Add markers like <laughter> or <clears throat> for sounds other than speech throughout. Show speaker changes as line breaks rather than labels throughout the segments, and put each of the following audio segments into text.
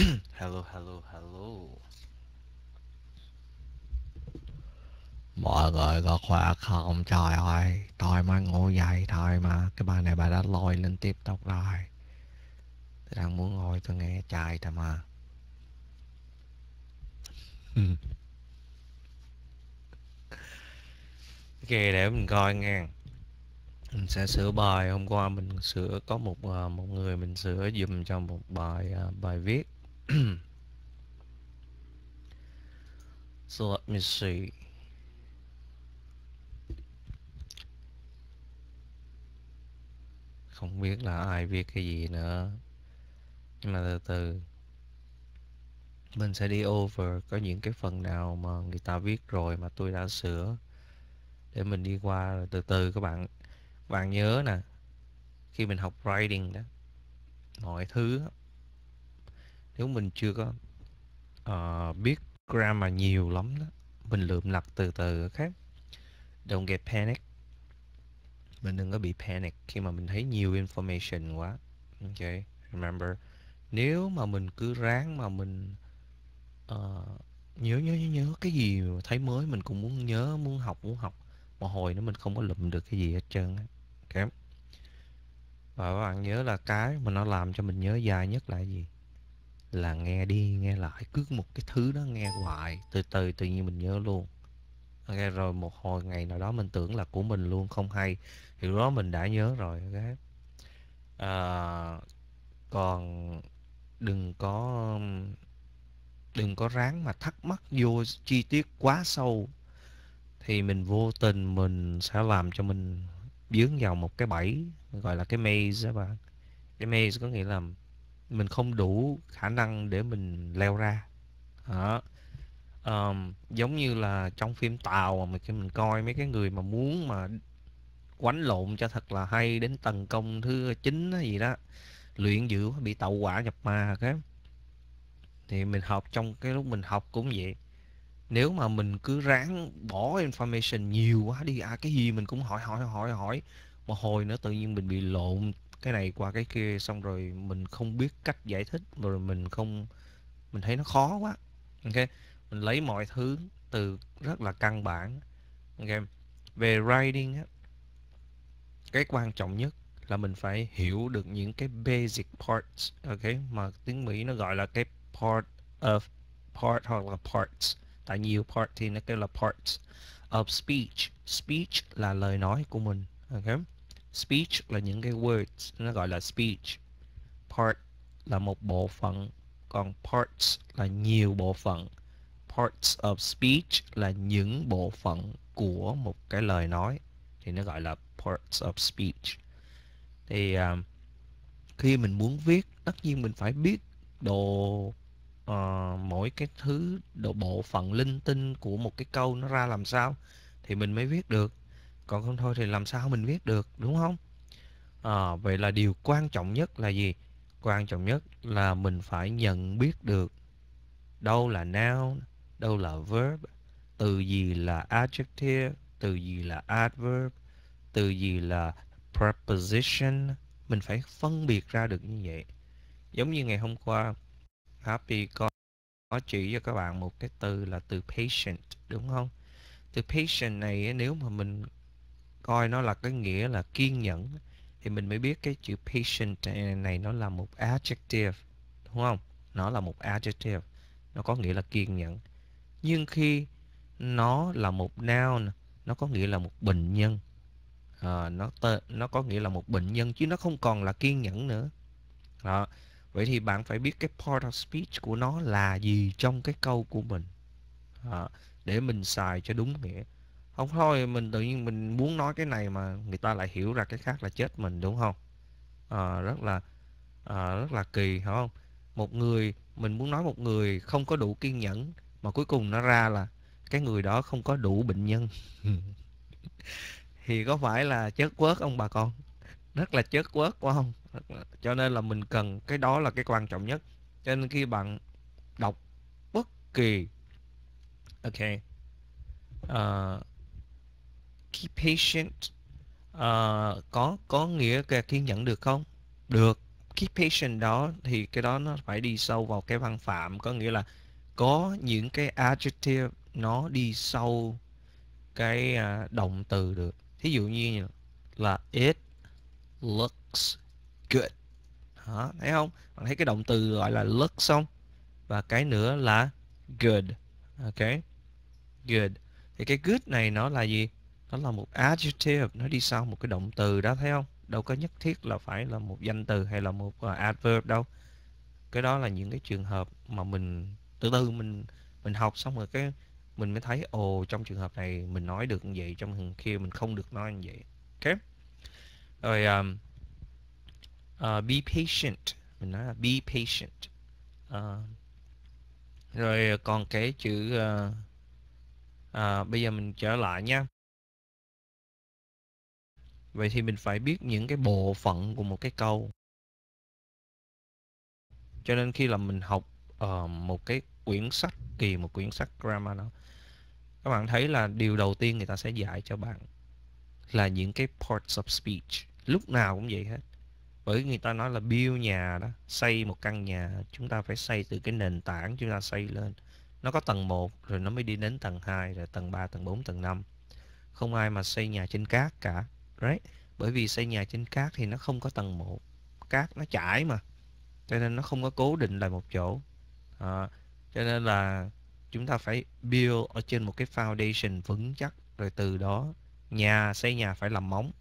<clears throat>
hello, hello, hello.
Mọi người có khỏe không? Trời ơi, tôi mới ngủ dậy thôi mà. Cái bài này bà đã lôi lên tiếp tục rồi. Tôi đang muốn ngồi tôi nghe chạy thôi mà. ok, <laughs> để mình coi nghe, mình sẽ sửa bài hôm qua mình sửa có một à, một người mình sửa dùm cho một bài à, bài viết <clears throat> so let me see. Không biết là ai viết cái gì nữa. Nhưng mà từ từ mình sẽ đi over có những cái phần nào mà người ta viết rồi mà tôi đã sửa để mình đi qua từ từ các bạn bạn nhớ nè khi mình học writing đó mọi thứ nếu mình chưa có uh, biết grammar nhiều lắm đó mình lượm lặt từ từ khác don't get panic mình đừng có bị panic khi mà mình thấy nhiều information quá ok remember nếu mà mình cứ ráng mà mình uh, nhớ nhớ nhớ nhớ cái gì mà thấy mới mình cũng muốn nhớ muốn học muốn học mà hồi nữa mình không có lụm được cái gì hết trơn kém okay. và các bạn nhớ là cái mà nó làm cho mình nhớ dài nhất là gì là nghe đi nghe lại cứ một cái thứ đó nghe hoài từ từ tự nhiên mình nhớ luôn okay, rồi một hồi ngày nào đó mình tưởng là của mình luôn không hay thì đó mình đã nhớ rồi okay. à, còn đừng có đừng có ráng mà thắc mắc vô chi tiết quá sâu thì mình vô tình mình sẽ làm cho mình dướng vào một cái bẫy gọi là cái maze các bạn cái maze có nghĩa là mình không đủ khả năng để mình leo ra đó um, giống như là trong phim tàu mà khi mình coi mấy cái người mà muốn mà quánh lộn cho thật là hay đến tầng công thứ chín gì đó luyện dữ bị tàu quả nhập ma cái thì mình học trong cái lúc mình học cũng vậy nếu mà mình cứ ráng bỏ information nhiều quá đi à cái gì mình cũng hỏi hỏi hỏi hỏi một hồi nữa tự nhiên mình bị lộn cái này qua cái kia xong rồi mình không biết cách giải thích rồi mình không mình thấy nó khó quá ok mình lấy mọi thứ từ rất là căn bản ok về writing á cái quan trọng nhất là mình phải hiểu được những cái basic parts ok mà tiếng mỹ nó gọi là cái part of part hoặc là parts tại nhiều part thì nó kêu là parts of speech speech là lời nói của mình ok speech là những cái words nó gọi là speech part là một bộ phận còn parts là nhiều bộ phận parts of speech là những bộ phận của một cái lời nói thì nó gọi là parts of speech thì uh, khi mình muốn viết tất nhiên mình phải biết đồ uh, ờ, mỗi cái thứ đồ bộ phận linh tinh của một cái câu nó ra làm sao thì mình mới viết được còn không thôi thì làm sao mình biết được đúng không à, vậy là điều quan trọng nhất là gì quan trọng nhất là mình phải nhận biết được đâu là noun đâu là verb từ gì là adjective từ gì là adverb từ gì là preposition mình phải phân biệt ra được như vậy giống như ngày hôm qua happy có có chỉ cho các bạn một cái từ là từ patient đúng không từ patient này nếu mà mình coi nó là cái nghĩa là kiên nhẫn thì mình mới biết cái chữ patient này nó là một adjective đúng không nó là một adjective nó có nghĩa là kiên nhẫn nhưng khi nó là một noun nó có nghĩa là một bệnh nhân à, nó tê, nó có nghĩa là một bệnh nhân chứ nó không còn là kiên nhẫn nữa đó vậy thì bạn phải biết cái part of speech của nó là gì trong cái câu của mình à, để mình xài cho đúng nghĩa không thôi mình tự nhiên mình muốn nói cái này mà người ta lại hiểu ra cái khác là chết mình đúng không à, rất là à, rất là kỳ phải không một người mình muốn nói một người không có đủ kiên nhẫn mà cuối cùng nó ra là cái người đó không có đủ bệnh nhân <laughs> thì có phải là chết quớt ông bà con rất là chết quớt quá không cho nên là mình cần cái đó là cái quan trọng nhất cho nên khi bạn đọc bất kỳ ok uh, key patient uh, có có nghĩa là khi nhận được không? Được. Key patient đó thì cái đó nó phải đi sâu vào cái văn phạm có nghĩa là có những cái adjective nó đi sâu cái uh, động từ được. Thí dụ như là it looks good. Hả? Thấy không? Bạn thấy cái động từ gọi là look xong Và cái nữa là good. Ok. Good. Thì cái good này nó là gì? nó là một adjective nó đi sau một cái động từ đó thấy không đâu có nhất thiết là phải là một danh từ hay là một adverb đâu cái đó là những cái trường hợp mà mình từ từ mình mình học xong rồi cái mình mới thấy ồ trong trường hợp này mình nói được như vậy trong trường kia mình không được nói như vậy ok rồi um, uh, be patient mình nói là be patient uh, rồi còn cái chữ uh, uh, bây giờ mình trở lại nha vậy thì mình phải biết những cái bộ phận của một cái câu cho nên khi là mình học uh, một cái quyển sách kỳ một quyển sách grammar đó các bạn thấy là điều đầu tiên người ta sẽ dạy cho bạn là những cái parts of speech lúc nào cũng vậy hết bởi người ta nói là build nhà đó xây một căn nhà chúng ta phải xây từ cái nền tảng chúng ta xây lên nó có tầng 1 rồi nó mới đi đến tầng 2 rồi tầng 3 tầng 4 tầng 5 không ai mà xây nhà trên cát cả right? Bởi vì xây nhà trên cát thì nó không có tầng 1 Cát nó chảy mà Cho nên nó không có cố định lại một chỗ à, Cho nên là chúng ta phải build ở trên một cái foundation vững chắc Rồi từ đó nhà xây nhà phải làm móng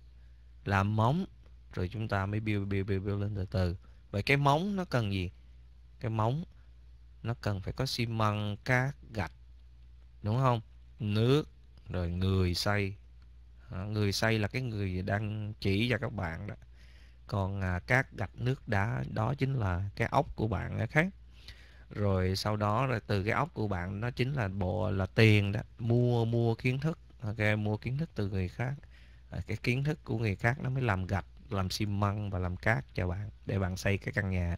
Làm móng rồi chúng ta mới build, build, build, build lên từ từ Vậy cái móng nó cần gì? Cái móng nó cần phải có xi măng, cát, gạch Đúng không? Nước, rồi người xây Ờ, người xây là cái người đang chỉ cho các bạn đó còn à, các gạch nước đá đó chính là cái ốc của bạn khác rồi sau đó là từ cái ốc của bạn nó chính là bộ là tiền đó mua mua kiến thức ok mua kiến thức từ người khác à, cái kiến thức của người khác nó mới làm gạch làm xi măng và làm cát cho bạn để bạn xây cái căn nhà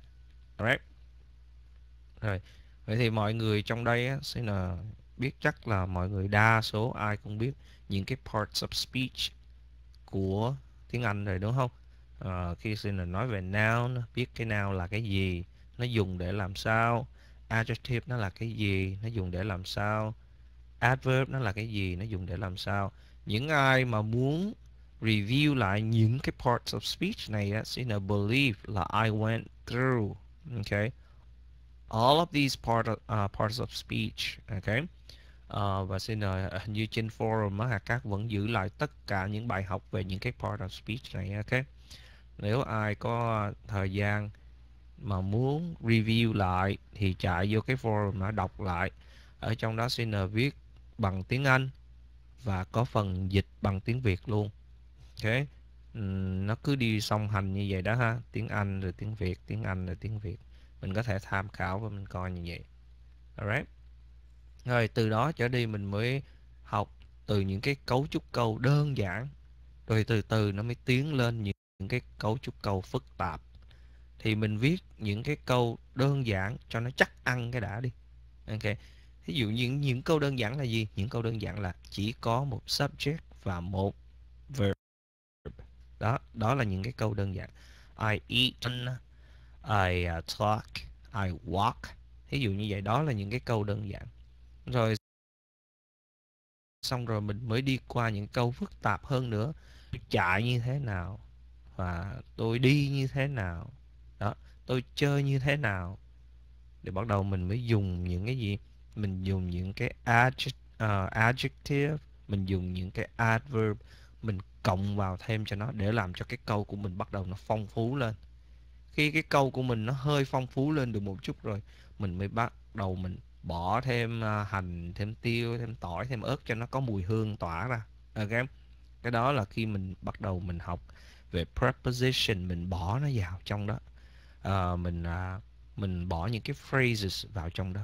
Alright. rồi vậy thì mọi người trong đây á, xin là biết chắc là mọi người đa số ai cũng biết những cái parts of speech của tiếng Anh rồi đúng không? À, khi là nói về noun, biết cái noun là cái gì, nó dùng để làm sao, adjective nó là cái gì, nó dùng để làm sao, adverb nó là cái gì, nó dùng để làm sao. Những ai mà muốn review lại những cái parts of speech này á, xin là believe là I went through, okay? All of these part of, uh, parts of speech, okay? Ờ, và xin uh, như trên forum á, các vẫn giữ lại tất cả những bài học về những cái part of speech này ok nếu ai có thời gian mà muốn review lại thì chạy vô cái forum mà đọc lại ở trong đó xin uh, viết bằng tiếng Anh và có phần dịch bằng tiếng Việt luôn ok nó cứ đi song hành như vậy đó ha tiếng Anh rồi tiếng Việt tiếng Anh rồi tiếng Việt mình có thể tham khảo và mình coi như vậy alright rồi từ đó trở đi mình mới học từ những cái cấu trúc câu đơn giản rồi từ từ nó mới tiến lên những cái cấu trúc câu phức tạp thì mình viết những cái câu đơn giản cho nó chắc ăn cái đã đi ok ví dụ những những câu đơn giản là gì những câu đơn giản là chỉ có một subject và một verb đó đó là những cái câu đơn giản I eat I uh, talk I walk ví dụ như vậy đó là những cái câu đơn giản rồi xong rồi mình mới đi qua những câu phức tạp hơn nữa chạy như thế nào và tôi đi như thế nào đó tôi chơi như thế nào để bắt đầu mình mới dùng những cái gì mình dùng những cái adject, ờ, adjective mình dùng những cái adverb mình cộng vào thêm cho nó để làm cho cái câu của mình bắt đầu nó phong phú lên khi cái câu của mình nó hơi phong phú lên được một chút rồi mình mới bắt đầu mình bỏ thêm à, hành thêm tiêu thêm tỏi thêm ớt cho nó có mùi hương tỏa ra ok cái đó là khi mình bắt đầu mình học về preposition mình bỏ nó vào trong đó à, mình à, mình bỏ những cái phrases vào trong đó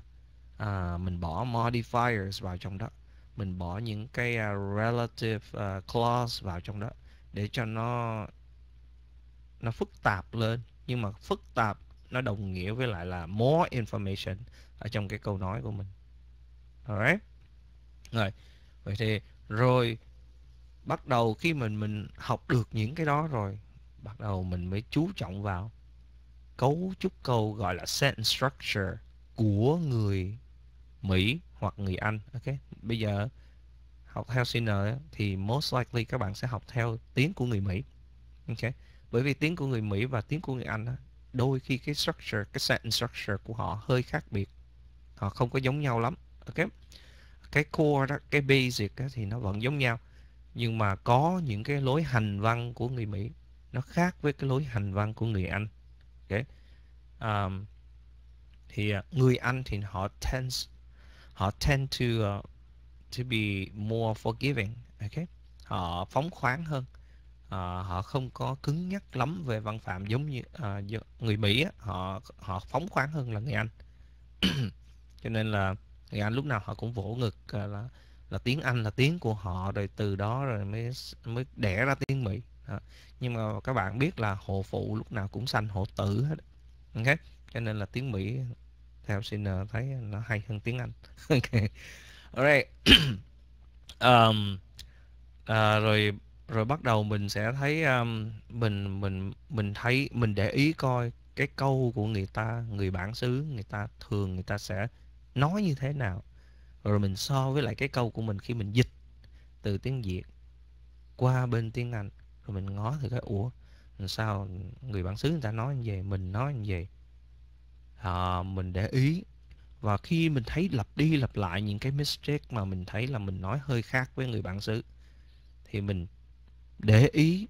à, mình bỏ modifiers vào trong đó mình bỏ những cái uh, relative uh, clause vào trong đó để cho nó nó phức tạp lên nhưng mà phức tạp nó đồng nghĩa với lại là more information ở trong cái câu nói của mình alright rồi vậy thì rồi bắt đầu khi mình mình học được những cái đó rồi bắt đầu mình mới chú trọng vào cấu trúc câu gọi là sentence structure của người Mỹ hoặc người Anh ok bây giờ học theo Sinner thì most likely các bạn sẽ học theo tiếng của người Mỹ ok bởi vì tiếng của người Mỹ và tiếng của người Anh đôi khi cái structure cái sentence structure của họ hơi khác biệt họ không có giống nhau lắm ok cái core đó cái basic đó thì nó vẫn giống nhau nhưng mà có những cái lối hành văn của người Mỹ nó khác với cái lối hành văn của người Anh ok um, thì à, người Anh thì họ tense, họ tend to uh, to be more forgiving ok họ phóng khoáng hơn à, họ không có cứng nhắc lắm về văn phạm giống như à, người Mỹ họ họ phóng khoáng hơn là người Anh <clears throat> cho nên là người Anh lúc nào họ cũng vỗ ngực à, là là tiếng Anh là tiếng của họ rồi từ đó rồi mới mới đẻ ra tiếng Mỹ à, nhưng mà các bạn biết là hộ phụ lúc nào cũng sanh hộ tử hết ok cho nên là tiếng Mỹ theo xin thấy nó hay hơn tiếng Anh <laughs> ok alright um, <clears throat> à, rồi rồi bắt đầu mình sẽ thấy um, mình mình mình thấy mình để ý coi cái câu của người ta người bản xứ người ta thường người ta sẽ nói như thế nào rồi mình so với lại cái câu của mình khi mình dịch từ tiếng việt qua bên tiếng anh rồi mình ngó thì cái ủa sao người bản xứ người ta nói như vậy mình nói như vậy à, mình để ý và khi mình thấy lặp đi lặp lại những cái mistake mà mình thấy là mình nói hơi khác với người bản xứ thì mình để ý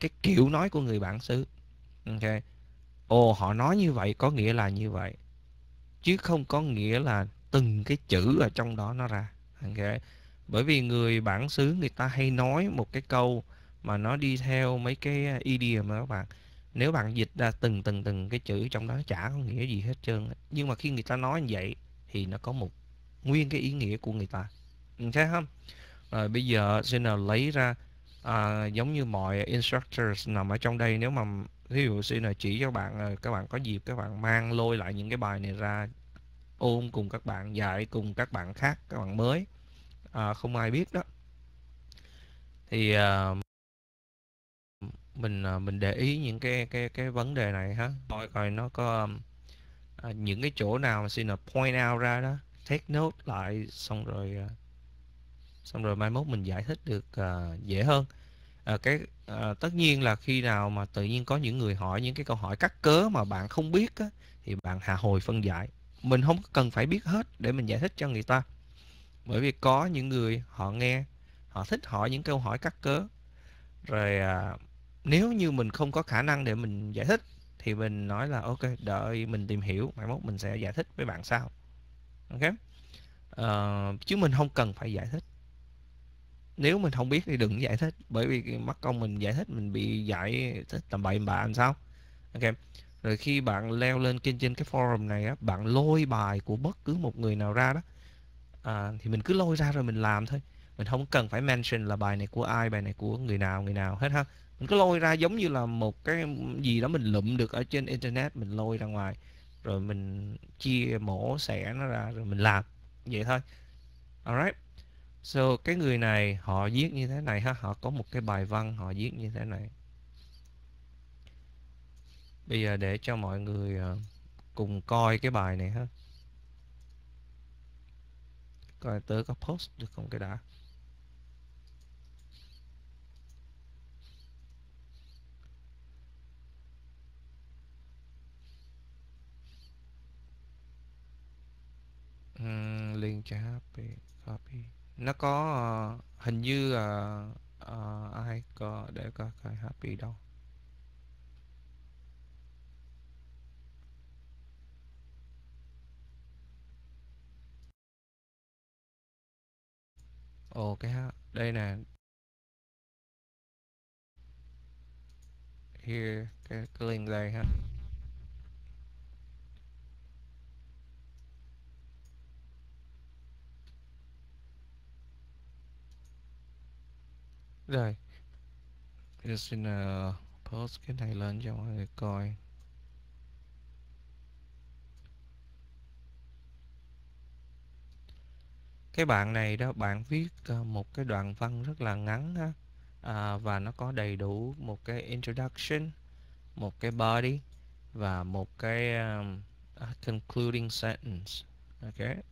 cái kiểu nói của người bản xứ ok ồ họ nói như vậy có nghĩa là như vậy chứ không có nghĩa là từng cái chữ ở trong đó nó ra ok bởi vì người bản xứ người ta hay nói một cái câu mà nó đi theo mấy cái à, idiom mà các bạn nếu bạn dịch ra từng từng từng cái chữ trong đó chả có nghĩa gì hết trơn nhưng mà khi người ta nói như vậy thì nó có một nguyên cái ý nghĩa của người ta thấy không rồi bây giờ xin nào lấy ra à, giống như mọi instructors nằm ở trong đây nếu mà ví dụ xin là chỉ cho bạn ờ, các bạn có dịp các bạn mang lôi lại những cái bài này ra ôn cùng các bạn dạy cùng các bạn khác các bạn mới à, không ai biết đó thì à, mình ờ, mình để ý những cái cái cái vấn đề này ha coi coi nó có à, những cái chỗ nào mà xin là point out ra đó take note lại xong rồi xong rồi mai mốt mình giải thích được uh, dễ hơn à, cái à, tất nhiên là khi nào mà tự nhiên có những người hỏi những cái câu hỏi cắt cớ mà bạn không biết á, thì bạn hạ hồi phân giải mình không cần phải biết hết để mình giải thích cho người ta bởi vì có những người họ nghe họ thích hỏi những câu hỏi cắt cớ rồi à, nếu như mình không có khả năng để mình giải thích thì mình nói là ok đợi mình tìm hiểu mai mốt mình sẽ giải thích với bạn sau ok à, chứ mình không cần phải giải thích nếu mình không biết thì đừng giải thích bởi vì mất công mình giải thích mình bị giải thích tầm bậy bạ làm sao ok rồi khi bạn leo lên trên trên cái forum này á bạn lôi bài của bất cứ một người nào ra đó à, thì mình cứ lôi ra rồi mình làm thôi mình không cần phải mention là bài này của ai bài này của người nào người nào hết ha mình cứ lôi ra giống như là một cái gì đó mình lụm được ở trên internet mình lôi ra ngoài rồi mình chia mổ xẻ nó ra rồi mình làm vậy thôi alright So cái người này họ viết như thế này ha, họ có một cái bài văn họ viết như thế này. Bây giờ để cho mọi người ờ, cùng coi cái bài này ha. Coi tớ có post được không cái đã. Uhm, link chat copy nó có uh, hình như uh, uh, ai có để coi coi happy đâu
Ồ cái ha
đây nè here cái, cái link đây ha Rồi. tôi xin uh, post cái này lên cho mọi người coi. Cái bạn này đó, bạn viết ờ, một cái đoạn văn rất là ngắn ha. À, và nó có đầy đủ một cái introduction, một cái body và một cái um, concluding sentence. ok?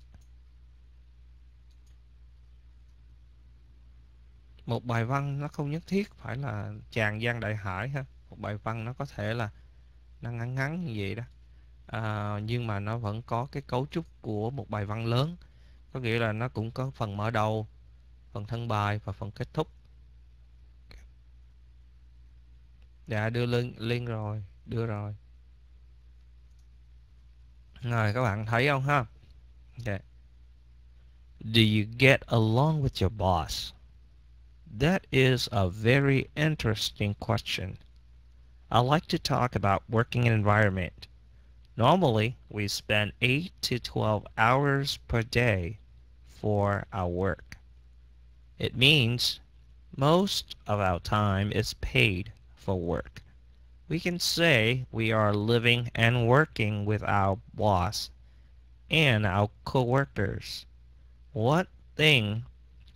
một bài văn nó không nhất thiết phải là tràn gian đại hải ha một bài văn nó có thể là nó ngắn ngắn như vậy đó à, nhưng mà nó vẫn có cái cấu trúc của một bài văn lớn có nghĩa là nó cũng có phần mở đầu phần thân bài và phần kết thúc dạ đưa link link rồi đưa rồi rồi các bạn thấy không ha okay. Dạ. do you get along with your boss That is a very interesting question. I like to talk about working environment. Normally, we spend 8 to 12 hours per day for our work. It means most of our time is paid for work. We can say we are living and working with our boss and our coworkers. What thing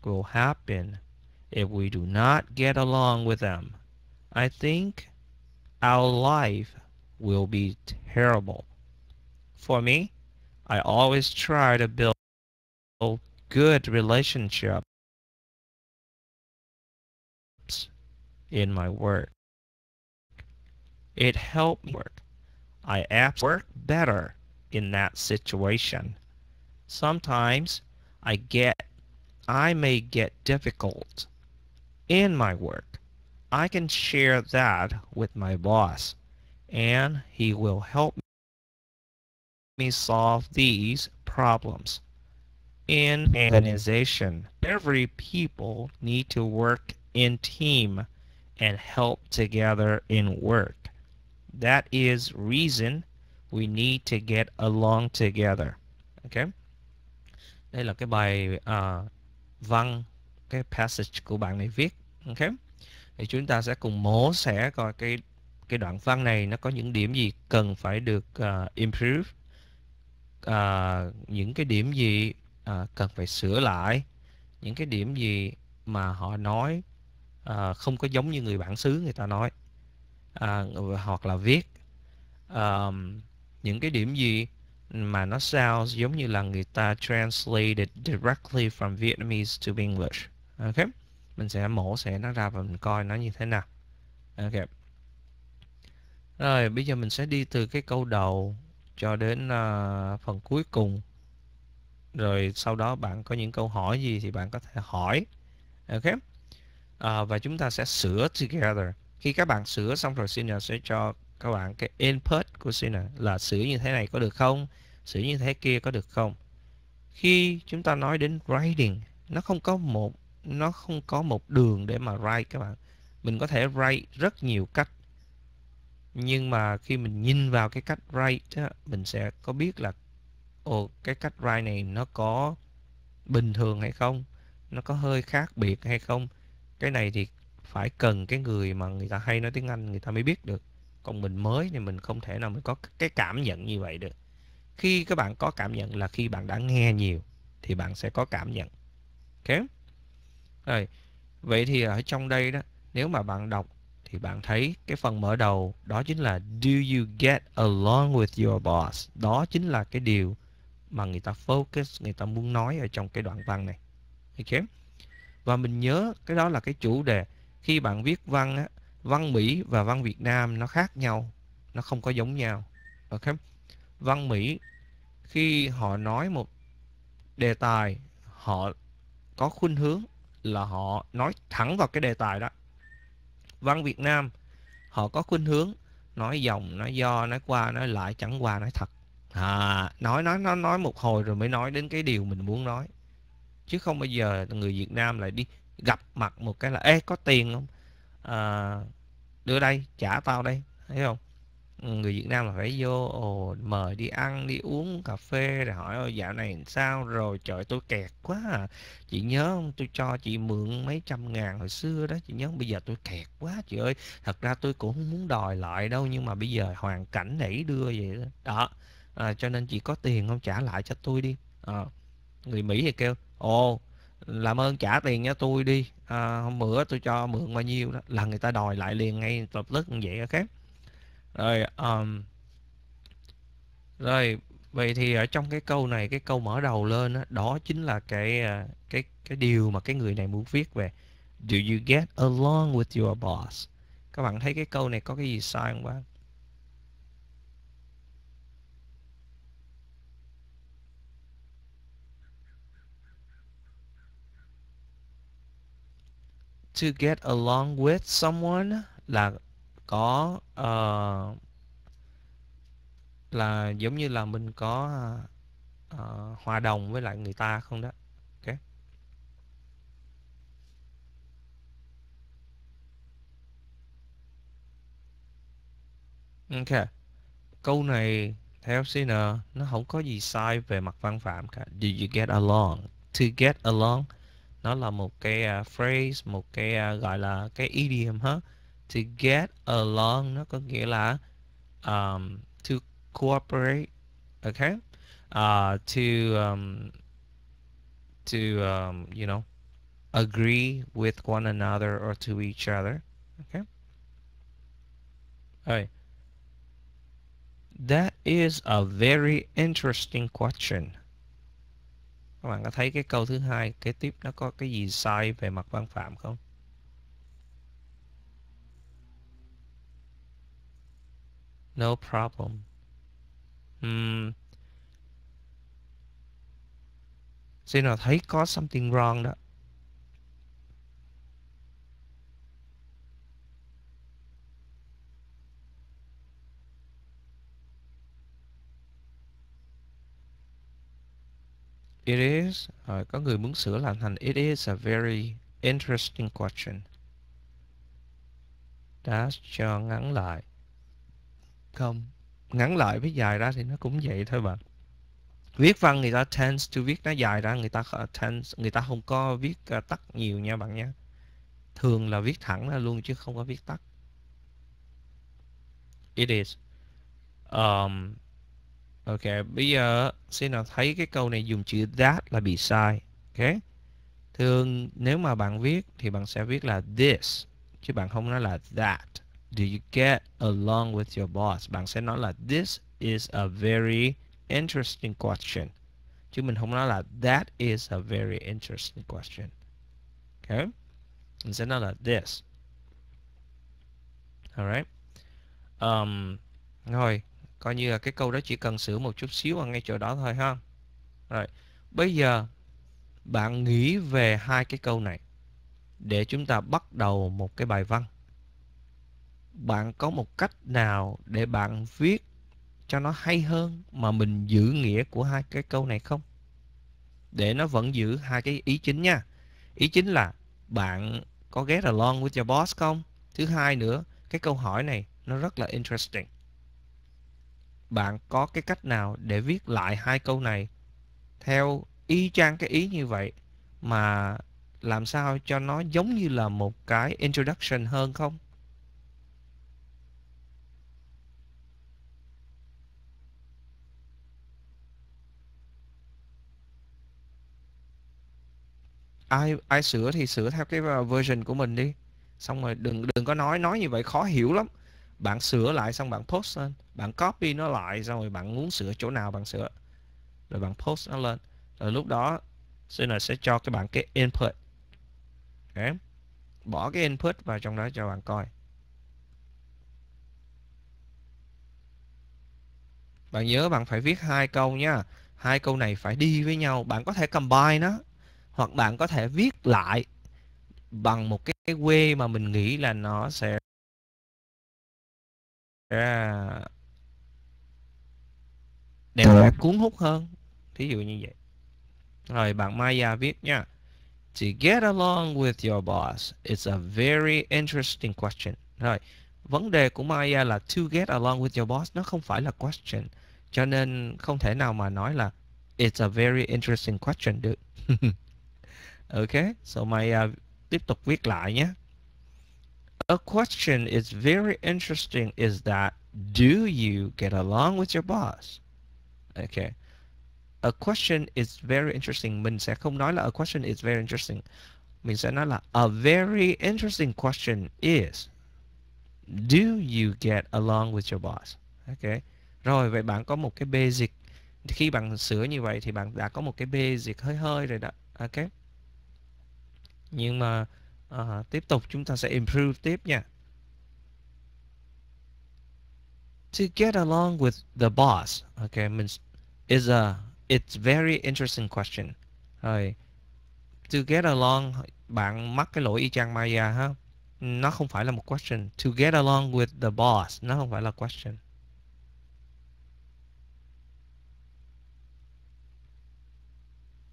will happen if we do not get along with them, I think our life will be terrible. For me, I always try to build a good relationship
in my work.
It helped me work. I work better in that situation. Sometimes I get I may get difficult in my work. I can share that with my boss and he will help me solve these problems. In an organization, every people need to work in team and help together in work. That is reason we need to get along together. Okay. Đây là cái bài uh, văn cái passage của bạn này viết ok thì chúng ta sẽ cùng mổ xẻ coi cái cái đoạn văn này nó có những điểm gì cần phải được uh, improve uh, những cái điểm gì uh, cần phải sửa lại những cái điểm gì mà họ nói uh, không có giống như người bản xứ người ta nói uh, hoặc là viết uh, những cái điểm gì mà nó sounds giống như là người ta translated directly from Vietnamese to English ok mình sẽ mổ xẻ nó ra và mình coi nó như thế nào ok rồi bây giờ mình sẽ đi từ cái câu đầu cho đến uh, phần cuối cùng rồi sau đó bạn có những câu hỏi gì thì bạn có thể hỏi ok uh, và chúng ta sẽ sửa together khi các bạn sửa xong rồi sina sẽ cho các bạn cái input của sina là sửa như thế này có được không sửa như thế kia có được không khi chúng ta nói đến writing nó không có một nó không có một đường để mà write các bạn mình có thể write rất nhiều cách nhưng mà khi mình nhìn vào cái cách write mình sẽ có biết là ồ cái cách write này nó có bình thường hay không nó có hơi khác biệt hay không cái này thì phải cần cái người mà người ta hay nói tiếng Anh người ta mới biết được còn mình mới thì mình không thể nào mình có cái cảm nhận như vậy được khi các bạn có cảm nhận là khi bạn đã nghe nhiều thì bạn sẽ có cảm nhận ok rồi, vậy thì ở trong đây đó, nếu mà bạn đọc thì bạn thấy cái phần mở đầu đó chính là do you get along with your boss. Đó chính là cái điều mà người ta focus, người ta muốn nói ở trong cái đoạn văn này. Ok. Và mình nhớ cái đó là cái chủ đề khi bạn viết văn á, văn Mỹ và văn Việt Nam nó khác nhau, nó không có giống nhau. Ok. Văn Mỹ khi họ nói một đề tài, họ có khuynh hướng là họ nói thẳng vào cái đề tài đó văn Việt Nam họ có khuynh hướng nói dòng nói do nói qua nói lại chẳng qua nói thật à, nói nói nó nói một hồi rồi mới nói đến cái điều mình muốn nói chứ không bao giờ người Việt Nam lại đi gặp mặt một cái là ê có tiền không à, đưa đây trả tao đây thấy không người Việt Nam là phải vô ồ, mời đi ăn đi uống cà phê để hỏi ôi, dạo này sao rồi trời tôi kẹt quá à. chị nhớ không tôi cho chị mượn mấy trăm ngàn hồi xưa đó chị nhớ không? bây giờ tôi kẹt quá chị ơi thật ra tôi cũng không muốn đòi lại đâu nhưng mà bây giờ hoàn cảnh nảy đưa vậy đó, đó. À, cho nên chị có tiền không trả lại cho tôi đi à, người Mỹ thì kêu ồ làm ơn trả tiền cho tôi đi à, hôm bữa tôi cho mượn bao nhiêu đó là người ta đòi lại liền ngay lập tức như vậy khác rồi um, rồi vậy thì ở trong cái câu này cái câu mở đầu lên đó, đó chính là cái ờ, cái cái điều mà cái người này muốn viết về do you get along with your boss các bạn thấy cái câu này có cái gì sai không bạn to get along with someone là có uh, là giống như là mình có uh, hòa đồng với lại người ta không đó ok câu này theo FCN nó không có gì sai về mặt văn phạm cả do you get along to get along nó là một cái uh, phrase một cái uh, gọi là cái idiom hết huh? to get along nó có nghĩa là um, to cooperate okay uh, to um, to um, you know agree with one another or to each other okay all right that is a very interesting question các bạn có thấy cái câu thứ hai kế tiếp nó có cái gì sai về mặt văn phạm không No problem. Um, xin nào thấy có something wrong đó. It is, uh, có người muốn sửa làm thành It is a very interesting question. Đã cho ngắn lại không ngắn lại với dài ra thì nó cũng vậy thôi mà viết văn người ta tense to viết nó dài ra người ta tense người ta không có viết ờ, tắt nhiều nha bạn nhé thường là viết thẳng ra luôn chứ không có viết tắt it is um, ok bây giờ xin nào thấy cái câu này dùng chữ that là bị sai ok thường nếu mà bạn viết thì bạn sẽ viết là this chứ bạn không nói là that do you get along with your boss? Bạn sẽ nói là this is a very interesting question. Chứ mình không nói là that is a very interesting question. Okay? Mình sẽ nói là this. Alright. Um, rồi, coi như là cái câu đó chỉ cần sửa một chút xíu ở ngay chỗ đó thôi ha. Rồi, bây giờ bạn nghĩ về hai cái câu này để chúng ta bắt đầu một cái bài văn bạn có một cách nào để bạn viết cho nó hay hơn mà mình giữ nghĩa của hai cái câu này không? Để nó vẫn giữ hai cái ý chính nha. Ý chính là bạn có get along with your boss không? Thứ hai nữa, cái câu hỏi này nó rất là interesting. Bạn có cái cách nào để viết lại hai câu này theo y chang cái ý như vậy mà làm sao cho nó giống như là một cái introduction hơn không? ai ai sửa thì sửa theo cái ờ, version của mình đi xong rồi đừng đừng có nói nói như vậy khó hiểu lắm bạn sửa lại xong bạn post lên bạn copy nó lại xong rồi bạn muốn sửa chỗ nào bạn sửa rồi bạn post nó lên rồi lúc đó Sinner sẽ cho các bạn cái input okay. bỏ cái input vào trong đó cho bạn coi bạn nhớ bạn phải viết hai câu nha hai câu này phải đi với nhau bạn có thể combine nó hoặc bạn có thể viết lại bằng một cái quê mà mình nghĩ là nó sẽ đẹp và cuốn hút hơn thí dụ như vậy rồi bạn Maya viết nha To get along with your boss is a very interesting question. Rồi, vấn đề của Maya là to get along with your boss nó không phải là question. Cho nên không thể nào mà nói là it's a very interesting question được. <laughs> Okay, so mày uh, à, tiếp tục viết lại nhé. A question is very interesting is that do you get along with your boss? Okay. A question is very interesting. Mình sẽ không nói là a question is very interesting. Mình sẽ nói là a very interesting question is do you get along with your boss? Okay. Rồi vậy bạn có một cái basic khi bạn sửa như vậy thì bạn đã có một cái basic hơi hơi rồi đó. Okay nhưng mà à, tiếp tục chúng ta sẽ improve tiếp nha to get along with the boss okay mình is a it's very interesting question rồi to get along bạn mắc cái lỗi y chang Maya ha nó không phải là một question to get along with the boss nó không phải là question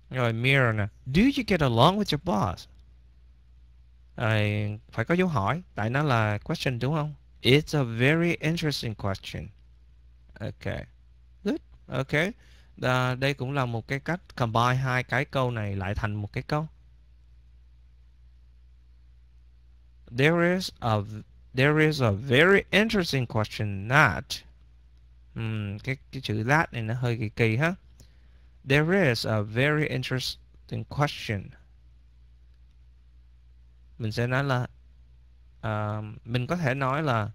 rồi mirror nè do you get along with your boss uh, phải có dấu hỏi tại nó là question đúng không? It's a very interesting question. Okay, Good. Okay, Uh, đây cũng là một cái cách combine hai cái câu này lại thành một cái câu. There is a there is a very interesting question that um, cái cái chữ that này nó hơi kỳ kỳ ha. There is a very interesting question mình sẽ nói là uh, mình có thể nói là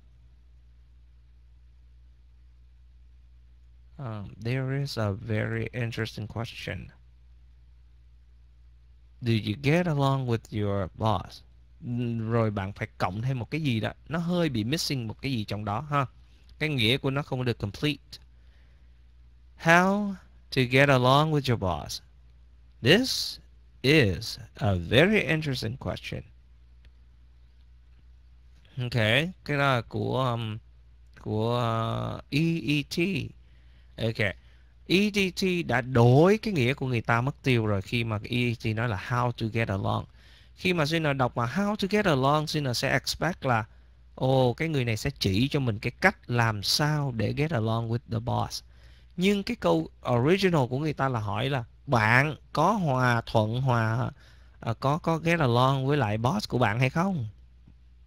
Um, there is a very interesting question. Do you get along with your boss? Rồi bạn phải cộng thêm một cái gì đó. Nó hơi bị missing một cái gì trong đó ha. Cái nghĩa của nó không được complete. How to get along with your boss? This is a very interesting question ok cái đó là của um, của ờ, EET ok EET đã đổi cái nghĩa của người ta mất tiêu rồi khi mà EET nói là how to get along khi mà Sinner đọc mà how to get along Sinner sẽ expect là ồ oh, cái người này sẽ chỉ cho mình cái cách làm sao để get along with the boss nhưng cái câu original của người ta là hỏi là bạn có hòa thuận hòa ờ, có có get along với lại boss của bạn hay không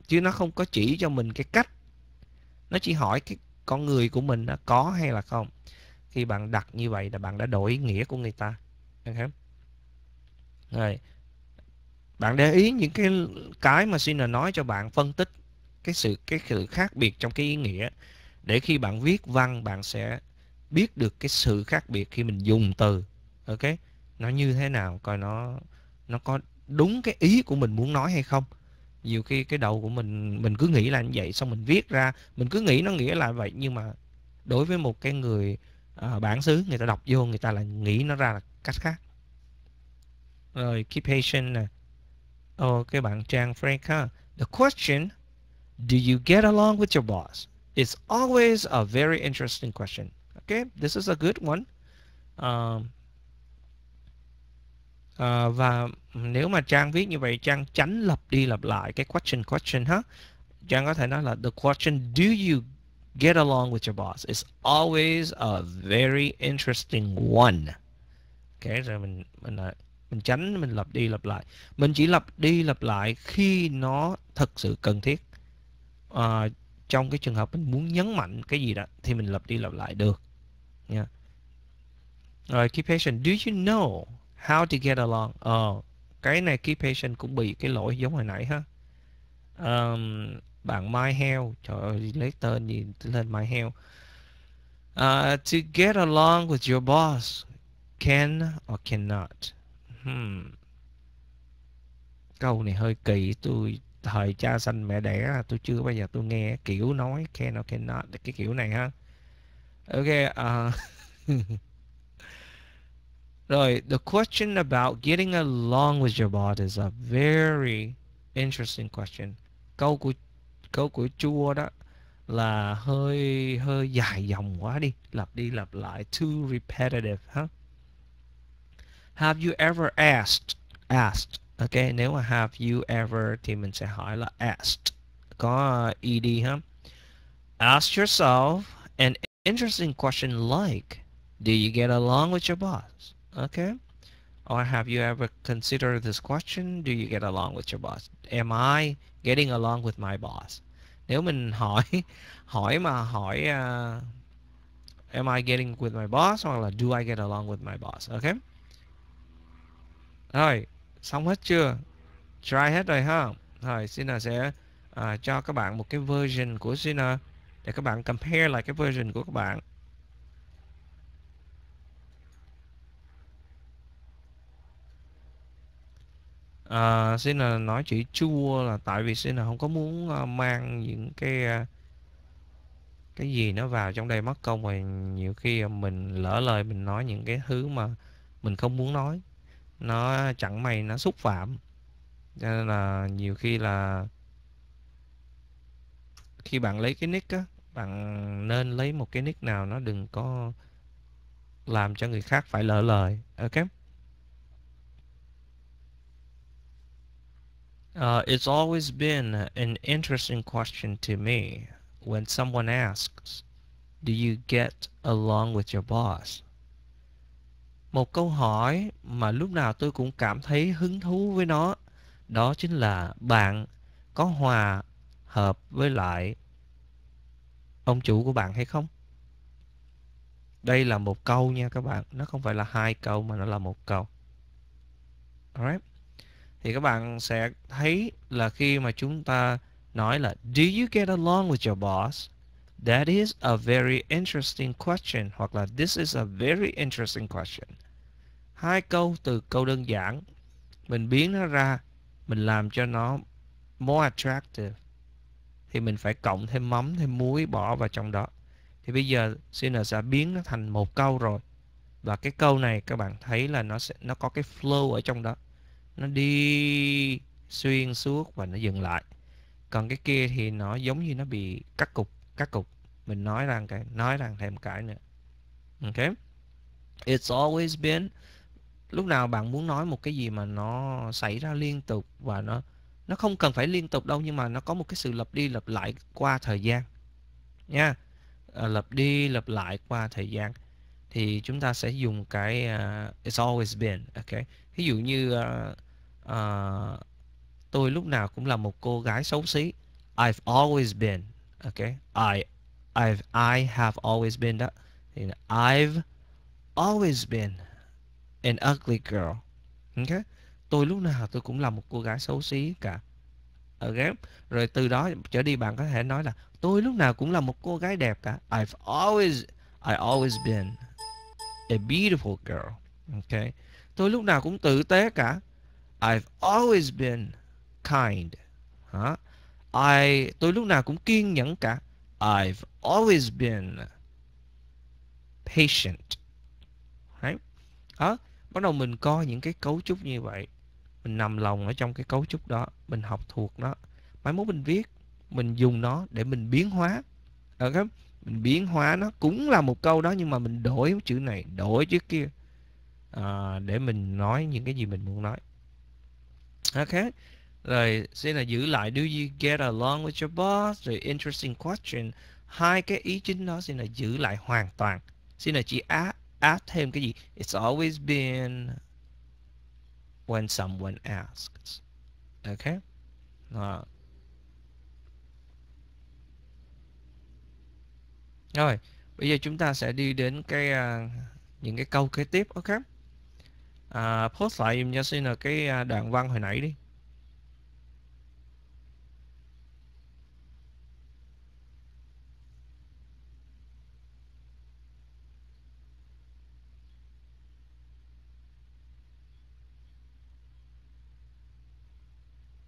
chứ nó không có chỉ cho mình cái cách nó chỉ hỏi cái con người của mình nó có hay là không khi bạn đặt như vậy là bạn đã đổi nghĩa của người ta okay. rồi bạn để ý những cái cái mà xin là nói cho bạn phân tích cái sự cái sự khác biệt trong cái ý nghĩa để khi bạn viết văn bạn sẽ biết được cái sự khác biệt khi mình dùng từ ok nó như thế nào coi nó nó có đúng cái ý của mình muốn nói hay không nhiều khi cái đầu của mình mình cứ nghĩ là như vậy xong mình viết ra mình cứ nghĩ nó nghĩa là vậy nhưng mà đối với một cái người uh, bản xứ người ta đọc vô người ta là nghĩ nó ra là cách khác rồi keep patient nè oh, cái bạn Trang Frank ha the question do you get along with your boss is always a very interesting question okay this is a good one um, uh, và Ừ, nếu mà Trang viết như vậy Trang tránh lặp đi lặp lại cái question question ha Trang có thể nói là the question do you get along with your boss is always a very interesting one ok rồi mình mình mình tránh mình lặp đi lặp lại mình chỉ lặp đi lặp lại khi nó thật sự cần thiết à, trong cái trường hợp mình muốn nhấn mạnh cái gì đó thì mình lặp đi lặp lại được nha yeah. rồi keep patient do you know how to get along oh cái này key patient cũng bị cái lỗi giống hồi nãy ha um, bạn my health trời ơi lấy tên gì lên my health uh, to get along with your boss can or cannot hmm. câu này hơi kỳ tôi thời cha sanh mẹ đẻ tôi chưa bao giờ tôi nghe kiểu nói can or cannot cái kiểu này ha ok uh, <laughs> Right. The question about getting along with your boss is a very interesting question. Câu của câu của Chua đó là hơi hơi dài dòng quá đi, lặp đi lặp lại too repetitive Huh? Have you ever asked? Asked. Ok, nếu mà have you ever thì mình sẽ hỏi là asked. Có ed ha. Huh? Ask yourself an interesting question like, do you get along with your boss? Okay. Or have you ever considered this question? Do you get along with your boss? Am I getting along with my boss? Nếu mình hỏi <laughs> hỏi mà hỏi uh, am I getting with my boss hoặc là do I get along with my boss? Okay. Rồi, xong hết chưa? Try hết rồi ha. Rồi, Sina sẽ uh, cho các bạn một cái version của Sina để các bạn compare lại cái version của các bạn À, ờ, xin là nói chỉ chua là tại vì xin là không có muốn uh, mang những cái uh, cái gì nó vào trong đây mất công và nhiều khi mình lỡ lời mình nói những cái thứ mà mình không muốn nói nó chẳng may nó xúc phạm cho nên là nhiều khi là khi bạn lấy cái nick á bạn nên lấy một cái nick nào nó đừng có làm cho người khác phải lỡ lời ok Uh, it's always been an interesting question to me when someone asks, Do you get along with your boss? Một câu hỏi mà lúc nào tôi cũng cảm thấy hứng thú với nó Đó chính là bạn có hòa hợp với lại ông chủ của bạn hay không? Đây là một câu nha các bạn Nó không phải là hai câu mà nó là một câu Right? thì các bạn sẽ thấy là khi mà chúng ta nói là Do you get along with your boss? That is a very interesting question hoặc là This is a very interesting question. Hai câu từ câu đơn giản mình biến nó ra mình làm cho nó more attractive thì mình phải cộng thêm mắm thêm muối bỏ vào trong đó thì bây giờ sina sẽ biến nó thành một câu rồi và cái câu này các bạn thấy là nó sẽ nó có cái flow ở trong đó nó đi xuyên suốt và nó dừng lại còn cái kia thì nó giống như nó bị cắt cục cắt cục mình nói rằng cái nói rằng thêm cái nữa ok it's always been lúc nào bạn muốn nói một cái gì mà nó xảy ra liên tục và nó nó không cần phải liên tục đâu nhưng mà nó có một cái sự lặp đi lặp lại qua thời gian nha à, lặp đi lặp lại qua thời gian thì chúng ta sẽ dùng cái uh, it's always been ok ví dụ như uh, à, tôi lúc nào cũng là một cô gái xấu xí I've always been okay I I've I have always been đó thì I've always been an ugly girl okay tôi lúc nào tôi cũng là một cô gái xấu xí cả okay rồi từ đó trở đi bạn có thể nói là tôi lúc nào cũng là một cô gái đẹp cả I've always I always been a beautiful girl okay tôi lúc nào cũng tử tế cả I've always been kind. Hả? I tôi lúc nào cũng kiên nhẫn cả. I've always been patient. Đấy. Đó. Bắt đầu mình coi những cái cấu trúc như vậy. Mình nằm lòng ở trong cái cấu trúc đó. Mình học thuộc nó. Mai mốt mình viết. Mình dùng nó để mình biến hóa. Ok? Mình biến hóa nó. Cũng là một câu đó nhưng mà mình đổi chữ này, đổi chữ kia. À, để mình nói những cái gì mình muốn nói. Okay. Rồi xin là giữ lại do you get along with your boss rồi interesting question. Hai cái ý chính đó xin là giữ lại hoàn toàn. Xin là chỉ add, add thêm cái gì? It's always been when someone asks. Okay? Đó. Rồi, bây giờ chúng ta sẽ đi đến cái uh, những cái câu kế tiếp ok à, post lại dùm cho xin là cái à, đoạn văn hồi nãy đi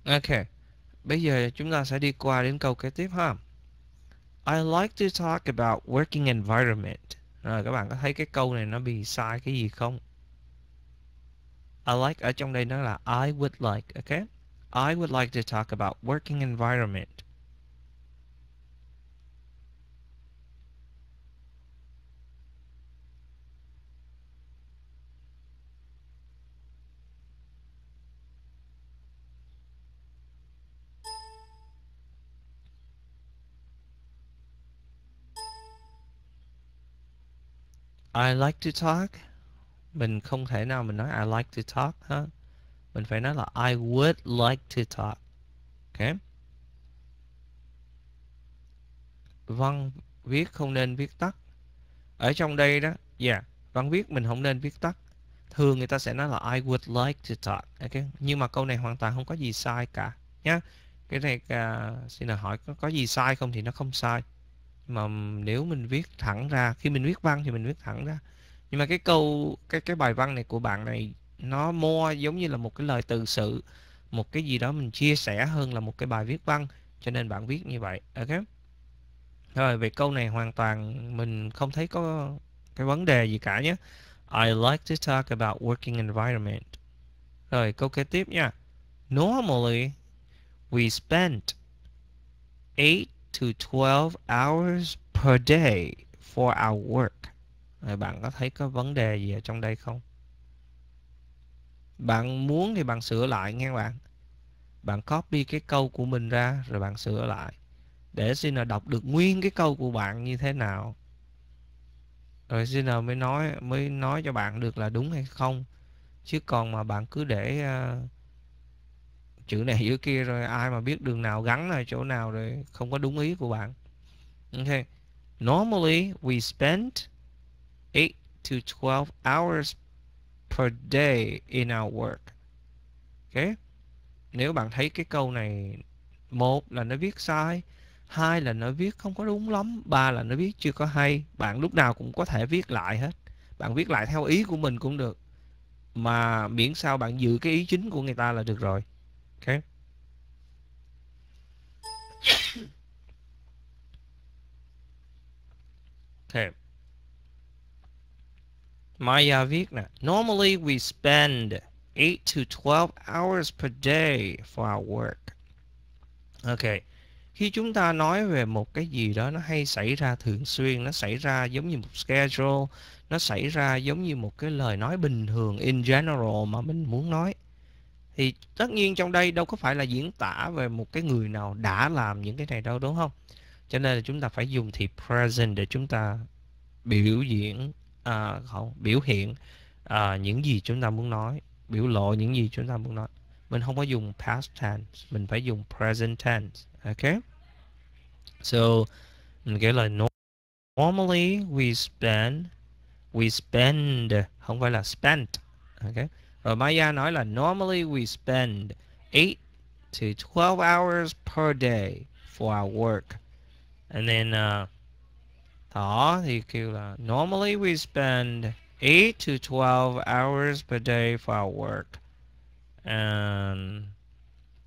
Ok, bây giờ chúng ta sẽ đi qua đến câu kế tiếp ha. I like to talk about working environment. Rồi các bạn có thấy cái câu này nó bị sai cái gì không? I like ở trong đây nó là I would like, okay? I would like to talk about working environment. I like to talk mình không thể nào mình nói I like to talk ha mình phải nói là I would like to talk ok văn viết không nên viết tắt ở trong đây đó yeah văn viết mình không nên viết tắt thường người ta sẽ nói là I would like to talk ok nhưng mà câu này hoàn toàn không có gì sai cả nhá. cái này uh, xin là hỏi có, có gì sai không thì nó không sai mà nếu mình viết thẳng ra khi mình viết văn thì mình viết thẳng ra nhưng mà cái câu cái cái bài văn này của bạn này nó more giống như là một cái lời từ sự một cái gì đó mình chia sẻ hơn là một cái bài viết văn cho nên bạn viết như vậy ok rồi về câu này hoàn toàn mình không thấy có cái vấn đề gì cả nhé I like to talk about working environment rồi câu kế tiếp nha normally we spent 8 to 12 hours per day for our work bạn có thấy có vấn đề gì ở trong đây không bạn muốn thì bạn sửa lại nghe bạn bạn copy cái câu của mình ra rồi bạn sửa lại để xin là đọc được nguyên cái câu của bạn như thế nào rồi xin là mới nói mới nói cho bạn được là đúng hay không chứ còn mà bạn cứ để uh, chữ này <laughs> chữ kia rồi ai mà biết đường nào gắn là chỗ nào rồi không có đúng ý của bạn ok normally we spend 8 to 12 hours per day in our work. Okay. Nếu bạn thấy cái câu này một là nó viết sai, hai là nó viết không có đúng lắm, ba là nó viết chưa có hay, bạn lúc nào cũng có thể viết lại hết. Bạn viết lại theo ý của mình cũng được. Mà miễn sao bạn giữ cái ý chính của người ta là được rồi. Okay. Okay. <coughs> Maya Vigna. Normally, we spend 8 to 12 hours per day for our work. Okay. Khi chúng ta nói về một cái gì đó nó hay xảy ra thường xuyên, nó xảy ra giống như một schedule, nó xảy ra giống như một cái lời nói bình thường in general mà mình muốn nói. Thì tất nhiên trong đây đâu có phải là diễn tả về một cái người nào đã làm những cái này đâu đúng không? Cho nên là chúng ta phải dùng thì present để chúng ta biểu diễn à, không biểu hiện à, những gì chúng ta muốn nói biểu lộ những gì chúng ta muốn nói mình không có dùng past tense mình phải dùng present tense okay so mình kể là normally we spend we spend không phải là spent okay rồi Maya nói là normally we spend 8 to 12 hours per day for our work and then uh, đó thì kêu là normally we spend 8 to 12 hours per day for our work. And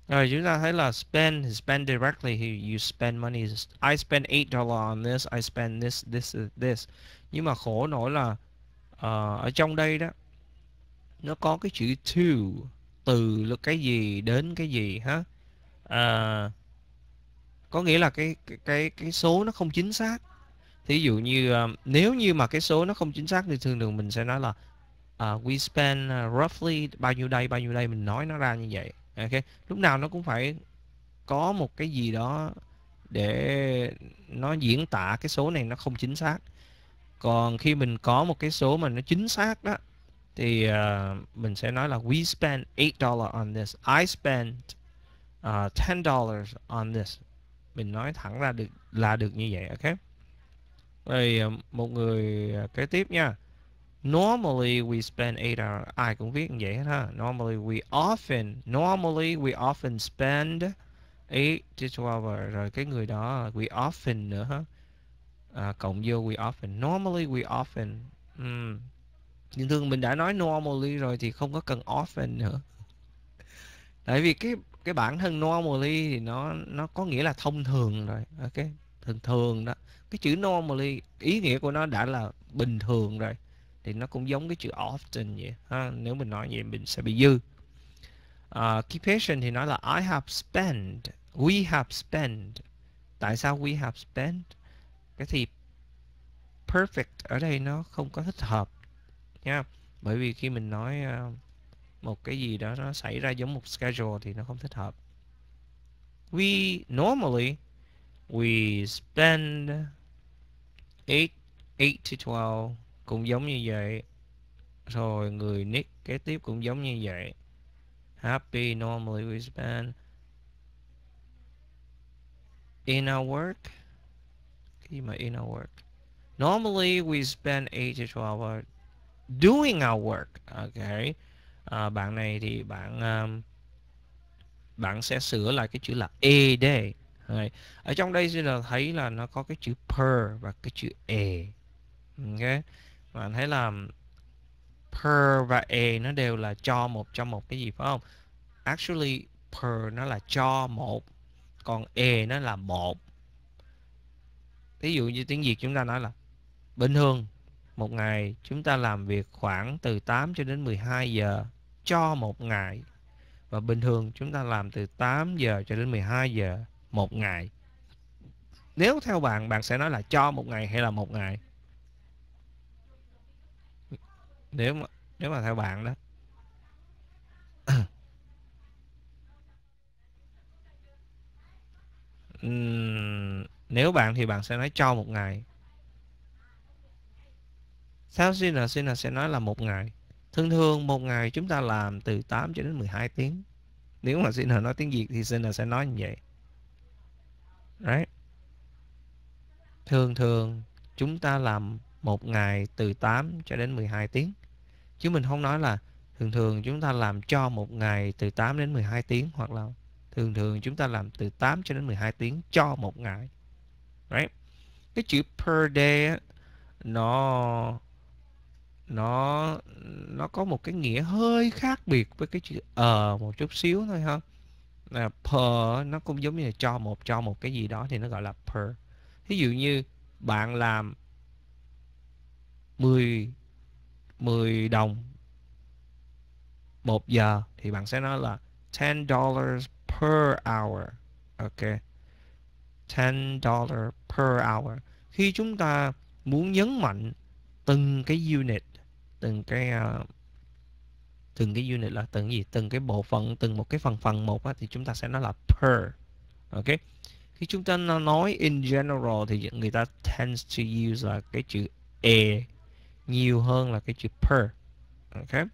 rồi ờ, chúng ta thấy là spend spend directly you spend money. I spend 8 dollar on this, I spend this, this this. Nhưng mà khổ nổi là uh, ở trong đây đó nó có cái chữ to từ cái gì đến cái gì ha. Uh, có nghĩa là cái cái cái số nó không chính xác thí dụ như ờ, nếu như mà cái số nó không chính xác thì thường thường mình sẽ nói là uh, we spend ờ, roughly bao nhiêu đây bao nhiêu đây mình nói nó ra như vậy ok lúc nào nó cũng phải có một cái gì đó để nó diễn tả cái số này nó không chính xác còn khi mình có một cái số mà nó chính xác đó thì uh, mình sẽ nói là we spend eight dollar on this I spend uh, dollars on this mình nói thẳng ra được là được như vậy ok rồi à, một người à, kế tiếp nha. Normally we spend 8 hours. Ai cũng viết như vậy hết ha. Normally we often, normally we often spend 8 to 12 hours. Rồi cái người đó we often nữa ha. À, cộng vô we often. Normally we often. Ừ. Nhưng thường mình đã nói normally rồi thì không có cần often nữa. Tại vì cái cái bản thân normally thì nó nó có nghĩa là thông thường rồi. Ok, thường thường đó cái chữ normally ý nghĩa của nó đã là bình thường rồi thì nó cũng giống cái chữ often vậy ha nếu mình nói vậy mình sẽ bị dư uh, keep patient thì nói là I have spent we have spent tại sao we have spent cái thì perfect ở đây nó không có thích hợp nha bởi vì khi mình nói uh, một cái gì đó nó xảy ra giống một schedule thì nó không thích hợp we normally we spend 8 8 to 12 cũng giống như vậy rồi người nick kế tiếp cũng giống như vậy happy normally we spend in our work cái mà in our work normally we spend 8 to 12 hours doing our work okay à, bạn này thì bạn um, bạn sẽ sửa lại cái chữ là a e đây Đấy. ở trong đây chúng ta thấy là nó có cái chữ per và cái chữ e ok bạn thấy là per và e nó đều là cho một cho một cái gì phải không actually per nó là cho một còn e nó là một ví dụ như tiếng việt chúng ta nói là bình thường một ngày chúng ta làm việc khoảng từ 8 cho đến 12 giờ cho một ngày và bình thường chúng ta làm từ 8 giờ cho đến 12 giờ một ngày nếu theo bạn bạn sẽ nói là cho một ngày hay là một ngày nếu mà nếu mà theo bạn đó <coughs> nếu bạn thì bạn sẽ nói cho một ngày sao Sina Sina sẽ nói là một ngày thường thường một ngày chúng ta làm từ 8 cho đến 12 tiếng nếu mà Sina nói tiếng Việt thì Sina sẽ nói như vậy right? Thường thường chúng ta làm một ngày từ 8 cho đến 12 tiếng. Chứ mình không nói là thường thường chúng ta làm cho một ngày từ 8 đến 12 tiếng hoặc là thường thường chúng ta làm từ 8 cho đến 12 tiếng cho một ngày. Right? Cái chữ per day nó nó nó có một cái nghĩa hơi khác biệt với cái chữ ờ uh, một chút xíu thôi ha là per nó cũng giống như là cho một cho một cái gì đó thì nó gọi là per ví dụ như bạn làm 10 10 đồng một giờ thì bạn sẽ nói là 10 dollars per hour ok 10 dollars per hour khi chúng ta muốn nhấn mạnh từng cái unit từng cái uh, từng cái unit là từng gì từng cái bộ phận từng một cái phần phần một á, thì chúng ta sẽ nói là per ok khi chúng ta nói in general thì người ta tends to use là cái chữ a e nhiều hơn là cái chữ per ok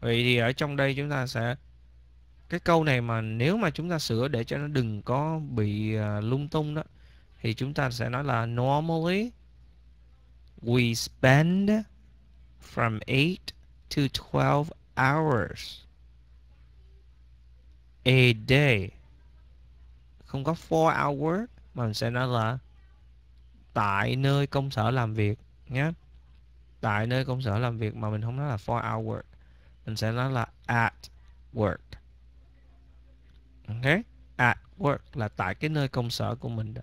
vậy thì ở trong đây chúng ta sẽ cái câu này mà nếu mà chúng ta sửa để cho nó đừng có bị uh, lung tung đó thì chúng ta sẽ nói là normally we spend from 8 to 12 hours a day không có for hour mà mình sẽ nói là tại nơi công sở làm việc nhé tại nơi công sở làm việc mà mình không nói là for hour mình sẽ nói là at work ok at work là tại cái nơi công sở của mình đó.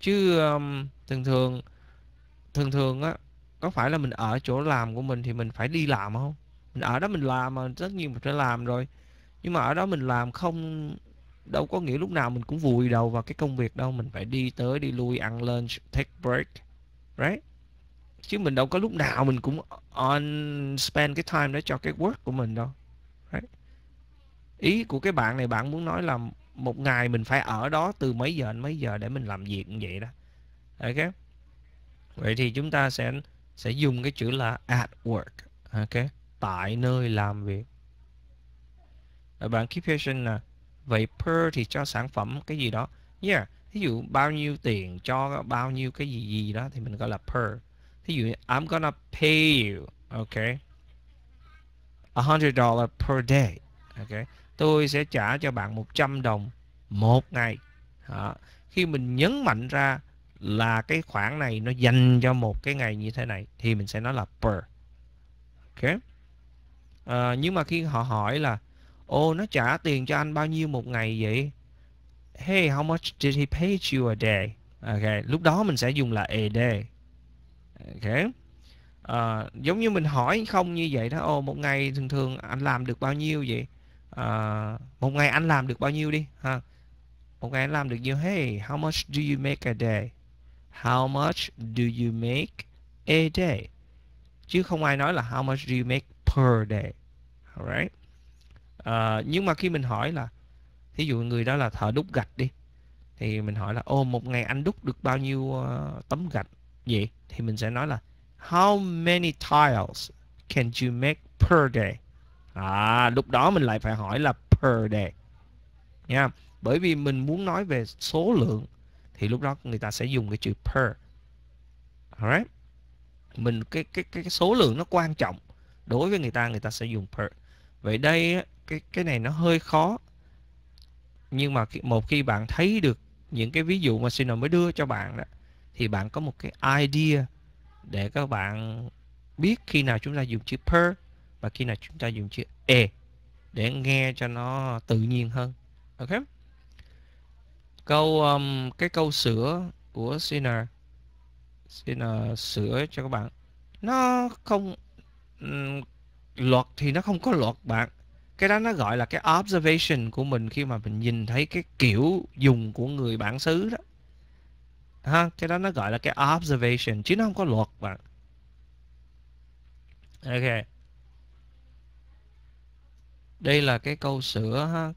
chứ um, thường thường thường thường á có phải là mình ở chỗ làm của mình thì mình phải đi làm không ở đó mình làm mà tất nhiên mình phải làm rồi nhưng mà ở đó mình làm không đâu có nghĩa lúc nào mình cũng vùi đầu vào cái công việc đâu mình phải đi tới đi lui ăn lunch take break right chứ mình đâu có lúc nào mình cũng on spend cái time đó cho cái work của mình đâu right? ý của cái bạn này bạn muốn nói là một ngày mình phải ở đó từ mấy giờ đến mấy giờ để mình làm việc như vậy đó ok vậy thì chúng ta sẽ sẽ dùng cái chữ là at work ok tại nơi làm việc ở bảng occupation là vậy per thì cho sản phẩm cái gì đó yeah ví dụ bao nhiêu tiền cho bao nhiêu cái gì gì đó thì mình gọi là per ví dụ I'm gonna pay you okay a hundred dollar per day okay tôi sẽ trả cho bạn 100 đồng một ngày đó. khi mình nhấn mạnh ra là cái khoản này nó dành cho một cái ngày như thế này thì mình sẽ nói là per okay à, nhưng mà khi họ hỏi là ô nó trả tiền cho anh bao nhiêu một ngày vậy hey how much did he pay you a day ok lúc đó mình sẽ dùng là a day ok à, giống như mình hỏi không như vậy đó ô một ngày thường thường anh làm được bao nhiêu vậy à, một ngày anh làm được bao nhiêu đi ha một ngày anh làm được nhiêu hey how much do you make a day how much do you make a day chứ không ai nói là how much do you make per day alright à, ờ, nhưng mà khi mình hỏi là thí dụ người đó là thợ đúc gạch đi thì mình hỏi là ô một ngày anh đúc được bao nhiêu uh, tấm gạch vậy thì mình sẽ nói là how many tiles can you make per day à lúc đó mình lại phải hỏi là per day nha yeah. bởi vì mình muốn nói về số lượng thì lúc đó người ta sẽ dùng cái chữ per alright mình cái cái cái số lượng nó quan trọng đối với người ta người ta sẽ dùng per vậy đây cái cái này nó hơi khó nhưng mà một khi bạn thấy được những cái ví dụ mà Sino mới đưa cho bạn đó thì bạn có một cái idea để các bạn biết khi nào chúng ta dùng chữ per và khi nào chúng ta dùng chữ e để nghe cho nó tự nhiên hơn ok câu um, cái câu sửa của Sinner Sinner sửa cho các bạn nó không luật thì nó không có luật bạn cái đó nó gọi là cái observation của mình khi mà mình nhìn thấy cái kiểu dùng của người bản xứ đó ha cái đó nó gọi là cái observation chứ nó không có luật bạn ok đây là cái câu sửa ha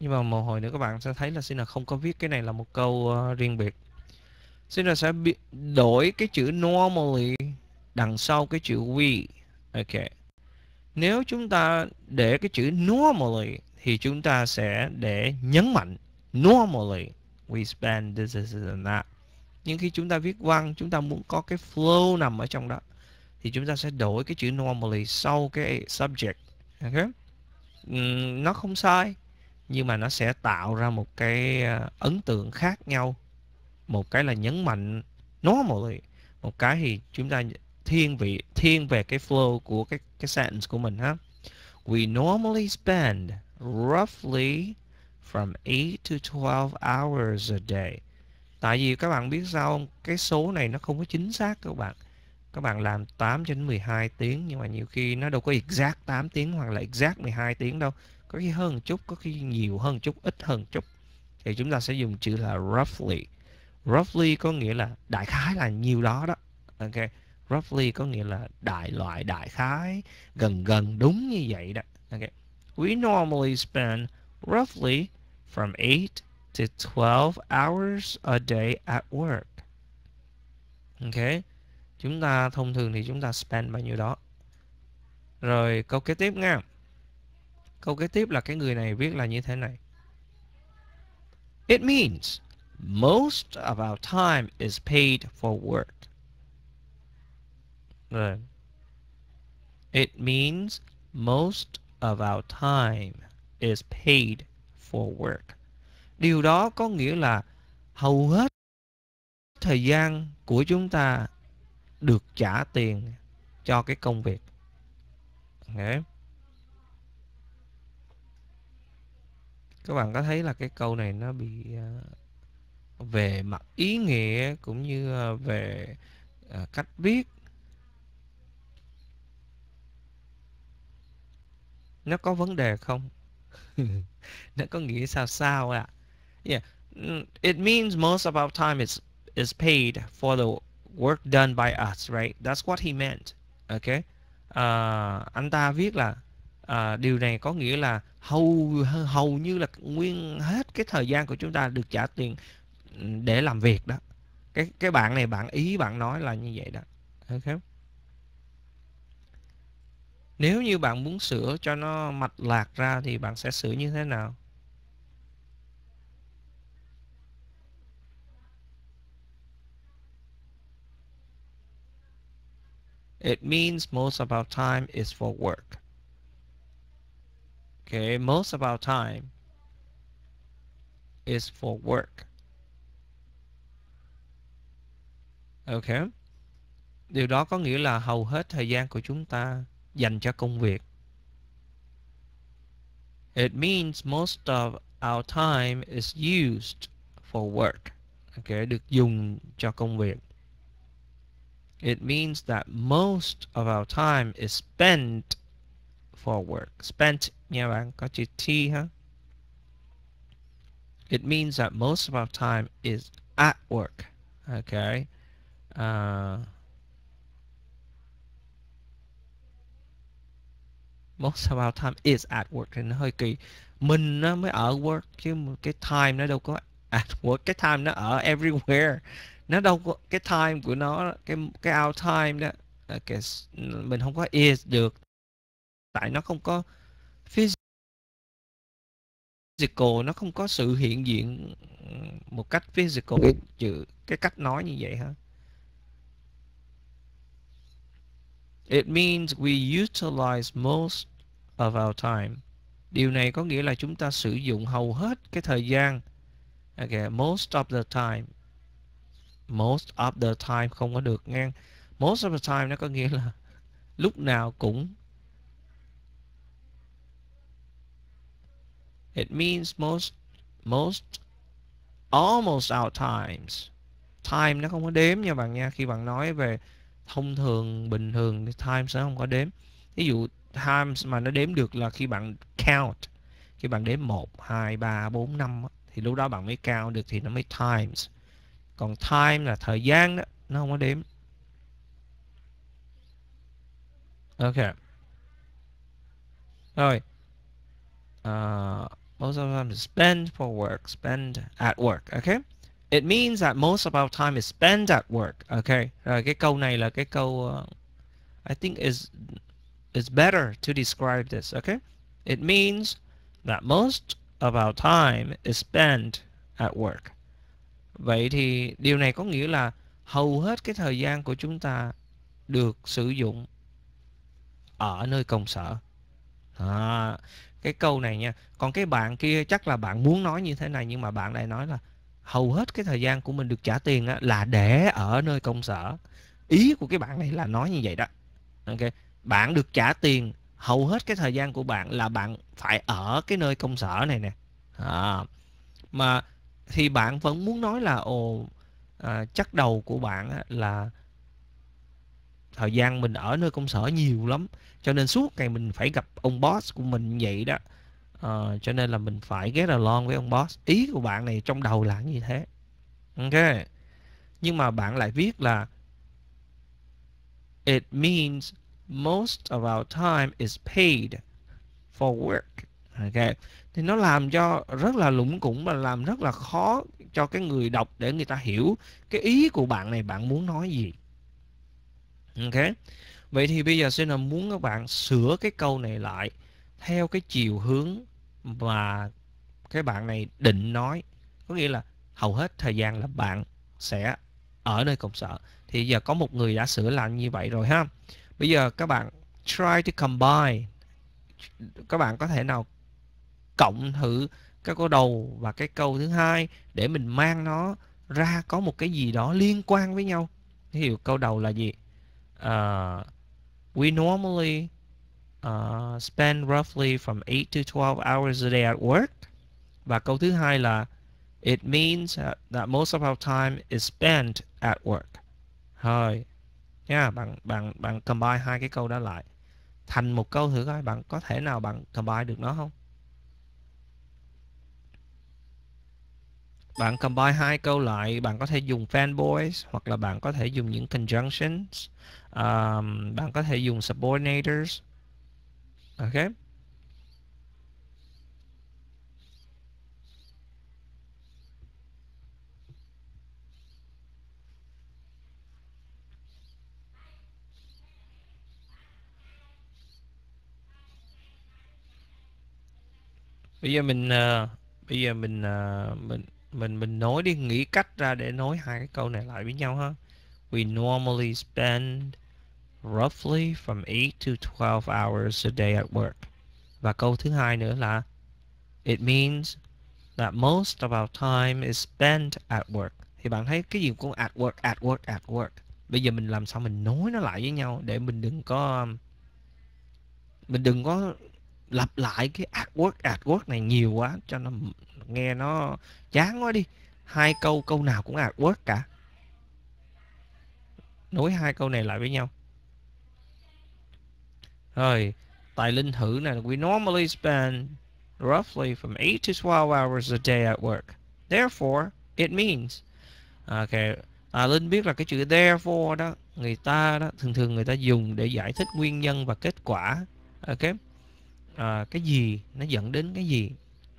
nhưng mà một hồi nữa các bạn sẽ thấy là Sina không có viết cái này là một câu uh, riêng biệt Sina sẽ đổi cái chữ normally đằng sau cái chữ we ok nếu chúng ta để cái chữ normally thì chúng ta sẽ để nhấn mạnh normally we spend this is and that nhưng khi chúng ta viết văn chúng ta muốn có cái flow nằm ở trong đó thì chúng ta sẽ đổi cái chữ normally sau cái subject ok uhm, nó không sai nhưng mà nó sẽ tạo ra một cái ờ, ấn tượng khác nhau một cái là nhấn mạnh nó một một cái thì chúng ta thiên vị thiên về cái flow của cái cái sentence của mình ha we normally spend roughly from 8 to 12 hours a day tại vì các bạn biết sao không cái số này nó không có chính xác các bạn các bạn làm 8 đến 12 tiếng nhưng mà nhiều khi nó đâu có exact 8 tiếng hoặc là exact 12 tiếng đâu có khi hơn chút có khi nhiều hơn chút ít hơn chút thì chúng ta sẽ dùng chữ là roughly roughly có nghĩa là đại khái là nhiều đó đó ok roughly có nghĩa là đại loại đại khái gần gần đúng như vậy đó ok we normally spend roughly from 8 to 12 hours a day at work ok chúng ta thông thường thì chúng ta spend bao nhiêu đó rồi câu kế tiếp nha Câu kế tiếp là cái người này viết là như thế này. It means most of our time is paid for work. Rồi. It means most of our time is paid for work. Điều đó có nghĩa là hầu hết thời gian của chúng ta được trả tiền cho cái công việc. Okay. các bạn có thấy là cái câu này nó bị ờ, về mặt ý nghĩa cũng như ờ, về ờ, cách viết nó có vấn đề không <laughs> nó có nghĩa sao sao ạ à? yeah mm, it means most of our time is is paid for the work done by us right that's what he meant okay uh, anh ta viết là à, điều này có nghĩa là hầu hầu như là nguyên hết cái thời gian của chúng ta được trả tiền ừ, để làm việc đó cái cái bạn này bạn ý bạn nói là như vậy đó ok nếu như bạn muốn sửa cho nó mạch lạc ra thì bạn sẽ sửa như thế nào It means most of our time is for work. okay most of our time is for work okay điều đó có nghĩa là hầu hết thời gian của chúng ta dành cho công việc it means most of our time is used for work okay được dùng cho công việc it means that most of our time is spent forward. Spent, nhà bạn có chữ T ha. It means that most of our time is at work. Okay. Uh, most of our time is at work thì nó hơi kỳ mình nó mới ở work chứ cái time nó đâu có at work cái time nó ở everywhere nó đâu có cái time của nó cái cái out time đó okay. mình không có is được tại nó không có physical nó không có sự hiện diện ừ, một cách physical cái chữ cái cách nói như vậy hả It means we utilize most of our time. Điều này có nghĩa là chúng ta sử dụng hầu hết cái thời gian. Okay, most of the time. Most of the time không có được ngang. Most of the time nó có nghĩa là lúc nào cũng It means most most almost all times. Time nó không có đếm nha bạn nha. Khi bạn nói về thông thường bình thường thì time sẽ không có đếm. Ví dụ times mà nó đếm được là khi bạn count. Khi bạn đếm 1 2 3 4 5 thì lúc đó bạn mới count được thì nó mới times. Còn time là thời gian đó, nó không có đếm. Ok. Rồi. Uh, Most of our time is spent for work, spend at work, okay? It means that most of our time is spent at work, okay? Rồi cái câu này là cái câu uh, I think is is better to describe this, okay? It means that most of our time is spent at work. Vậy thì điều này có nghĩa là hầu hết cái thời gian của chúng ta được sử dụng ở nơi công sở. À, cái câu này nha còn cái bạn kia chắc là bạn muốn nói như thế này nhưng mà bạn lại nói là hầu hết cái thời gian của mình được trả tiền á, là để ở nơi công sở ý của cái bạn này là nói như vậy đó ok bạn được trả tiền hầu hết cái thời gian của bạn là bạn phải ở cái nơi công sở này nè à, mà thì bạn vẫn muốn nói là ồ à, chắc đầu của bạn á, là thời gian mình ở nơi công sở nhiều lắm cho nên suốt ngày mình phải gặp ông boss của mình vậy đó à, cho nên là mình phải ghé get lon với ông boss ý của bạn này trong đầu là như thế ok nhưng mà bạn lại viết là it means most of our time is paid for work ok thì nó làm cho rất là lủng củng và làm rất là khó cho cái người đọc để người ta hiểu cái ý của bạn này bạn muốn nói gì ok Vậy thì bây giờ Sơn là muốn các bạn sửa cái câu này lại theo cái chiều hướng mà cái bạn này định nói. Có nghĩa là hầu hết thời gian là bạn sẽ ở nơi công sở. Thì giờ có một người đã sửa lại như vậy rồi ha. Bây giờ các bạn try to combine. Các bạn có thể nào cộng thử cái câu đầu và cái câu thứ hai để mình mang nó ra có một cái gì đó liên quan với nhau. hiểu câu đầu là gì? Uh, we normally uh, spend roughly from 8 to 12 hours a day at work. Và câu thứ hai là it means that, most of our time is spent at work. Rồi. Nha, yeah, bạn bạn bạn combine hai cái câu đó lại thành một câu thử coi bạn có thể nào bạn combine được nó không? bạn combine hai câu lại bạn có thể dùng fanboys hoặc là bạn có thể dùng những conjunctions um, bạn có thể dùng subordinators ok bây giờ mình uh, bây giờ mình uh, mình mình mình nói đi nghĩ cách ra để nói hai cái câu này lại với nhau ha we normally spend roughly from 8 to 12 hours a day at work và câu thứ hai nữa là it means that most of our time is spent at work thì bạn thấy cái gì cũng at work at work at work bây giờ mình làm sao mình nối nó lại với nhau để mình đừng có mình đừng có lặp lại cái at work at work này nhiều quá cho nó nghe nó chán quá đi hai câu câu nào cũng ạt quất cả nối hai câu này lại với nhau rồi tài linh thử nè we normally spend roughly from 8 to 12 hours a day at work therefore it means ok à, linh biết là cái chữ therefore đó người ta đó thường thường người ta dùng để giải thích nguyên nhân và kết quả ok à, cái gì nó dẫn đến cái gì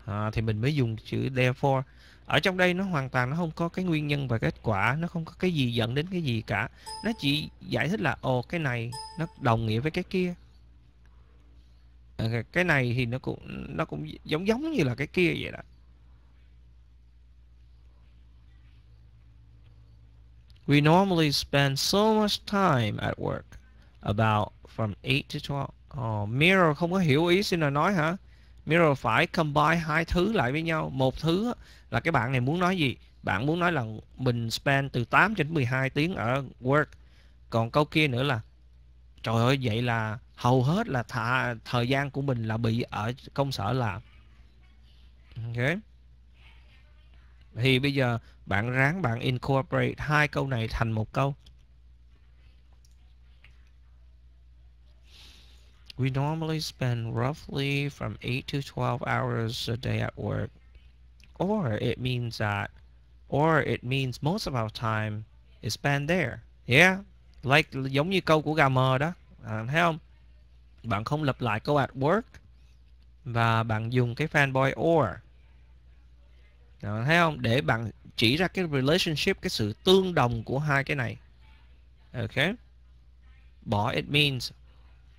à, thì mình mới dùng chữ therefore ở trong đây nó hoàn toàn nó không có cái nguyên nhân và kết quả nó không có cái gì dẫn đến cái gì cả nó chỉ giải thích là ồ cái này nó đồng nghĩa với cái kia à, cái này thì nó cũng nó cũng giống giống như là cái kia vậy đó We normally spend so much time at work, about from 8 to 12. Oh, Mirror không có hiểu ý xin là nói hả? Mirror phải combine hai thứ lại với nhau. Một thứ là cái bạn này muốn nói gì? Bạn muốn nói là mình spend từ 8 đến 12 tiếng ở work. Còn câu kia nữa là trời ơi vậy là hầu hết là thà, thời gian của mình là bị ở công sở là Ok. Thì bây giờ bạn ráng bạn incorporate hai câu này thành một câu. we normally spend roughly from 8 to 12 hours a day at work. Or it means that, or it means most of our time is spent there. Yeah, like giống như câu của gà đó, à, thấy không? Bạn không lặp lại câu at work và bạn dùng cái fanboy or. À, thấy không? Để bạn chỉ ra cái relationship, cái sự tương đồng của hai cái này. Okay. Bỏ it means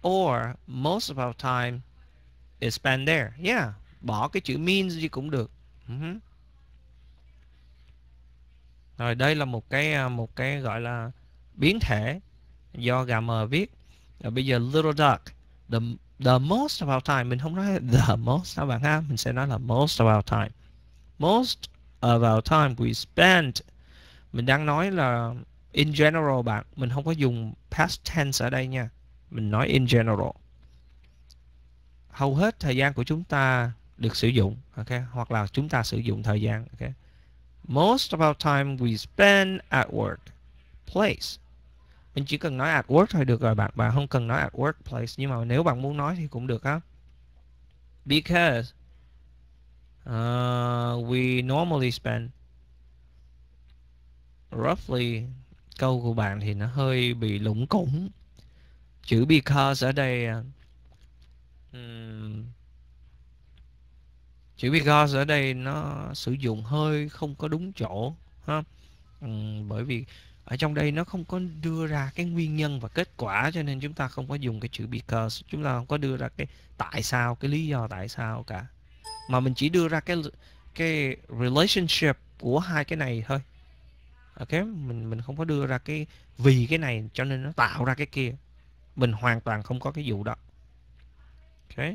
or most of our time is spent there. Yeah, bỏ cái chữ means gì cũng được. Uh mm-hmm. -huh. Rồi đây là một cái à, một cái gọi là biến thể do Gamer viết. Rồi bây giờ little duck the the most of our time mình không nói the most các bạn ha, mình sẽ nói là most of our time. Most of our time we spend mình đang nói là in general bạn, mình không có dùng past tense ở đây nha mình nói in general hầu hết thời gian của chúng ta được sử dụng okay? hoặc là chúng ta sử dụng thời gian okay? most of our time we spend at work place mình chỉ cần nói at work thôi được rồi bạn bạn không cần nói at work place nhưng mà nếu bạn muốn nói thì cũng được á because uh, we normally spend roughly câu của bạn thì nó hơi bị lủng củng chữ because ở đây um, à, chữ because ở đây nó sử dụng hơi không có đúng chỗ ha um, bởi vì ở trong đây nó không có đưa ra cái nguyên nhân và kết quả cho nên chúng ta không có dùng cái chữ because chúng ta không có đưa ra cái tại sao cái lý do tại sao cả mà mình chỉ đưa ra cái cái relationship của hai cái này thôi ok mình mình không có đưa ra cái vì cái này cho nên nó tạo ra cái kia mình hoàn toàn không có cái vụ đó ok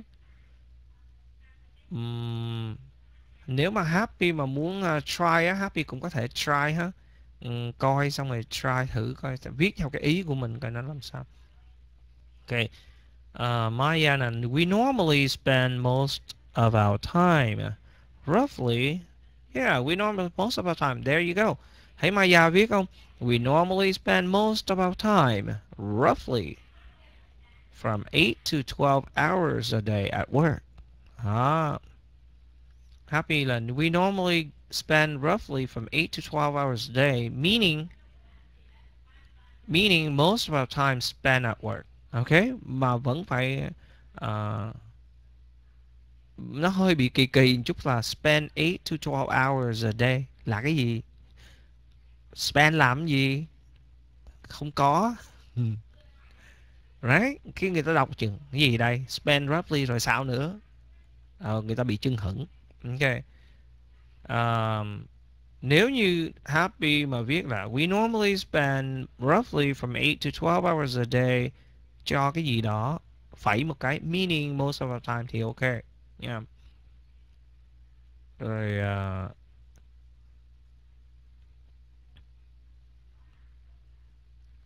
um, nếu mà happy mà muốn uh, try á happy cũng có thể try ha um, coi xong rồi try thử coi viết theo cái ý của mình coi nó làm sao ok uh, Maya and we normally spend most of our time roughly yeah we normally most of our time there you go thấy Maya viết không we normally spend most of our time roughly from 8 to 12 hours a day at work. Ah. Happy Land. We normally spend roughly from 8 to 12 hours a day, meaning meaning most of our time spent at work. Okay? Mà vẫn phải uh, nó hơi bị kỳ kỳ chút là spend 8 to 12 hours a day là cái gì? Spend làm gì? Không có. right khi người ta đọc chừng cái gì đây spend roughly rồi sao nữa ờ, người ta bị chưng hửng ok um, nếu như happy mà viết là we normally spend roughly from 8 to 12 hours a day cho cái gì đó phải một cái meaning most of the time thì ok nha yeah. rồi uh,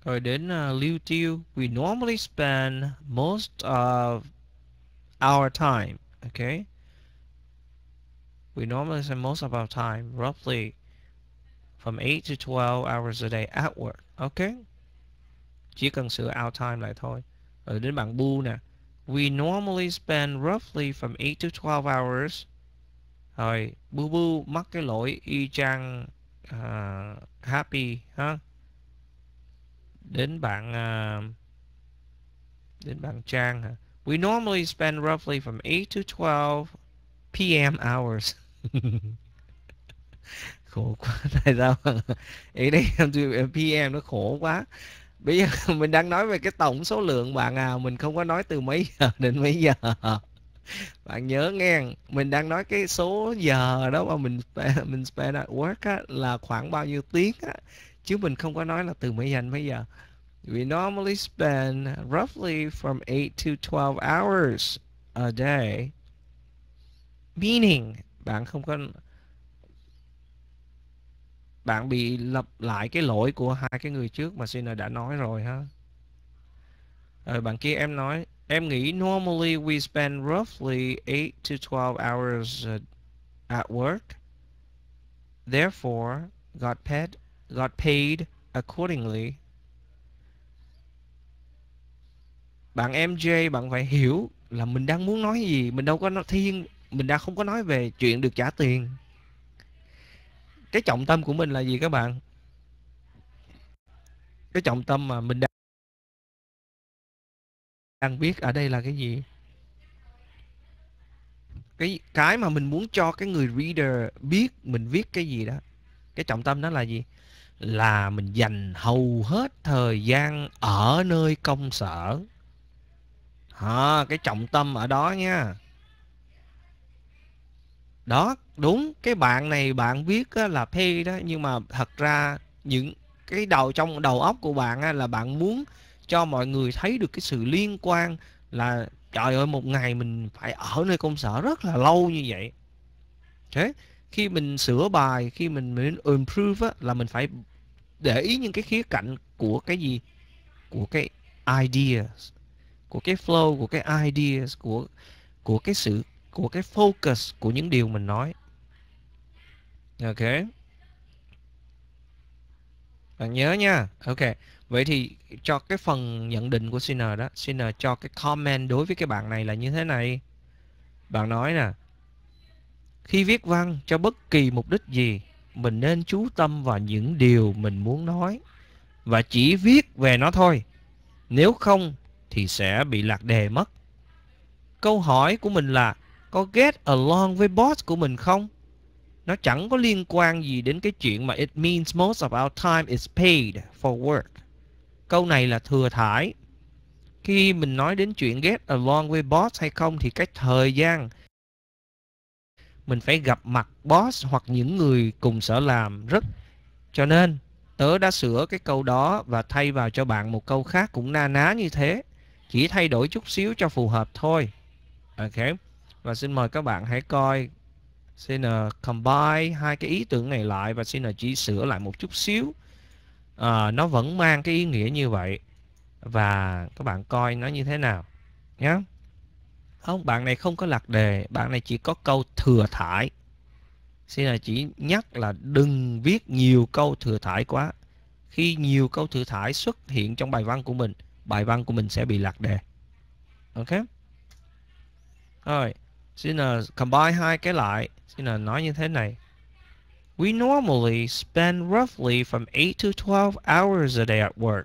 rồi đến uh, à, lưu tiêu we normally spend most of our time okay we normally spend most of our time roughly from 8 to 12 hours a day at work okay chỉ cần sửa our time lại thôi rồi đến bạn bu nè we normally spend roughly from 8 to 12 hours rồi bu bu mắc cái lỗi y chang uh, happy ha huh? đến bạn uh, đến bạn Trang hả? We normally spend roughly from 8 to 12 p.m. hours. <laughs> khổ quá tại sao 8 a.m. to p.m. nó khổ quá. Bây giờ <laughs> mình đang nói về cái tổng số lượng bạn à, mình không có nói từ mấy giờ <laughs> đến mấy giờ. Bạn nhớ nghe, mình đang nói cái số giờ đó mà mình mình spend at work á, là khoảng bao nhiêu tiếng á chứ mình không có nói là từ mấy giờ mấy giờ we normally spend roughly from 8 to 12 hours a day. Meaning, bạn không có bạn bị lặp lại cái lỗi của hai cái người trước mà Sina đã nói rồi ha. Rồi ờ, bạn kia em nói, em nghĩ normally we spend roughly 8 to 12 hours at work. Therefore, got paid got paid accordingly. Bạn MJ bạn phải hiểu là mình đang muốn nói gì, mình đâu có nói thiên, mình đang không có nói về chuyện được trả tiền. Cái trọng tâm của mình là gì các bạn? Cái trọng tâm mà mình đang đang biết ở đây là cái gì? cái cái mà mình muốn cho cái người reader biết mình viết cái gì đó cái trọng tâm đó là gì là mình dành hầu hết thời gian ở nơi công sở. À, cái trọng tâm ở đó nha. Đó, đúng, cái bạn này bạn viết là pay đó, nhưng mà thật ra những cái đầu trong đầu óc của bạn là bạn muốn cho mọi người thấy được cái sự liên quan là trời ơi một ngày mình phải ở nơi công sở rất là lâu như vậy thế khi mình sửa bài khi mình, mình improve á, là mình phải để ý những cái khía cạnh của cái gì của cái ideas của cái flow của cái ideas của của cái sự của cái focus của những điều mình nói ok bạn nhớ nha ok vậy thì cho cái phần nhận định của Sinner đó Sinner cho cái comment đối với cái bạn này là như thế này bạn nói nè khi viết văn cho bất kỳ mục đích gì mình nên chú tâm vào những điều mình muốn nói và chỉ viết về nó thôi. Nếu không thì sẽ bị lạc đề mất. Câu hỏi của mình là có get along với boss của mình không? Nó chẳng có liên quan gì đến cái chuyện mà it means most of our time is paid for work. Câu này là thừa thải. Khi mình nói đến chuyện get along with boss hay không thì cái thời gian mình phải gặp mặt boss hoặc những người cùng sở làm rất cho nên tớ đã sửa cái câu đó và thay vào cho bạn một câu khác cũng na ná như thế chỉ thay đổi chút xíu cho phù hợp thôi ok và xin mời các bạn hãy coi xin combine hai cái ý tưởng này lại và xin là chỉ sửa lại một chút xíu à, nó vẫn mang cái ý nghĩa như vậy và các bạn coi nó như thế nào nhé không bạn này không có lạc đề bạn này chỉ có câu thừa thải xin là chỉ nhắc là đừng viết nhiều câu thừa thải quá khi nhiều câu thừa thải xuất hiện trong bài văn của mình bài văn của mình sẽ bị lạc đề ok rồi xin là combine hai cái lại xin là nói như thế này We normally spend roughly from 8 to 12 hours a day at work.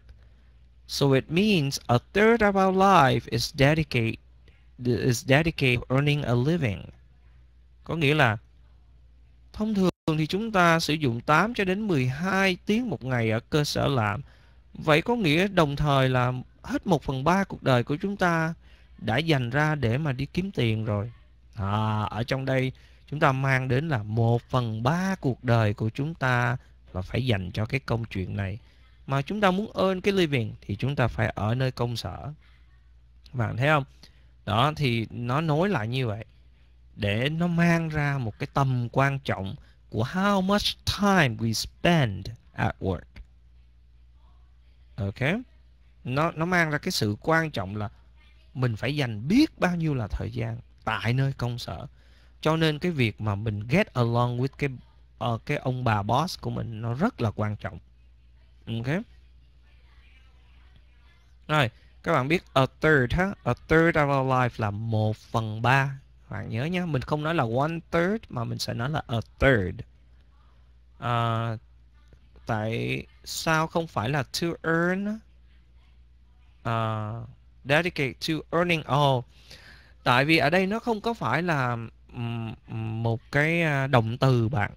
So it means a third of our life is dedicated is dedicated to earning a living. Có nghĩa là thông thường thì chúng ta sử dụng 8 cho đến 12 tiếng một ngày ở cơ sở làm. Vậy có nghĩa đồng thời là hết 1 phần 3 cuộc đời của chúng ta đã dành ra để mà đi kiếm tiền rồi. À, ở trong đây chúng ta mang đến là 1 phần 3 cuộc đời của chúng ta là phải dành cho cái công chuyện này. Mà chúng ta muốn earn cái living thì chúng ta phải ở nơi công sở. Bạn thấy không? đó thì nó nối lại như vậy để nó mang ra một cái tầm quan trọng của how much time we spend at work ok nó nó mang ra cái sự quan trọng là mình phải dành biết bao nhiêu là thời gian tại nơi công sở cho nên cái việc mà mình get along with cái uh, cái ông bà boss của mình nó rất là quan trọng ok rồi các bạn biết a third ha a third of our life là một phần ba bạn nhớ nhé mình không nói là one third mà mình sẽ nói là a third à, tại sao không phải là to earn uh, dedicate to earning all tại vì ở đây nó không có phải là một cái à, động từ bạn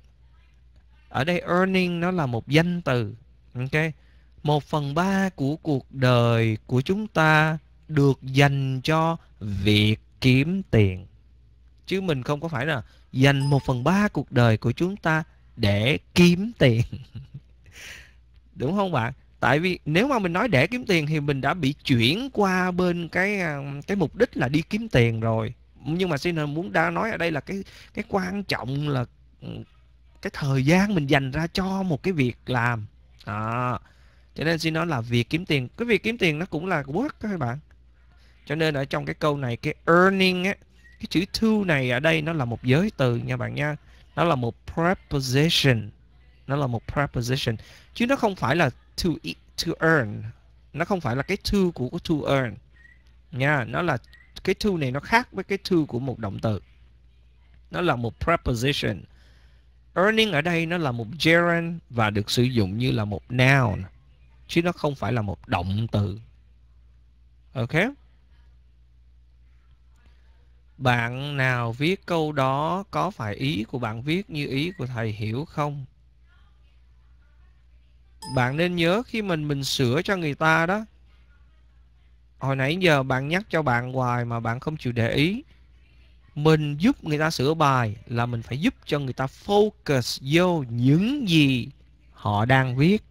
ở đây earning nó là một danh từ ok một phần ba của cuộc đời của chúng ta được dành cho việc kiếm tiền chứ mình không có phải là dành một phần ba cuộc đời của chúng ta để kiếm tiền <laughs> đúng không bạn tại vì nếu mà mình nói để kiếm tiền thì mình đã bị chuyển qua bên cái à, cái mục đích là đi kiếm tiền rồi nhưng mà xin muốn đã nói ở đây là cái cái quan trọng là ừ, cái thời gian mình dành ra cho một cái việc làm à, cho nên xin nói là việc kiếm tiền cái việc kiếm tiền nó cũng là work các bạn cho nên ở trong cái câu này cái earning á cái chữ to này ở đây nó là một giới từ nha bạn nha nó là một preposition nó là một preposition chứ nó không phải là to eat, to earn nó không phải là cái to của cái to earn nha nó là cái to này nó khác với cái to của một động từ nó là một preposition earning ở đây nó là một gerund và được sử dụng như là một noun chứ nó không phải là một động từ ok bạn nào viết câu đó có phải ý của bạn viết như ý của thầy hiểu không bạn nên nhớ khi mình mình sửa cho người ta đó hồi nãy giờ bạn nhắc cho bạn hoài mà bạn không chịu để ý mình giúp người ta sửa bài là mình phải giúp cho người ta focus vô những gì họ đang viết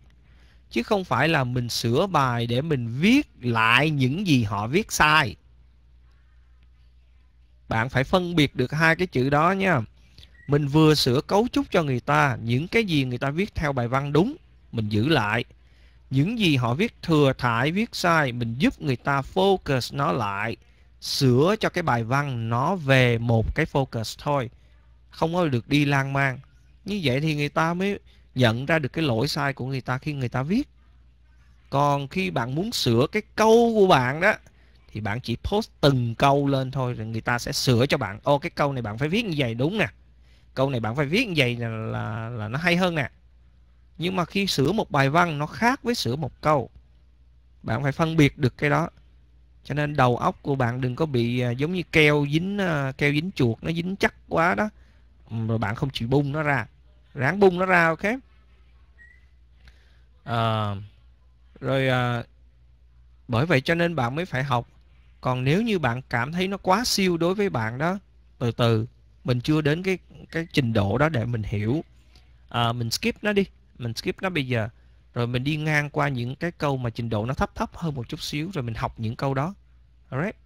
chứ không phải là mình sửa bài để mình viết lại những gì họ viết sai bạn phải phân biệt được hai cái chữ đó nha mình vừa sửa cấu trúc cho người ta những cái gì người ta viết theo bài văn đúng mình giữ lại những gì họ viết thừa thải viết sai mình giúp người ta focus nó lại sửa cho cái bài văn nó về một cái focus thôi không có được đi lang mang như vậy thì người ta mới nhận ra được cái lỗi sai của người ta khi người ta viết còn khi bạn muốn sửa cái câu của bạn đó thì bạn chỉ post từng câu lên thôi rồi người ta sẽ sửa cho bạn ô cái câu này bạn phải viết như vậy đúng nè câu này bạn phải viết như vậy là là, là nó hay hơn nè nhưng mà khi sửa một bài văn nó khác với sửa một câu bạn phải phân biệt được cái đó cho nên đầu óc của bạn đừng có bị à, giống như keo dính à, keo dính chuột nó dính chắc quá đó rồi bạn không chịu bung nó ra ráng bung nó ra ok à, rồi à, bởi vậy cho nên bạn mới phải học còn nếu như bạn cảm thấy nó quá siêu đối với bạn đó từ từ mình chưa đến cái cái trình độ đó để mình hiểu à, mình skip nó đi mình skip nó bây giờ rồi mình đi ngang qua những cái câu mà trình độ nó thấp thấp hơn một chút xíu rồi mình học những câu đó alright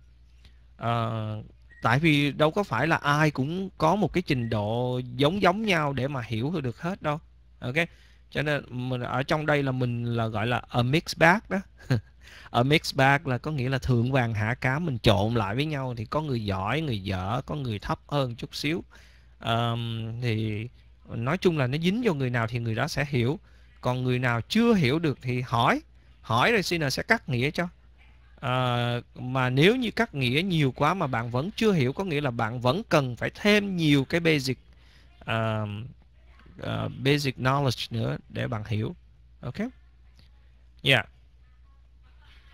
uh, tại vì đâu có phải là ai cũng có một cái trình độ giống giống nhau để mà hiểu được hết đâu ok cho nên mình ở trong đây là mình là gọi là a mix bag đó <laughs> a mix bag là có nghĩa là thượng vàng hạ cám mình trộn lại với nhau thì có người giỏi người dở có người thấp hơn chút xíu um, thì nói chung là nó dính vô người nào thì người đó sẽ hiểu còn người nào chưa hiểu được thì hỏi hỏi rồi sinner sẽ cắt nghĩa cho à, mà nếu như cắt nghĩa nhiều quá mà bạn vẫn chưa hiểu có nghĩa là bạn vẫn cần phải thêm nhiều cái basic uh, uh, basic knowledge nữa để bạn hiểu ok yeah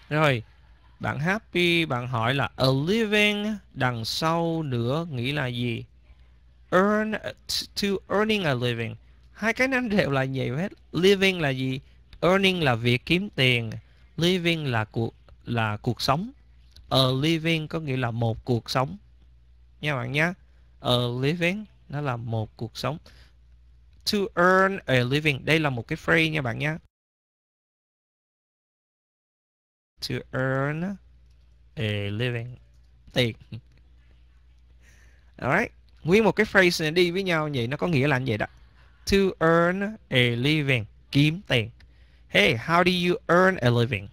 rồi bạn happy bạn hỏi là a living đằng sau nữa nghĩ là gì earn to earning a living hai cái nó đều là vậy hết living là gì earning là việc kiếm tiền living là cuộc là cuộc sống a living có nghĩa là một cuộc sống nha bạn nhé a living nó là một cuộc sống to earn a living đây là một cái phrase nha bạn nhé to earn a living tiền alright nguyên một cái phrase này đi với nhau vậy nó có nghĩa là như vậy đó to earn a living kiếm tiền hey how do you earn a living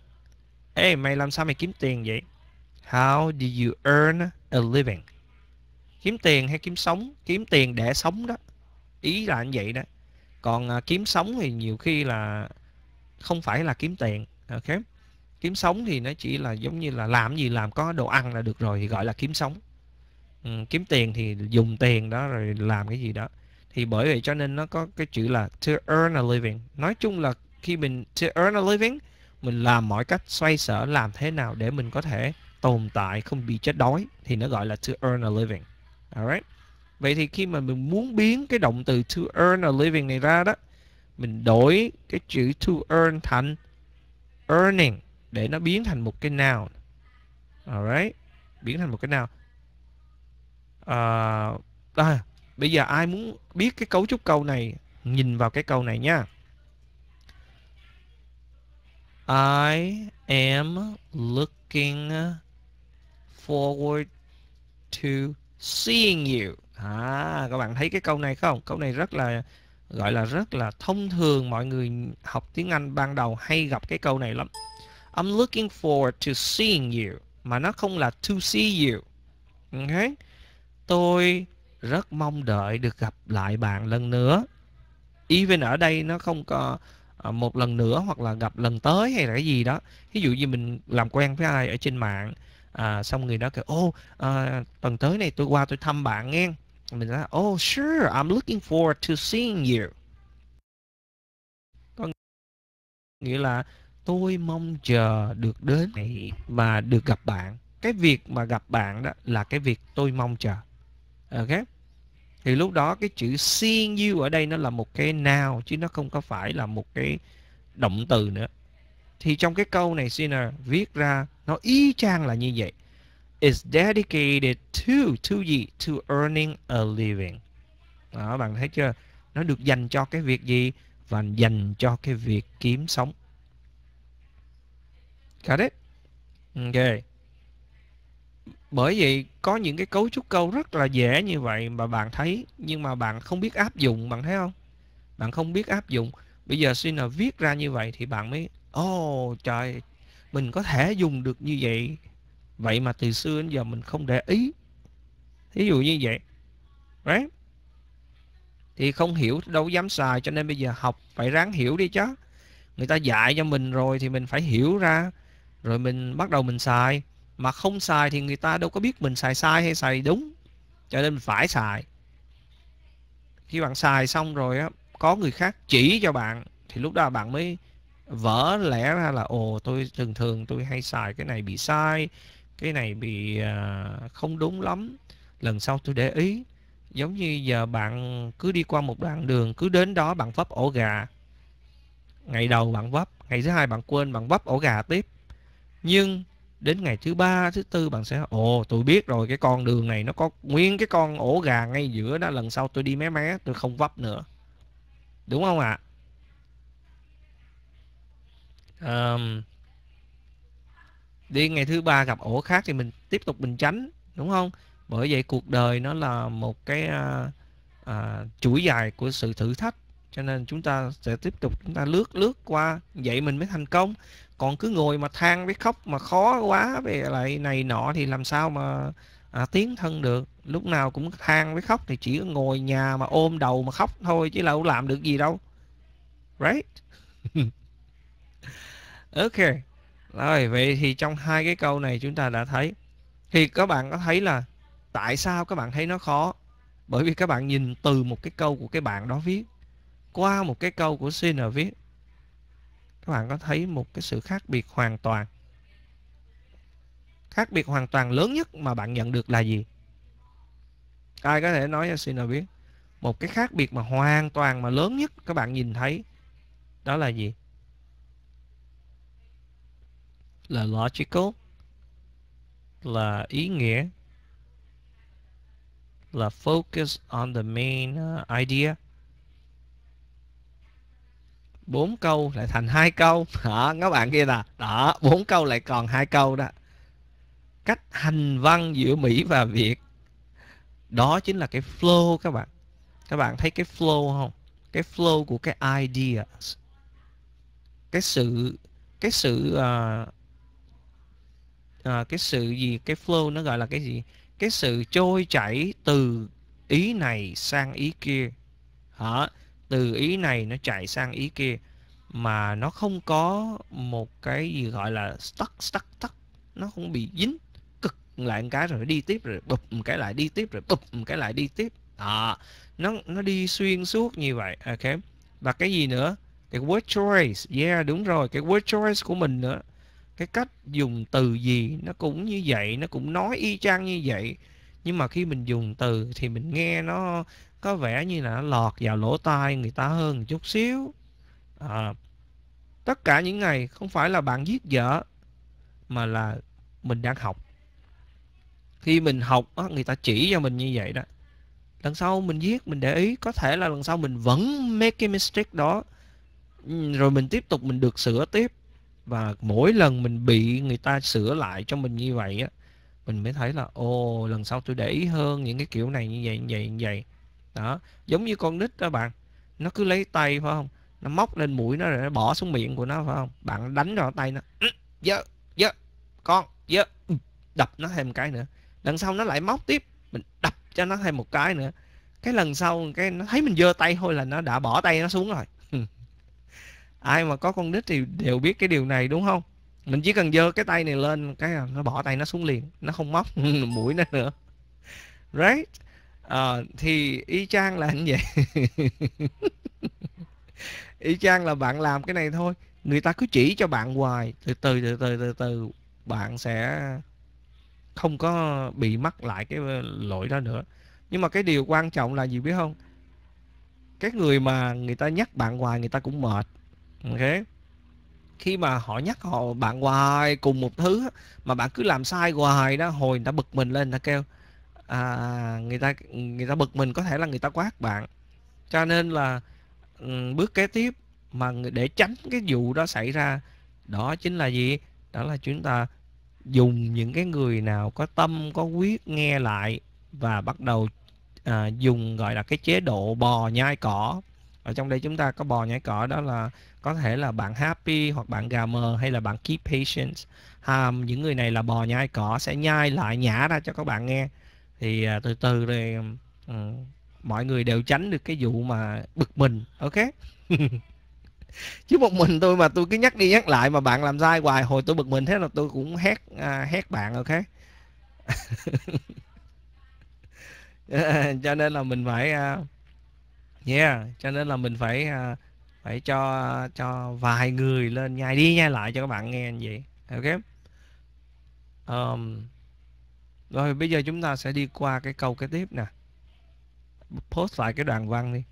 Ê, mày làm sao mày kiếm tiền vậy? How do you earn a living? Kiếm tiền hay kiếm sống? Kiếm tiền để sống đó. Ý là như vậy đó. Còn à, kiếm sống thì nhiều khi là không phải là kiếm tiền. Ok? Kiếm sống thì nó chỉ là giống như là làm gì làm có đồ ăn là được rồi thì gọi là kiếm sống. Ừ, kiếm tiền thì dùng tiền đó rồi làm cái gì đó. Thì bởi vậy cho nên nó có cái chữ là to earn a living. Nói chung là khi mình to earn a living mình làm mọi cách xoay sở làm thế nào để mình có thể tồn tại không bị chết đói thì nó gọi là to earn a living alright vậy thì khi mà mình muốn biến cái động từ to earn a living này ra đó mình đổi cái chữ to earn thành earning để nó biến thành một cái noun alright biến thành một cái noun uh, à, bây giờ ai muốn biết cái cấu trúc câu này nhìn vào cái câu này nha I am looking forward to seeing you. À, các bạn thấy cái câu này không? Câu này rất là gọi là rất là thông thường mọi người học tiếng Anh ban đầu hay gặp cái câu này lắm. I'm looking forward to seeing you mà nó không là to see you. Okay. Tôi rất mong đợi được gặp lại bạn lần nữa. Even ở đây nó không có À, một lần nữa hoặc là gặp lần tới hay là cái gì đó ví dụ như mình làm quen với ai ở trên mạng à, xong người đó kêu ô à, tuần tới này tôi qua tôi thăm bạn nghe mình nói oh sure I'm looking forward to seeing you có nghĩa là tôi mong chờ được đến mà được gặp bạn cái việc mà gặp bạn đó là cái việc tôi mong chờ ok thì lúc đó cái chữ seeing you ở đây nó là một cái nào chứ nó không có phải là một cái động từ nữa thì trong cái câu này sinner viết ra nó y chang là như vậy is dedicated to to gì to earning a living đó bạn thấy chưa nó được dành cho cái việc gì và dành cho cái việc kiếm sống got it okay bởi vì có những cái cấu trúc câu rất là dễ như vậy mà bạn thấy nhưng mà bạn không biết áp dụng bạn thấy không bạn không biết áp dụng bây giờ xin là viết ra như vậy thì bạn mới ô oh, trời mình có thể dùng được như vậy vậy mà từ xưa đến giờ mình không để ý thí dụ như vậy right thì không hiểu đâu dám xài cho nên bây giờ học phải ráng hiểu đi chứ người ta dạy cho mình rồi thì mình phải hiểu ra rồi mình bắt đầu mình xài mà không xài thì người ta đâu có biết mình xài sai hay xài đúng cho nên phải xài khi bạn xài xong rồi á có người khác chỉ cho bạn thì lúc đó bạn mới vỡ lẽ ra là ồ tôi thường thường tôi hay xài cái này bị sai cái này bị à, không đúng lắm lần sau tôi để ý giống như giờ bạn cứ đi qua một đoạn đường cứ đến đó bạn vấp ổ gà ngày đầu bạn vấp ngày thứ hai bạn quên bạn vấp ổ gà tiếp nhưng đến ngày thứ ba thứ tư bạn sẽ ồ tôi biết rồi cái con đường này nó có nguyên cái con ổ gà ngay giữa đó lần sau tôi đi mé mé tôi không vấp nữa đúng không ạ à? um, đi ngày thứ ba gặp ổ khác thì mình tiếp tục mình tránh đúng không bởi vậy cuộc đời nó là một cái à, à, chuỗi dài của sự thử thách cho nên chúng ta sẽ tiếp tục chúng ta lướt lướt qua vậy mình mới thành công còn cứ ngồi mà than với khóc mà khó quá về lại này nọ thì làm sao mà à, tiến thân được lúc nào cũng than với khóc thì chỉ ngồi nhà mà ôm đầu mà khóc thôi chứ là làm được gì đâu right <laughs> ok rồi vậy thì trong hai cái câu này chúng ta đã thấy thì các bạn có thấy là tại sao các bạn thấy nó khó bởi vì các bạn nhìn từ một cái câu của cái bạn đó viết qua một cái câu của sinner viết các bạn có thấy một cái sự khác biệt hoàn toàn khác biệt hoàn toàn lớn nhất mà bạn nhận được là gì ai có thể nói cho xin là biết một cái khác biệt mà hoàn toàn mà lớn nhất các bạn nhìn thấy đó là gì là logical là ý nghĩa là focus on the main uh, idea bốn câu lại thành hai câu hả các bạn kia là đó bốn câu lại còn hai câu đó cách hành văn giữa mỹ và việt đó chính là cái flow các bạn các bạn thấy cái flow không cái flow của cái idea cái sự cái sự uh, uh, cái sự gì cái flow nó gọi là cái gì cái sự trôi chảy từ ý này sang ý kia hả từ ý này nó chạy sang ý kia mà nó không có một cái gì gọi là stuck stuck stuck nó không bị dính cực lại một cái rồi đi tiếp rồi bụp một cái lại đi tiếp rồi bụp một cái lại đi tiếp à, nó nó đi xuyên suốt như vậy ok và cái gì nữa cái word choice yeah đúng rồi cái word choice của mình nữa cái cách dùng từ gì nó cũng như vậy nó cũng nói y chang như vậy nhưng mà khi mình dùng từ thì mình nghe nó có vẻ như là lọt vào lỗ tai người ta hơn một chút xíu à, tất cả những ngày không phải là bạn giết vợ mà là mình đang học khi mình học người ta chỉ cho mình như vậy đó lần sau mình viết mình để ý có thể là lần sau mình vẫn make cái mistake đó ừ, rồi mình tiếp tục mình được sửa tiếp và mỗi lần mình bị người ta sửa lại cho mình như vậy á mình mới thấy là ô lần sau tôi để ý hơn những cái kiểu này như vậy như vậy như vậy đó giống như con nít đó bạn nó cứ lấy tay phải không nó móc lên mũi nó rồi nó bỏ xuống miệng của nó phải không bạn đánh vào tay nó ừ, dơ dơ con dơ ừ, đập nó thêm một cái nữa lần sau nó lại móc tiếp mình đập cho nó thêm một cái nữa cái lần sau cái nó thấy mình dơ tay thôi là nó đã bỏ tay nó xuống rồi <laughs> ai mà có con nít thì đều biết cái điều này đúng không mình chỉ cần dơ cái tay này lên cái nó bỏ tay nó xuống liền nó không móc <laughs> mũi nó nữa right à, thì y chang là như vậy <laughs> y chang là bạn làm cái này thôi người ta cứ chỉ cho bạn hoài từ từ từ từ từ từ bạn sẽ không có bị mắc lại cái lỗi đó nữa nhưng mà cái điều quan trọng là gì biết không cái người mà người ta nhắc bạn hoài người ta cũng mệt ok khi mà họ nhắc họ bạn hoài cùng một thứ mà bạn cứ làm sai hoài đó hồi người ta bực mình lên người ta kêu à, người ta người ta bực mình có thể là người ta quát bạn cho nên là ừ, bước kế tiếp mà để tránh cái vụ đó xảy ra đó chính là gì đó là chúng ta dùng những cái người nào có tâm có quyết nghe lại và bắt đầu à, dùng gọi là cái chế độ bò nhai cỏ ở trong đây chúng ta có bò nhai cỏ đó là có thể là bạn happy hoặc bạn gà hay là bạn keep patience à, những người này là bò nhai cỏ sẽ nhai lại nhả ra cho các bạn nghe thì à, từ từ rồi à, ừ, mọi người đều tránh được cái vụ mà bực mình ok <laughs> chứ một mình tôi mà tôi cứ nhắc đi nhắc lại mà bạn làm sai hoài hồi tôi bực mình thế là tôi cũng hét à, hét bạn ok <laughs> cho nên là mình phải uh, yeah cho nên là mình phải à, phải cho cho vài người lên nhai đi nhai lại cho các bạn nghe như vậy ok um, rồi bây giờ chúng ta sẽ đi qua cái câu kế tiếp nè. Post lại cái đoạn văn đi.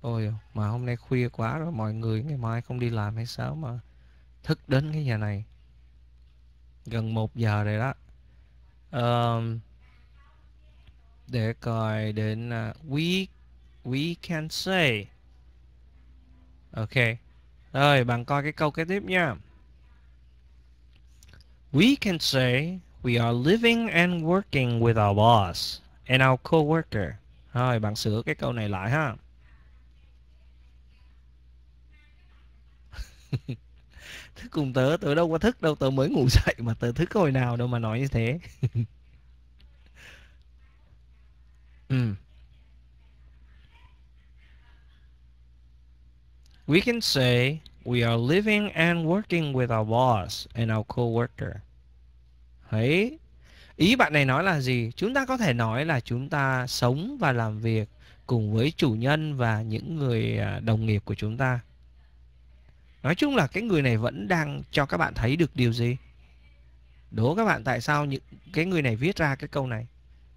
Ôi mà hôm nay khuya quá rồi mọi người ngày mai không đi làm hay sao mà thức đến cái giờ này. Gần 1 giờ rồi đó. Um, để coi đến uh, we we can say. Okay. Rồi, bạn coi cái câu kế tiếp nha. We can say we are living and working with our boss and our co-worker, Rồi, bạn sửa cái câu này lại ha. <laughs> thức cùng tớ, tớ đâu có thức đâu, tớ mới ngủ dậy mà tớ thức hồi nào đâu mà nói như thế. <laughs> ừ. We can say we are living and working with our boss and our coworker. Đấy. Ý bạn này nói là gì? Chúng ta có thể nói là chúng ta sống và làm việc cùng với chủ nhân và những người à, đồng nghiệp của chúng ta. Nói chung là cái người này vẫn đang cho các bạn thấy được điều gì? Đố các bạn tại sao những cái người này viết ra cái câu này?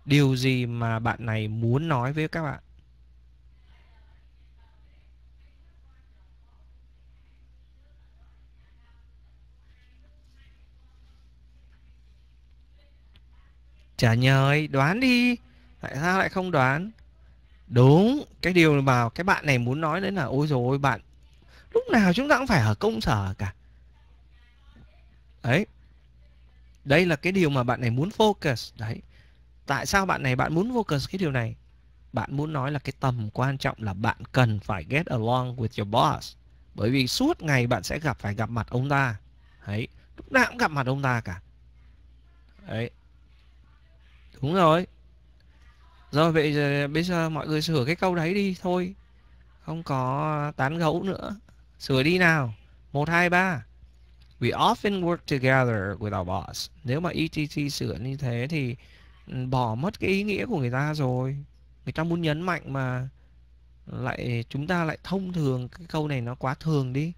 Điều gì mà bạn này muốn nói với các bạn? Trả nhời, đoán đi. Tại sao lại không đoán? Đúng, cái điều mà cái bạn này muốn nói đấy là ôi dồi ôi bạn. Lúc nào chúng ta cũng phải ở công sở cả. Đấy. Đây là cái điều mà bạn này muốn focus. Đấy. Tại sao bạn này bạn muốn focus cái điều này? Bạn muốn nói là cái tầm quan trọng là bạn cần phải get along with your boss. Bởi vì suốt ngày bạn sẽ gặp phải gặp mặt ông ta. Đấy. Lúc nào cũng gặp mặt ông ta cả. Đấy. Đúng rồi. Rồi vậy giờ, bây giờ mọi người sửa cái câu đấy đi thôi. Không có tán gẫu nữa. Sửa đi nào. một hai ba, We often work together with our boss. Nếu mà ETT sửa như thế thì ừ, bỏ mất cái ý nghĩa của người ta rồi. Người ta muốn nhấn mạnh mà lại chúng ta lại thông thường cái câu này nó quá thường đi.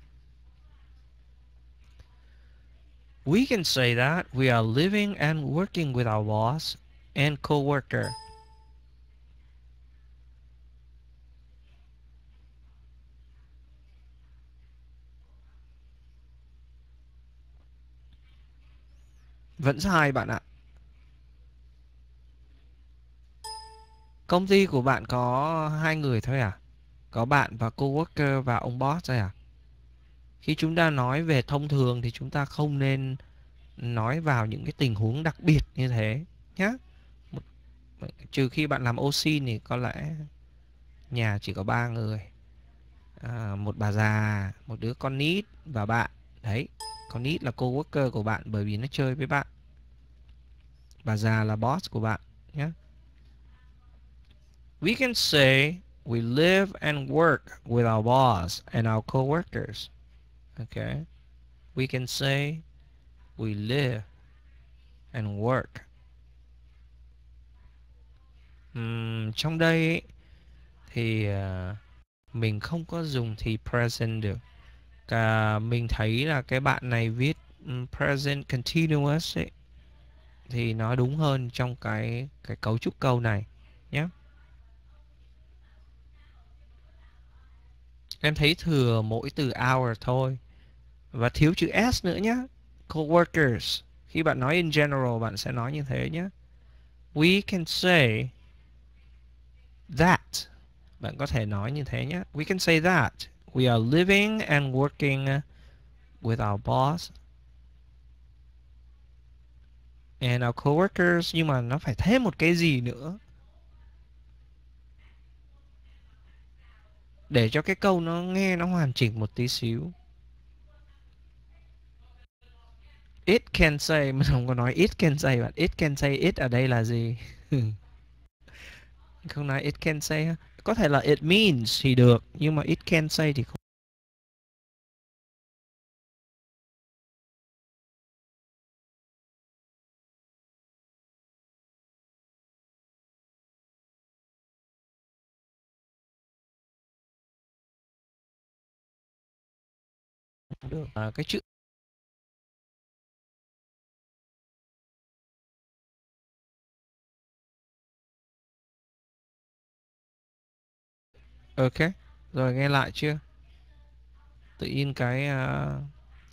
We can say that we are living and working with our boss and coworker. Vẫn sai bạn ạ. Công ty của bạn có hai người thôi à? Có bạn và coworker và ông boss thôi à? Khi chúng ta nói về thông thường thì chúng ta không nên nói vào những cái tình huống đặc biệt như thế nhé trừ khi bạn làm ô xin thì có lẽ nhà chỉ có ba người à, một bà già một đứa con nít và bạn đấy con nít là cô worker của bạn bởi vì nó chơi với bạn bà già là boss của bạn nhé we can say we live and work with our boss and our co-workers okay we can say we live and work um, trong đây ấy, thì uh, mình không có dùng thì present được cả mình thấy là cái bạn này viết um, present continuous ấy thì nó đúng hơn trong cái cái cấu trúc câu này nhé em thấy thừa mỗi từ hour thôi và thiếu chữ s nữa nhé coworkers khi bạn nói in general bạn sẽ nói như thế nhé we can say that. Bạn có thể nói như thế nhé. We can say that. We are living and working with our boss and our coworkers nhưng mà nó phải thêm một cái gì nữa để cho cái câu nó nghe nó hoàn chỉnh một tí xíu. It can say <laughs> mình không có nói it can say bạn. It can say it ở đây là gì? <laughs> câu này it can say ha. có thể là it means thì được nhưng mà it can say thì không
được à, cái chữ
ok rồi nghe lại chưa tự in cái uh,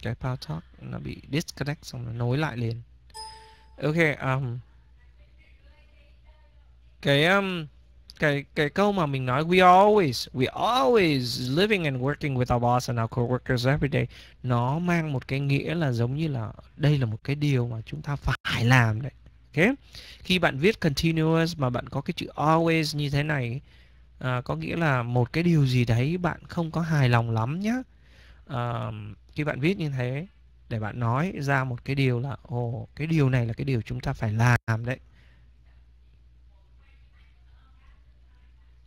cái power talk nó bị disconnect xong nó nối lại liền ok um, cái um, cái cái câu mà mình nói we always we always living and working with our boss and our coworkers every day nó mang một cái nghĩa là giống như là đây là một cái điều mà chúng ta phải làm đấy. OK, Khi bạn viết continuous mà bạn có cái chữ always như thế này à, có nghĩa là một cái điều gì đấy bạn không có hài lòng lắm nhé à, khi bạn viết như thế để bạn nói ra một cái điều là ồ cái điều này là cái điều chúng ta phải làm đấy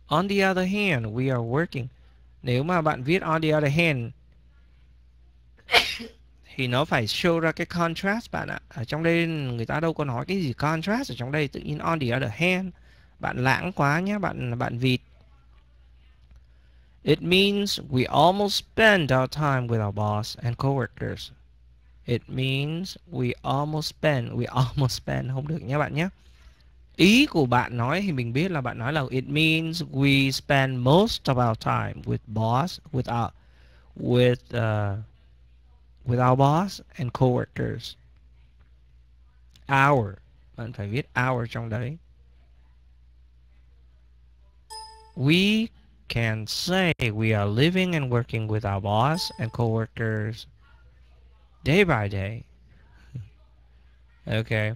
On the other hand, we are working. Nếu mà bạn viết on the other hand thì nó phải show ra cái contrast bạn ạ. Ở trong đây người ta đâu có nói cái gì contrast ở trong đây tự nhiên on the other hand. Bạn lãng quá nhé, bạn bạn vịt. It means we almost spend our time with our boss and coworkers. It means we almost spend, we <laughs> almost spend không được nhé bạn nhé. Ý của bạn nói thì mình biết là bạn nói là it means we spend most of our time with boss, with our, with, uh, with our boss and coworkers. Hour, bạn phải viết hour trong đấy. We can say we are living and working with our boss and coworkers day by day. okay.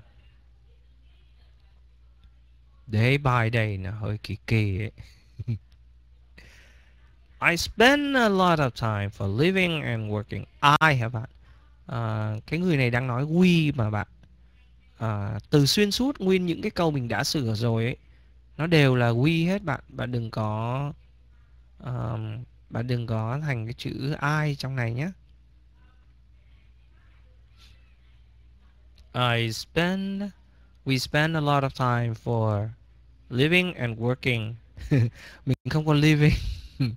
Day by day nó hơi kỳ kỳ ấy. I spend a lot of time for living and working. I hả bạn? À, cái người này đang nói we mà bạn. À, từ xuyên suốt nguyên những cái câu mình đã sửa rồi ấy, nó đều là we hết bạn. Bạn đừng có uh, bạn đừng có thành cái chữ I trong này nhé I spend we spend a lot of time for living and working <laughs> mình không có living <laughs>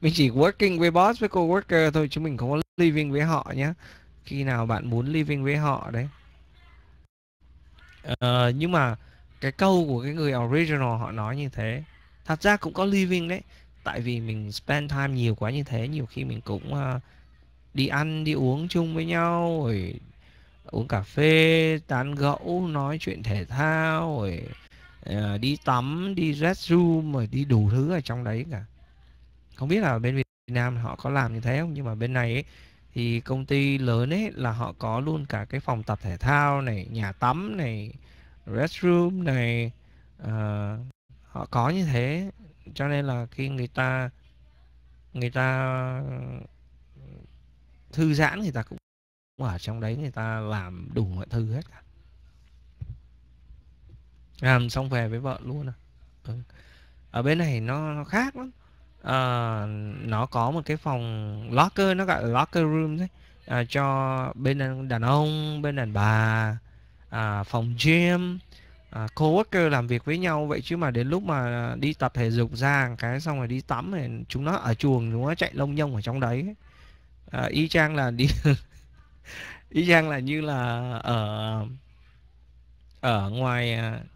mình chỉ working với boss với coworker thôi chứ mình không có living với họ nhé khi nào bạn muốn living với họ đấy uh, nhưng mà cái câu của cái người original họ nói như thế thật ra cũng có living đấy tại vì mình spend time nhiều quá như thế nhiều khi mình cũng uh, đi ăn đi uống chung với nhau rồi uống cà phê tán gẫu nói chuyện thể thao rồi uh, đi tắm đi restroom rồi đi đủ thứ ở trong đấy cả không biết là bên Việt Nam họ có làm như thế không nhưng mà bên này ấy, thì công ty lớn ấy là họ có luôn cả cái phòng tập thể thao này nhà tắm này restroom này uh, họ có như thế cho nên là khi người ta người ta ừ, thư giãn người ta cũng ở trong đấy người ta làm đủ mọi thứ hết cả làm xong về với vợ luôn à ừ. ở bên này nó, nó khác lắm à, nó có một cái phòng locker nó gọi là locker room đấy à, cho bên đàn ông bên đàn bà à, phòng gym à, coworker làm việc với nhau vậy chứ mà đến lúc mà đi tập thể dục ra cái xong rồi đi tắm thì chúng nó ở chuồng chúng nó chạy lông nhông ở trong đấy à, y chang là đi <laughs> y chang là như là ở ở ngoài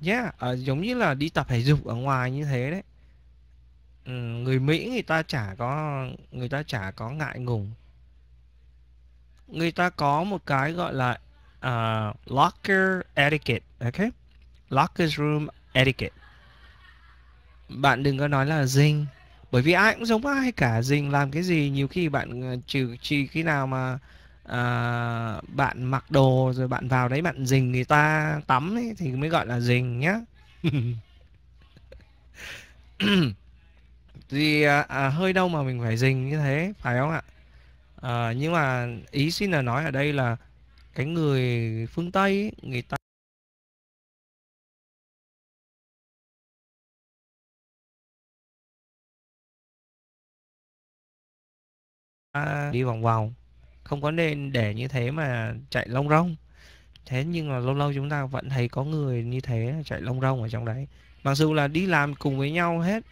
yeah à, à, giống như là đi tập thể dục ở ngoài như thế đấy ừ, người mỹ người ta chả có người ta chả có ngại ngùng người ta có một cái gọi là uh, locker etiquette okay locker room etiquette bạn đừng có nói là dinh bởi vì ai cũng giống ai cả dình làm cái gì nhiều khi bạn ờ, trừ trừ khi nào mà à, bạn mặc đồ rồi bạn vào đấy bạn dình người ta tắm ấy, thì mới gọi là dình nhá <laughs> thì à, à, hơi đâu mà mình phải dình như thế phải không ạ à, nhưng mà ý xin là nói ở đây là cái người phương
tây ấy, người ta
à, đi vòng vòng không có nên để như thế mà chạy lông rong thế nhưng mà lâu lâu chúng ta vẫn thấy có người như thế chạy lông rong ở trong đấy mặc dù là đi làm cùng với nhau hết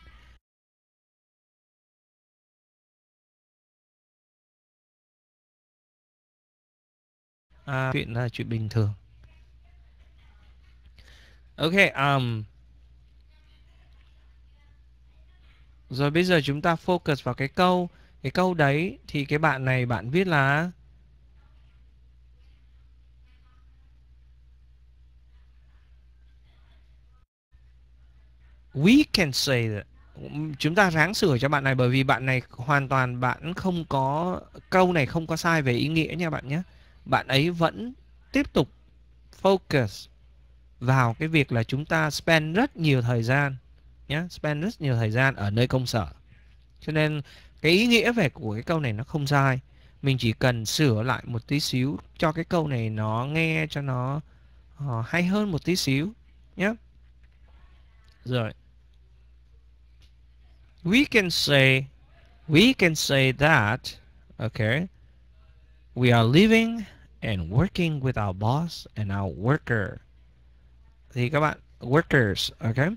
à, chuyện là chuyện bình thường
ok um, rồi bây giờ chúng ta focus vào cái câu cái câu đấy thì cái bạn này bạn viết là we can say that chúng ta ráng sửa cho bạn này bởi vì bạn này hoàn toàn bạn không có câu này không có sai về ý nghĩa nha bạn nhé bạn ấy vẫn tiếp tục focus vào cái việc là chúng ta spend rất nhiều thời gian nhé spend rất nhiều thời gian ở nơi công sở cho nên cái ý nghĩa về của cái câu này nó không sai mình chỉ cần sửa lại một tí xíu cho cái câu này nó nghe cho nó uh, hay hơn một tí xíu nhé rồi we can say we can say that okay we are living and working with our boss and our worker thì các bạn workers okay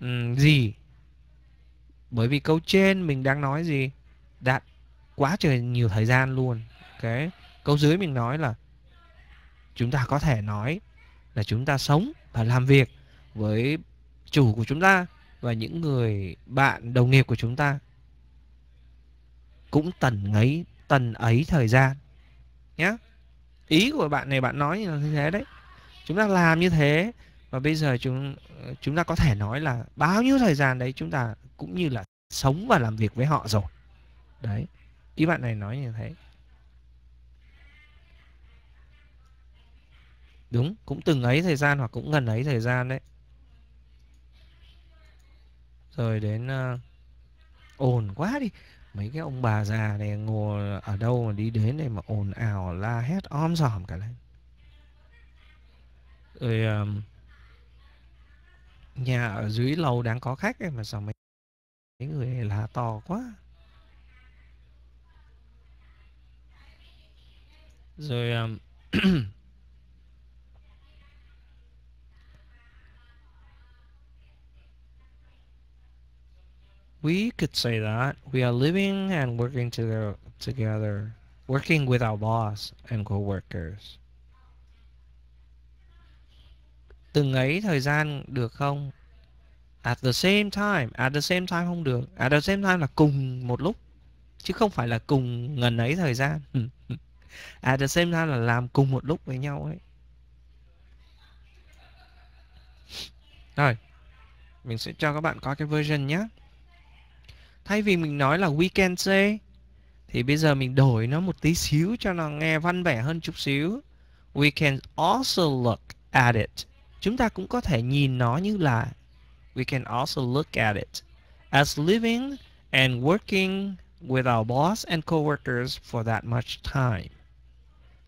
ừ, gì bởi vì câu trên mình đang nói gì? That quá trời nhiều thời gian luôn. cái Câu dưới mình nói là chúng ta có thể nói là chúng ta sống và làm việc với chủ của chúng ta và những người bạn đồng nghiệp của chúng ta cũng tần ấy tần ấy thời gian nhé ý của bạn này bạn nói như thế đấy chúng ta làm như thế và bây giờ chúng chúng ta có thể nói là bao nhiêu thời gian đấy chúng ta cũng như là sống và làm việc với họ rồi đấy ý bạn này nói như thế đúng cũng từng ấy thời gian hoặc cũng gần ấy thời gian đấy rồi đến uh, ồn quá đi mấy cái ông bà già này ngồi ở đâu mà đi đến này mà ồn ào la hét om sòm cả lên rồi uh, Nhà ở dưới lầu đang có khách ấy mà sao mấy mấy người là to quá. Rồi um, <clears throat> we could say that we are living and working together, together working with our boss and co-workers. từng ấy thời gian được không? At the same time, at the same time không được. At the same time là cùng một lúc chứ không phải là cùng ngần ấy thời gian. <laughs> at the same time là làm cùng một lúc với nhau ấy. Rồi, mình sẽ cho các bạn có cái version nhé. Thay vì mình nói là weekend can say thì bây giờ mình đổi nó một tí xíu cho nó nghe văn vẻ hơn chút xíu. We can also look at it chúng ta cũng có thể nhìn nó như là we can also look at it as living and working with our boss and coworkers for that much time.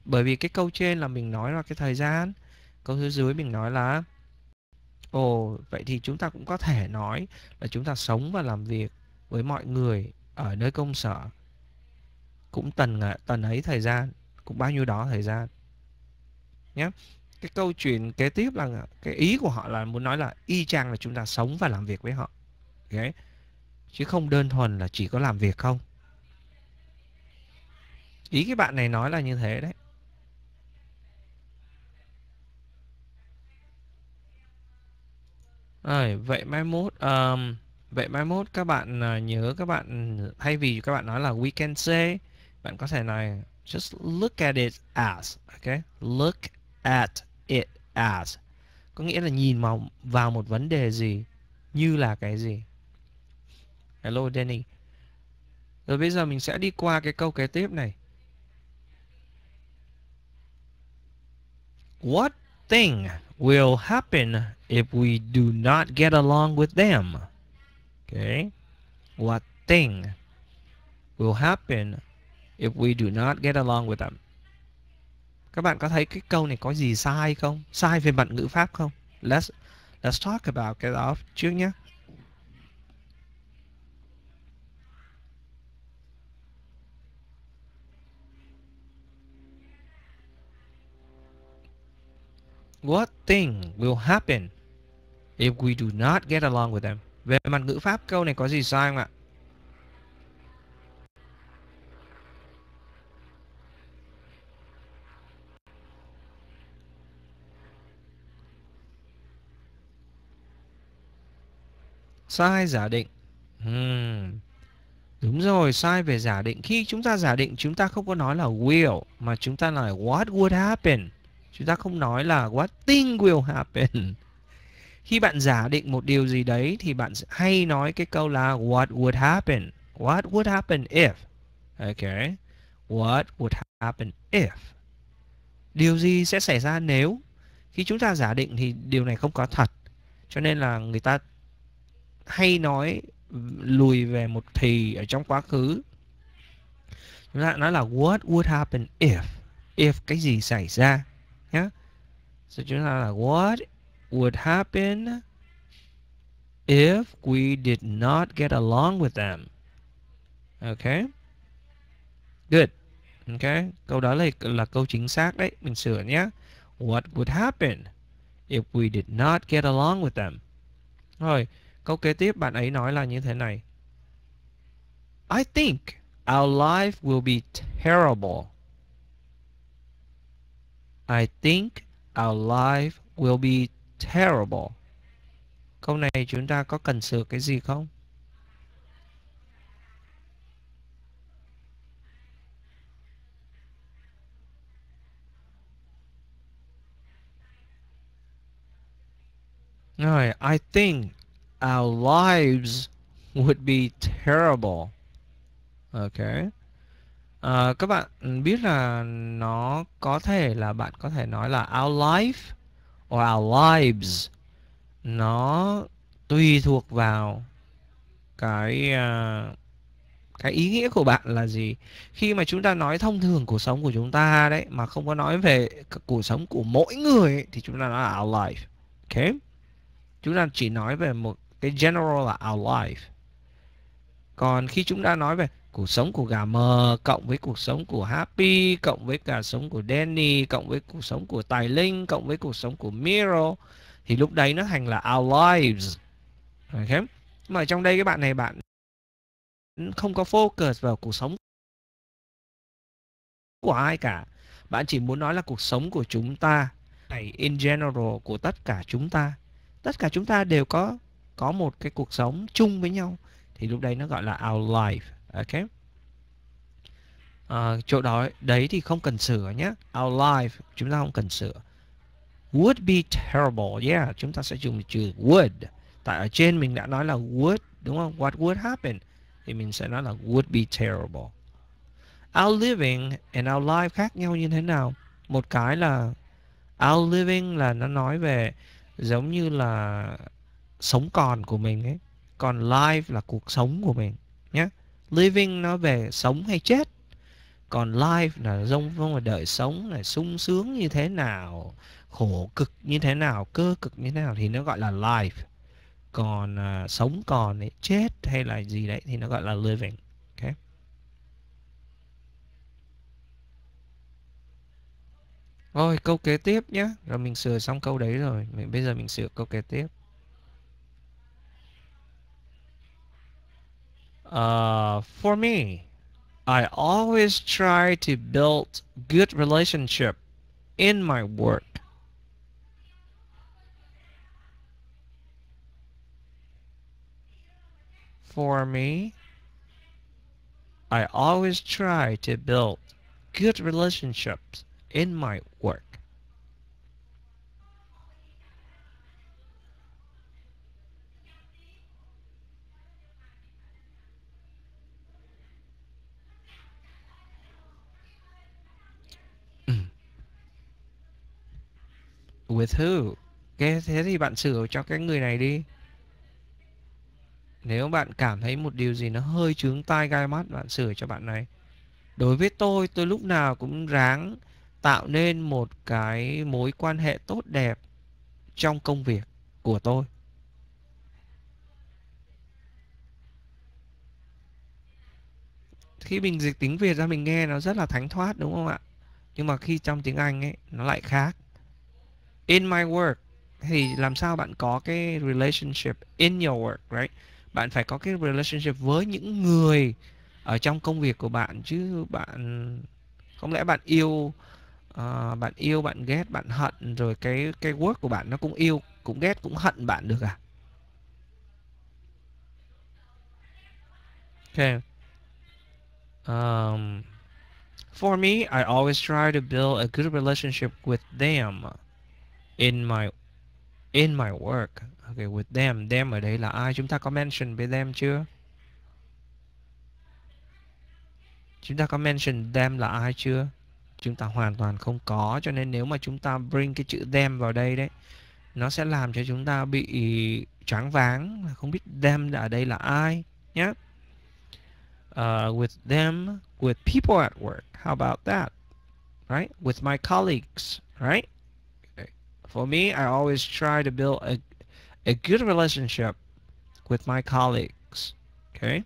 Bởi vì cái câu trên là mình nói là cái thời gian, câu thứ dưới mình nói là Ồ, oh, vậy thì chúng ta cũng có thể nói là chúng ta sống và làm việc với mọi người ở nơi công sở cũng tần tần ấy thời gian, cũng bao nhiêu đó thời gian. Nhé cái câu chuyện kế tiếp là cái ý của họ là muốn nói là y chang là chúng ta sống và làm việc với họ okay. chứ không đơn thuần là chỉ có làm việc không ý cái bạn này nói là như thế đấy à, vậy mai mốt um, vậy mai mốt các bạn uh, nhớ các bạn thay vì các bạn nói là we can say bạn có thể nói just look at it as okay look at it as có nghĩa là nhìn vào vào một vấn đề gì như là cái gì hello Danny rồi bây giờ mình sẽ đi qua cái câu kế tiếp này what thing will happen if we do not get along with them okay what thing will happen if we do not get along with them các bạn có thấy cái câu này có gì sai không sai về mặt ngữ pháp không let's let's talk about cái đó trước nhé What thing will happen if we do not get along with them? Về mặt ngữ pháp câu này có gì sai không ạ? sai giả định hmm. Đúng rồi, sai về giả định. Khi chúng ta giả định, chúng ta không có nói là will, mà chúng ta nói what would happen. Chúng ta không nói là what thing will happen. Khi bạn giả định một điều gì đấy, thì bạn hay nói cái câu là what would happen. What would happen if. okay, What would happen if. Điều gì sẽ xảy ra nếu. Khi chúng ta giả định thì điều này không có thật. Cho nên là người ta hay nói lùi về một thì ở trong quá khứ chúng ta nói là what would happen if if cái gì xảy ra nhé yeah. so chúng ta là what would happen if we did not get along with them okay good okay câu đó là là câu chính xác đấy mình sửa nhé what would happen if we did not get along with them rồi Câu kế tiếp bạn ấy nói là như thế này. I think our life will be terrible. I think our life will be terrible. Câu này chúng ta có cần sửa cái gì không? Rồi, I think our lives would be terrible. Okay. À, các bạn biết là nó có thể là bạn có thể nói là our life or our lives nó tùy thuộc vào cái uh, cái ý nghĩa của bạn là gì khi mà chúng ta nói thông thường cuộc sống của chúng ta đấy mà không có nói về cuộc sống của mỗi người ấy, thì chúng ta nói là our life ok chúng ta chỉ nói về một cái general là our life còn khi chúng ta nói về cuộc sống của gà mờ cộng với cuộc sống của happy cộng với cả sống của danny cộng với cuộc sống của tài linh cộng với cuộc sống của miro thì lúc đấy nó thành là our lives okay. mà trong đây các bạn này bạn không có focus vào cuộc sống của ai cả bạn chỉ muốn nói là cuộc sống của chúng ta này in general của tất cả chúng ta tất cả chúng ta đều có có một cái cuộc sống chung với nhau thì lúc đấy nó gọi là our life ok à, chỗ đó đấy thì không cần sửa nhé our life chúng ta không cần sửa would be terrible yeah chúng ta sẽ dùng chữ would tại ở trên mình đã nói là would đúng không what would happen thì mình sẽ nói là would be terrible our living and our life khác nhau như thế nào một cái là our living là nó nói về giống như là sống còn của mình ấy còn life là cuộc sống của mình nhé living nó về sống hay chết còn life là rông vông là đời sống là sung sướng như thế nào khổ cực như thế nào cơ cực như thế nào thì nó gọi là life còn uh, sống còn ấy, chết hay là gì đấy thì nó gọi là living okay. Rồi câu kế tiếp nhé Rồi mình sửa xong câu đấy rồi mình Bây giờ mình sửa câu kế tiếp Uh, for me, I always try to build good relationship in my work. For me, I always try to build good relationships in my work. With who? Cái, thế thì bạn sửa cho cái người này đi. Nếu bạn cảm thấy một điều gì nó hơi trướng tai gai mắt, bạn sửa cho bạn này. Đối với tôi, tôi lúc nào cũng ráng tạo nên một cái mối quan hệ tốt đẹp trong công việc của tôi. Khi mình dịch tiếng Việt ra mình nghe nó rất là thánh thoát đúng không ạ? Nhưng mà khi trong tiếng Anh ấy nó lại khác in my work thì làm sao bạn có cái relationship in your work right bạn phải có cái relationship với những người ở trong công việc của bạn chứ bạn không lẽ bạn yêu uh, bạn yêu bạn ghét bạn hận rồi cái cái work của bạn nó cũng yêu cũng ghét cũng hận bạn được à okay um, for me I always try to build a good relationship with them in my in my work okay with them them ở đây là ai chúng ta có mention với them chưa chúng ta có mention them là ai chưa chúng ta hoàn toàn không có cho nên nếu mà chúng ta bring cái chữ them vào đây đấy nó sẽ làm cho chúng ta bị choáng váng không biết them ở đây là ai nhé uh, ờ, with them with people at work how about that right with my colleagues right For me, I always try to build a, a good relationship with my colleagues. Okay.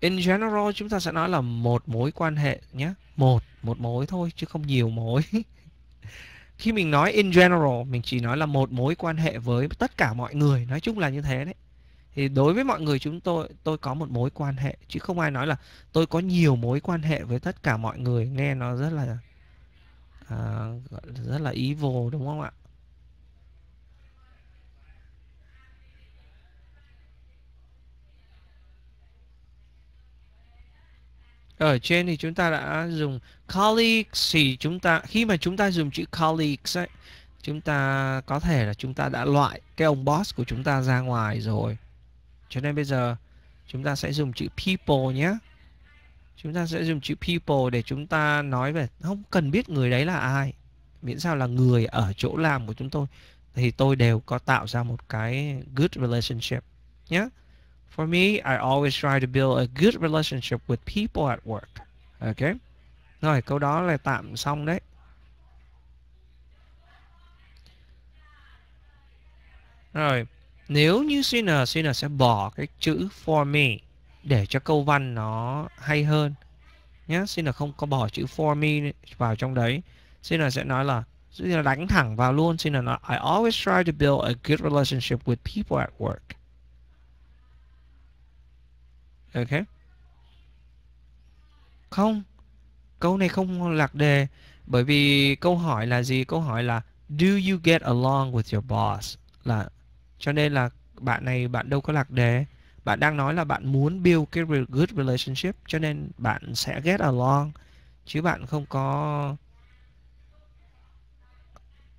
In general, chúng ta sẽ nói là một mối quan hệ nhé. Một, một mối thôi, chứ không nhiều mối. <laughs> Khi mình nói in general, mình chỉ nói là một mối quan hệ với tất cả mọi người. Nói chung là như thế đấy thì đối với mọi người chúng tôi tôi có một mối quan hệ chứ không ai nói là tôi có nhiều mối quan hệ với tất cả mọi người nghe nó rất là à, rất là evil đúng không ạ ở trên thì chúng ta đã dùng colleagues thì chúng ta khi mà chúng ta dùng chữ colleagues ấy chúng ta có thể là chúng ta đã loại cái ông boss của chúng ta ra ngoài rồi cho nên bây giờ chúng ta sẽ dùng chữ people nhé chúng ta sẽ dùng chữ people để chúng ta nói về không cần biết người đấy là ai miễn sao là người ở chỗ làm của chúng tôi thì tôi đều có tạo ra một cái good relationship nhé yeah? for me I always try to build a good relationship with people at work ok rồi câu đó là tạm xong đấy rồi nếu như sinner sinner sẽ bỏ cái chữ for me để cho câu văn nó hay hơn nhé xin là không có bỏ chữ for me vào trong đấy xin là sẽ nói là xin là đánh thẳng vào luôn xin là nói I always try to build a good relationship with people at work ok không câu này không lạc đề bởi vì câu hỏi là gì câu hỏi là do you get along with your boss là cho nên là bạn này bạn đâu có lạc đề bạn đang nói là bạn muốn build cái good relationship cho nên bạn sẽ get along chứ bạn không có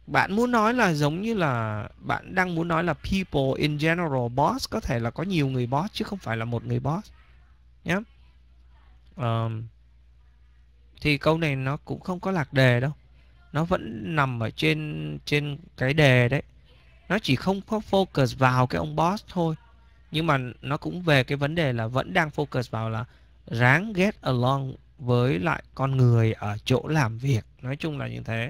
bạn muốn nói là giống như là bạn đang muốn nói là people in general boss có thể là có nhiều người boss chứ không phải là một người boss nhé yeah. um, thì câu này nó cũng không có lạc đề đâu nó vẫn nằm ở trên trên cái đề đấy nó chỉ không có focus vào cái ông boss thôi nhưng mà nó cũng về cái vấn đề là vẫn đang focus vào là ráng get along với lại con người ở chỗ làm việc nói chung là như thế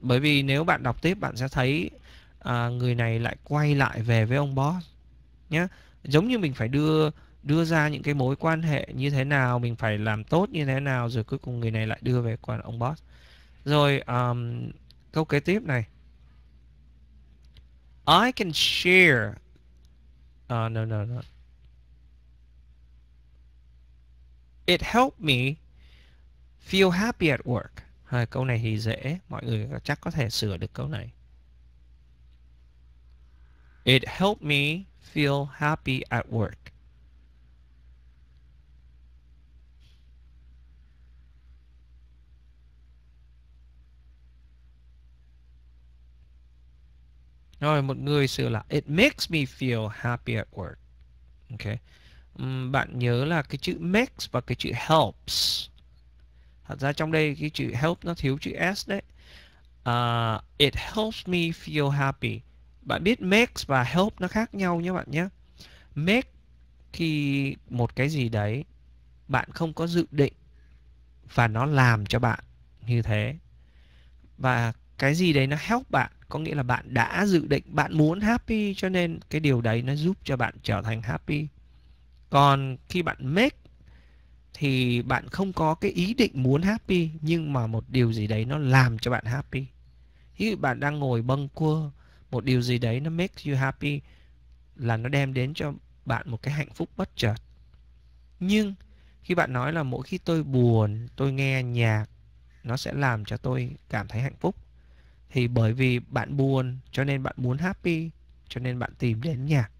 bởi vì nếu bạn đọc tiếp bạn sẽ thấy à, người này lại quay lại về với ông boss nhé giống như mình phải đưa đưa ra những cái mối quan hệ như thế nào mình phải làm tốt như thế nào rồi cuối cùng người này lại đưa về qua ông boss rồi um, câu kế tiếp này I can share. Uh, no, no, no. It helped me feel happy at work. À, câu này thì dễ, mọi người chắc có thể sửa được câu này. It helped me feel happy at work. Rồi một người sửa là It makes me feel happy at work. Ok. Um, bạn nhớ là cái chữ makes và cái chữ helps. Thật ra trong đây cái chữ help nó thiếu chữ s đấy. Uh, it helps me feel happy. Bạn biết makes và help nó khác nhau nhé bạn nhé. Make khi một cái gì đấy bạn không có dự định và nó làm cho bạn như thế. Và cái gì đấy nó help bạn có nghĩa là bạn đã dự định bạn muốn happy cho nên cái điều đấy nó giúp cho bạn trở thành happy còn khi bạn make thì bạn không có cái ý định muốn happy nhưng mà một điều gì đấy nó làm cho bạn happy ví dụ bạn đang ngồi bâng quơ một điều gì đấy nó make you happy là nó đem đến cho bạn một cái hạnh phúc bất chợt nhưng khi bạn nói là mỗi khi tôi buồn tôi nghe nhạc nó sẽ làm cho tôi cảm thấy hạnh phúc thì bởi vì bạn buồn cho nên bạn muốn happy cho nên bạn tìm đến nhạc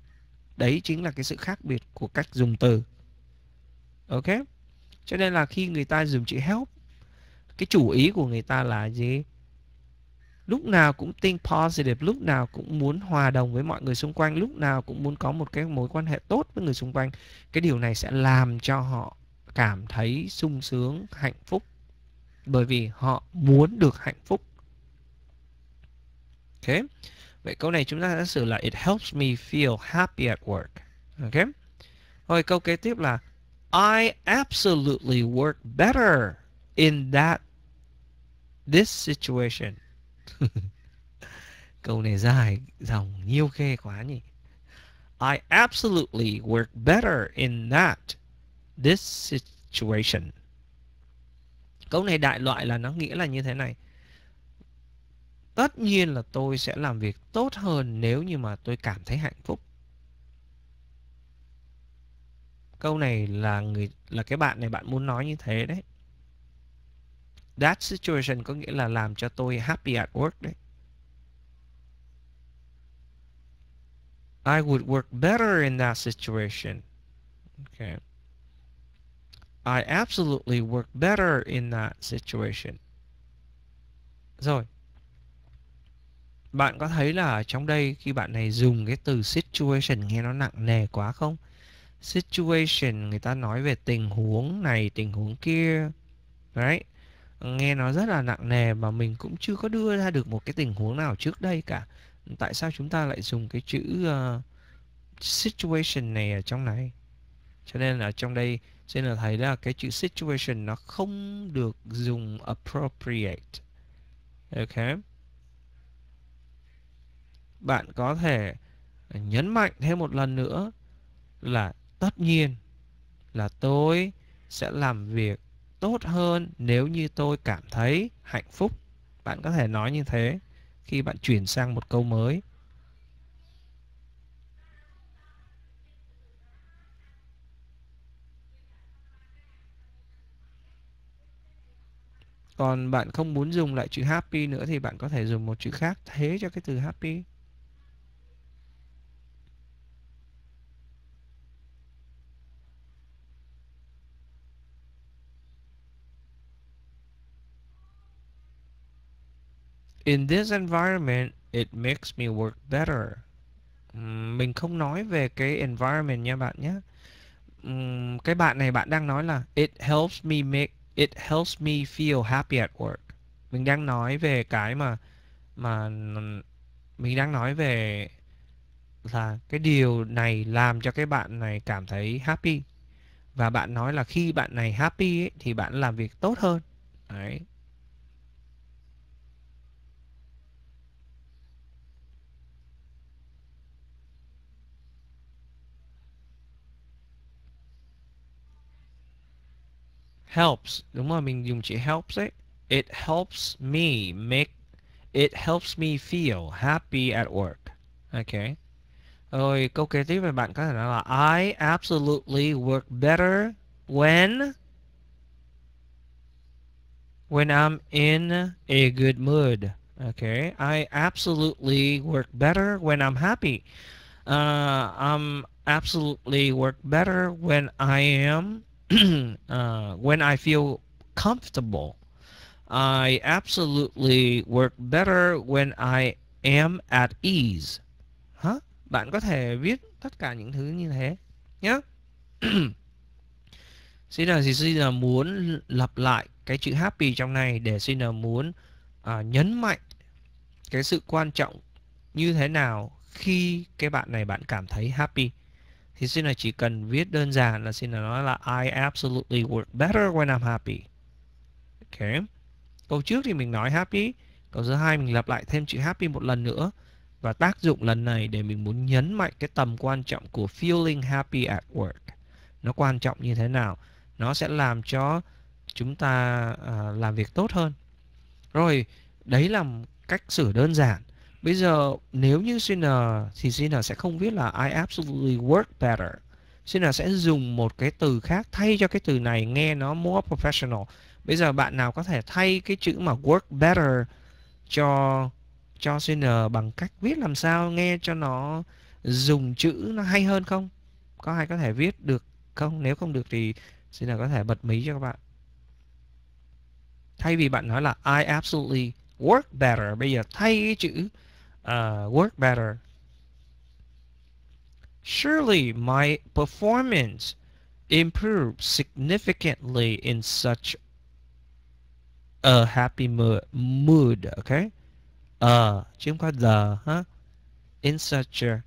đấy chính là cái sự khác biệt của cách dùng từ ok cho nên là khi người ta dùng chữ help cái chủ ý của người ta là gì lúc nào cũng think positive lúc nào cũng muốn hòa đồng với mọi người xung quanh lúc nào cũng muốn có một cái mối quan hệ tốt với người xung quanh cái điều này sẽ làm cho họ cảm thấy sung sướng hạnh phúc bởi vì họ muốn được hạnh phúc OK, Vậy câu này chúng ta đã xử là it helps me feel happy at work. OK, Rồi câu kế tiếp là I absolutely work better in that this situation. <laughs> câu này dài dòng nhiều khê quá nhỉ. I absolutely work better in that this situation. Câu này đại loại là nó nghĩa là như thế này tất nhiên là tôi sẽ làm việc tốt hơn nếu như mà tôi cảm thấy hạnh phúc câu này là người là cái bạn này bạn muốn nói như thế đấy that situation có nghĩa là làm cho tôi happy at work đấy I would work better in that situation. Okay. I absolutely work better in that situation. Rồi, bạn có thấy là trong đây khi bạn này dùng cái từ situation nghe nó nặng nề quá không? Situation người ta nói về tình huống này, tình huống kia. Đấy. Nghe nó rất là nặng nề mà mình cũng chưa có đưa ra được một cái tình huống nào trước đây cả. Tại sao chúng ta lại dùng cái chữ uh, situation này ở trong này? Cho nên là trong đây sẽ là thấy là cái chữ situation nó không được dùng appropriate. Okay bạn có thể nhấn mạnh thêm một lần nữa là tất nhiên là tôi sẽ làm việc tốt hơn nếu như tôi cảm thấy hạnh phúc. Bạn có thể nói như thế khi bạn chuyển sang một câu mới. Còn bạn không muốn dùng lại chữ happy nữa thì bạn có thể dùng một chữ khác thế cho cái từ happy. In this environment, it makes me work better. mình không nói về cái environment nha bạn nhé. cái bạn này bạn đang nói là it helps me make it helps me feel happy at work. Mình đang nói về cái mà mà mình đang nói về là cái điều này làm cho cái bạn này cảm thấy happy và bạn nói là khi bạn này happy ấy, thì bạn làm việc tốt hơn đấy helps đúng rồi mình dùng chữ helps ấy it helps me make it helps me feel happy at work okay rồi câu kế tiếp bạn có thể nói là I absolutely work better when when I'm in a good mood okay I absolutely work better when I'm happy uh, I'm absolutely work better when I am <clears throat> uh, when I feel comfortable. I absolutely work better when I am at ease. Hả? Bạn có thể viết tất cả những thứ như thế nhé. Sinner thì Sinner muốn lặp lại cái chữ happy trong này để Sinner muốn à, nhấn mạnh cái sự quan trọng như thế nào khi cái bạn này bạn cảm thấy happy thì xin là chỉ cần viết đơn giản là xin là nói là I absolutely work better when I'm happy. Okay. Câu trước thì mình nói happy, câu thứ hai mình lặp lại thêm chữ happy một lần nữa và tác dụng lần này để mình muốn nhấn mạnh cái tầm quan trọng của feeling happy at work. Nó quan trọng như thế nào? Nó sẽ làm cho chúng ta uh, làm việc tốt hơn. Rồi, đấy là cách sửa đơn giản Bây giờ nếu như Sinner thì Sinner sẽ không viết là I absolutely work better. Sinner sẽ dùng một cái từ khác thay cho cái từ này nghe nó more professional. Bây giờ bạn nào có thể thay cái chữ mà work better cho cho Sinner bằng cách viết làm sao nghe cho nó dùng chữ nó hay hơn không? Có ai có thể viết được không? Nếu không được thì Sinner có thể bật mí cho các bạn. Thay vì bạn nói là I absolutely work better, bây giờ thay cái chữ uh, work better. Surely my performance improved significantly in such a happy mood, okay? Uh, chứ không có the, Huh? In such a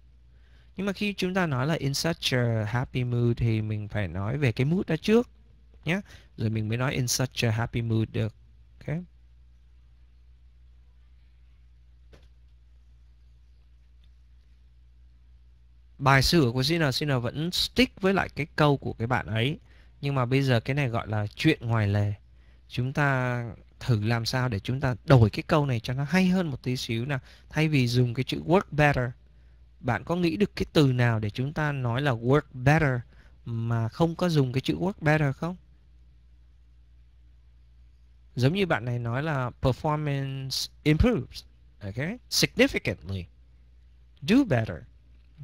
nhưng mà khi chúng ta nói là in such a happy mood thì mình phải nói về cái mood đã trước nhé. Rồi mình mới nói in such a happy mood được. Okay. bài sửa của sina sina vẫn stick với lại cái câu của cái bạn ấy nhưng mà bây giờ cái này gọi là chuyện ngoài lề chúng ta thử làm sao để chúng ta đổi cái câu này cho nó hay hơn một tí xíu nào thay vì dùng cái chữ work better bạn có nghĩ được cái từ nào để chúng ta nói là work better mà không có dùng cái chữ work better không giống như bạn này nói là performance improves okay significantly do better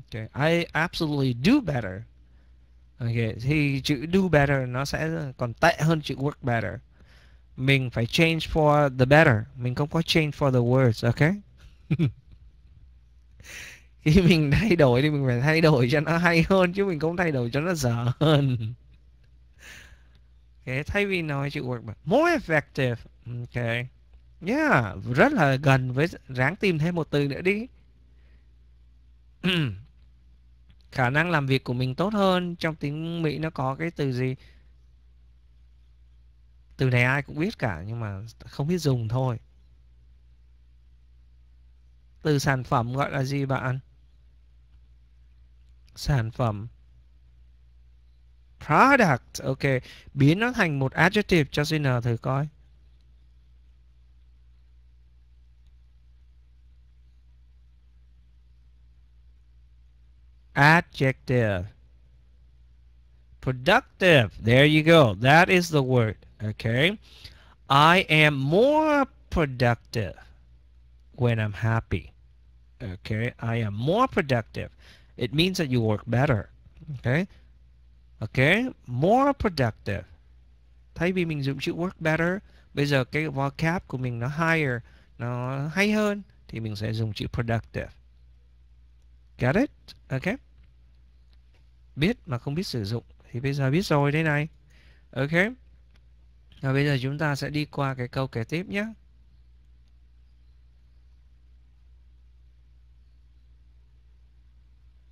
Okay, I absolutely do better. Okay, thì chữ do better nó sẽ còn tệ hơn chữ work better. Mình phải change for the better. Mình không có change for the worse, okay? <laughs> Khi mình thay đổi thì mình phải thay đổi cho nó hay hơn chứ mình không thay đổi cho nó dở hơn. Okay, thay vì nói chữ work better. More effective. Okay. Yeah, rất là gần với ráng tìm thêm một từ nữa đi. <clears throat> khả năng làm việc của mình tốt hơn trong tiếng Mỹ nó có cái từ gì từ này ai cũng biết cả nhưng mà không biết dùng thôi từ sản phẩm gọi là gì bạn sản phẩm product ok biến nó thành một adjective cho Sinner thử coi Adjective. Productive. There you go. That is the word. Okay. I am more productive when I'm happy. Okay. I am more productive. It means that you work better. Okay. Okay. More productive. Thay vì mình dùng chữ work better, bây giờ cái vocab của mình nó higher, nó hay hơn thì mình sẽ dùng chữ productive. Got it? Ok. Biết mà không biết sử dụng thì bây giờ biết rồi đây này. Ok. Và bây giờ chúng ta sẽ đi qua cái câu kế tiếp nhé.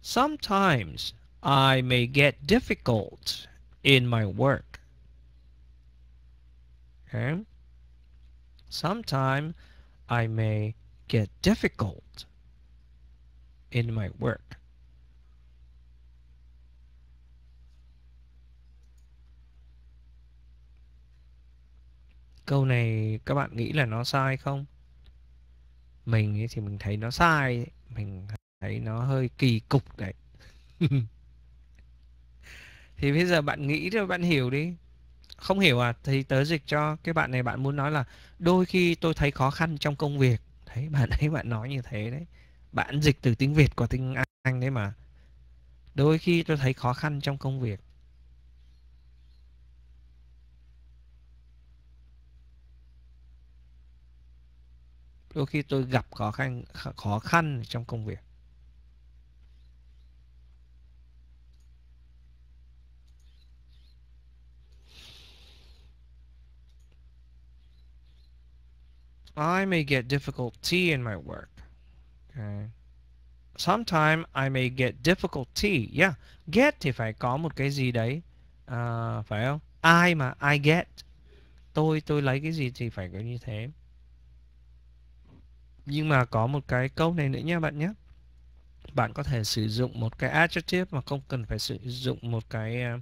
Sometimes I may get difficult in my work. Okay. Sometimes I may get difficult in my work. Câu này các bạn nghĩ là nó sai không? Mình thì mình thấy nó sai, mình thấy nó hơi kỳ cục đấy. <laughs> thì bây giờ bạn nghĩ rồi bạn hiểu đi. Không hiểu à thì tớ dịch cho cái bạn này bạn muốn nói là đôi khi tôi thấy khó khăn trong công việc. Thấy bạn <laughs> ấy bạn nói như thế đấy bản dịch từ tiếng Việt qua tiếng Anh đấy mà đôi khi tôi thấy khó khăn trong công việc đôi khi tôi gặp khó khăn khó khăn trong công việc I may get difficulty in my work. Okay. Sometime I may get difficulty. Yeah, get thì phải có một cái gì đấy. À, phải không? I mà, I get. Tôi, tôi lấy cái gì thì phải có như thế. Nhưng mà có một cái câu này nữa nha bạn nhé. Bạn có thể sử dụng một cái adjective mà không cần phải sử dụng một cái... Uh, à,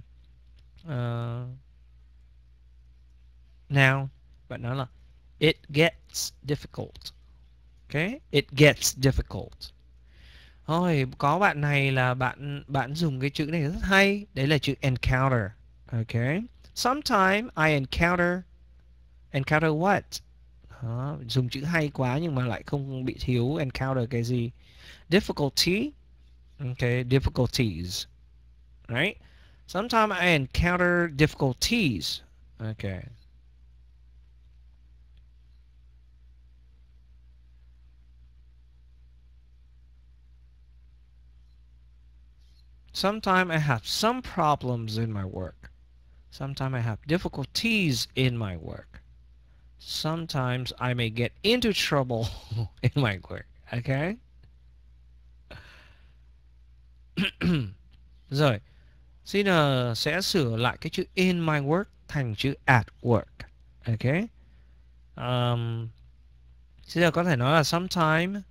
ờ, now, bạn nói là It gets difficult. Okay? It gets difficult. Thôi, có bạn này là bạn bạn dùng cái chữ này rất hay, đấy là chữ encounter. Okay? Sometimes I encounter encounter what? Đó, dùng chữ hay quá nhưng mà lại không bị thiếu encounter cái gì. Difficulty. Okay, difficulties. Right? Sometimes I encounter difficulties. Okay. Sometimes I have some problems in my work. Sometimes I have difficulties in my work. Sometimes I may get into trouble <laughs> in my work, okay? <clears throat> Rồi, xin uh, sẽ sửa lại cái chữ in my work thành chữ at work, okay? Um, xin giờ có thể nói là sometimes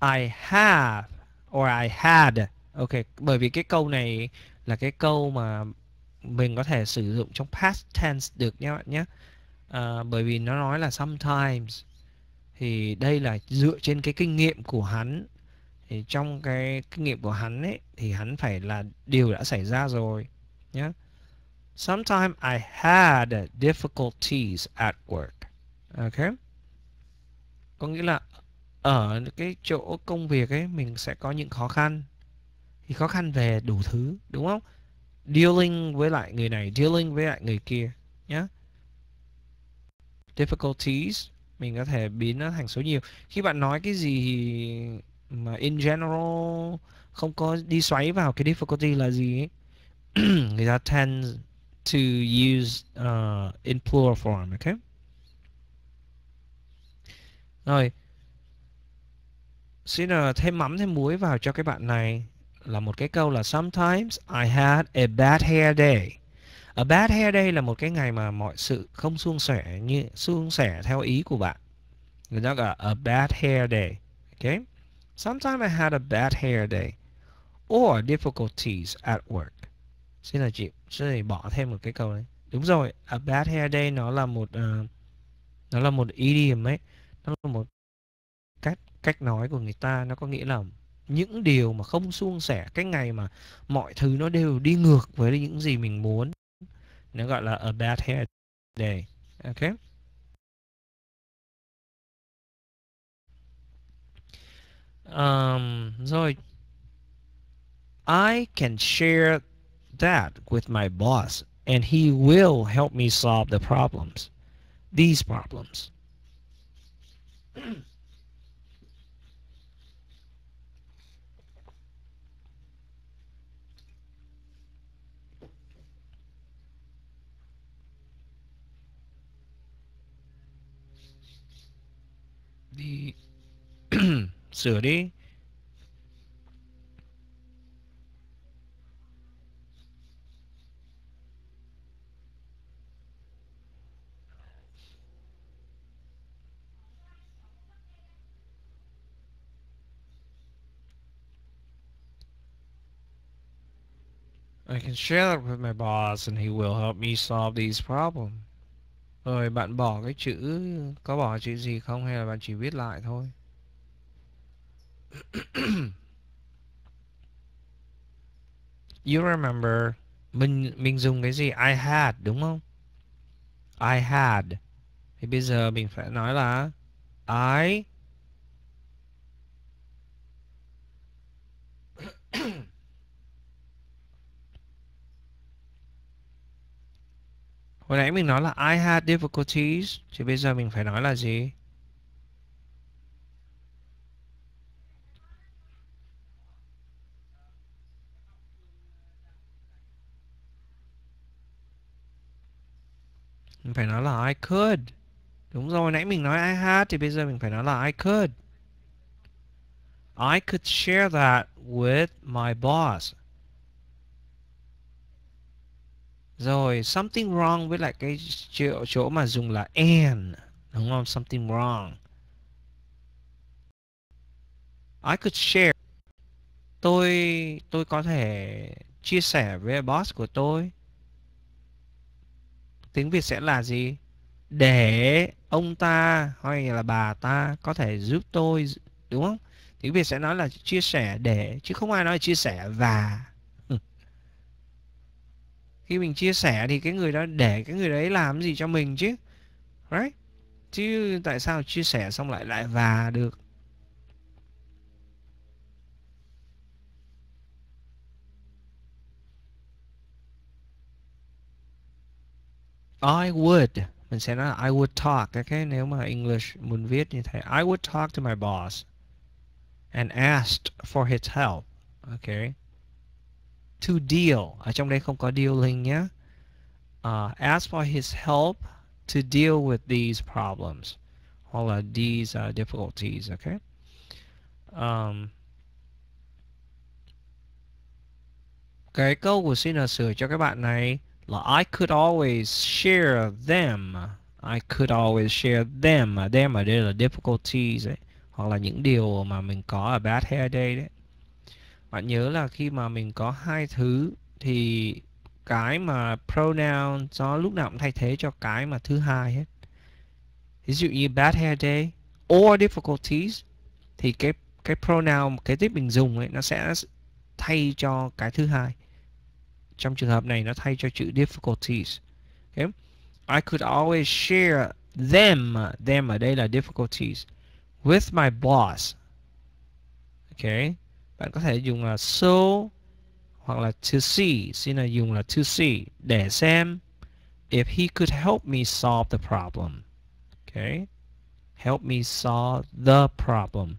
I have or I had Ok, bởi vì cái câu này là cái câu mà mình có thể sử dụng trong past tense được nhé bạn nhé. À, bởi vì nó nói là sometimes thì đây là dựa trên cái kinh nghiệm của hắn. Thì trong cái kinh nghiệm của hắn ấy thì hắn phải là điều đã xảy ra rồi nhé. Sometimes I had difficulties at work. Ok. Có nghĩa là ở cái chỗ công việc ấy mình sẽ có những khó khăn thì khó khăn về đủ thứ đúng không dealing với lại người này dealing với lại người kia nhé difficulties mình có thể biến nó thành số nhiều khi bạn nói cái gì mà in general không có đi xoáy vào cái difficulty là gì <clears throat> người ta tend to use uh, in plural form ok rồi xin là ờ, thêm mắm thêm muối vào cho cái bạn này là một cái câu là sometimes I had a bad hair day. A bad hair day là một cái ngày mà mọi sự không suôn sẻ như suôn sẻ theo ý của bạn. Người ta gọi a bad hair day. Okay? Sometimes I had a bad hair day or difficulties at work. Xin là chị, xin là bỏ thêm một cái câu đấy. Đúng rồi, a bad hair day nó là một uh, nó là một idiom ấy, nó là một cách cách nói của người ta nó có nghĩa là những điều mà không suôn sẻ cái ngày mà mọi thứ nó đều đi ngược với những gì mình muốn nó gọi là a bad hair
day ok
um, rồi I can share that with my boss and he will help me solve the problems these problems the sorry <clears throat> I can share that with my boss and he will help me solve these problems. Rồi bạn bỏ cái chữ Có bỏ chữ gì không hay là bạn chỉ viết lại thôi <clears throat> You remember Mình mình dùng cái gì I had đúng không I had Thì bây giờ mình phải nói là I Hồi nãy mình nói là I had difficulties Thì bây giờ mình phải nói là gì? Mình phải nói là I could Đúng rồi, nãy mình nói I had Thì bây giờ mình phải nói là I could I could share that with my boss rồi something wrong với lại cái chỗ, chỗ mà dùng là and đúng không something wrong I could share tôi tôi có thể chia sẻ với boss của tôi tiếng việt sẽ là gì để ông ta hay là bà ta có thể giúp tôi đúng không tiếng việt sẽ nói là chia sẻ để chứ không ai nói chia sẻ và khi mình chia sẻ thì cái người đó để cái người đấy làm gì cho mình chứ right chứ tại sao chia sẻ xong lại lại và được I would mình sẽ nói I would talk cái okay? nếu mà English muốn viết như thế I would talk to my boss and asked for his help okay to deal ở trong đây không có dealing nhé uh, ask for his help to deal with these problems hoặc là these uh, difficulties okay um, cái câu của xin sửa cho các bạn này là I could always share them I could always share them them ở đây là difficulties ấy hoặc là những điều mà mình có ở bad hair day đấy bạn nhớ là khi mà mình có hai thứ thì cái mà pronoun nó lúc nào cũng thay thế cho cái mà thứ hai hết ví dụ như bad hair day or difficulties thì cái cái pronoun cái tiếp mình dùng ấy nó sẽ thay cho cái thứ hai trong trường hợp này nó thay cho chữ difficulties okay. I could always share them them ở đây là difficulties with my boss okay bạn có thể dùng là so hoặc là to see xin là dùng là to see để xem if he could help me solve the problem okay help me solve the problem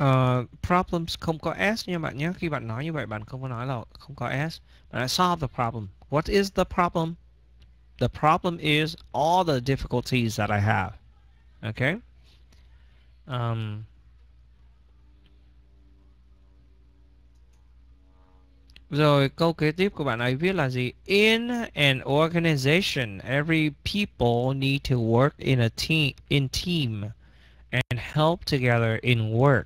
Ờ, problems không có s nha bạn nhé. Khi bạn nói như vậy bạn không có nói là không có s. Bạn nói solve the problem. What is the problem? The problem is all the difficulties that I have. Okay? Um, Rồi câu kế tiếp của bạn ấy viết là gì? In an organization, every people need to work in a team in team and help together in work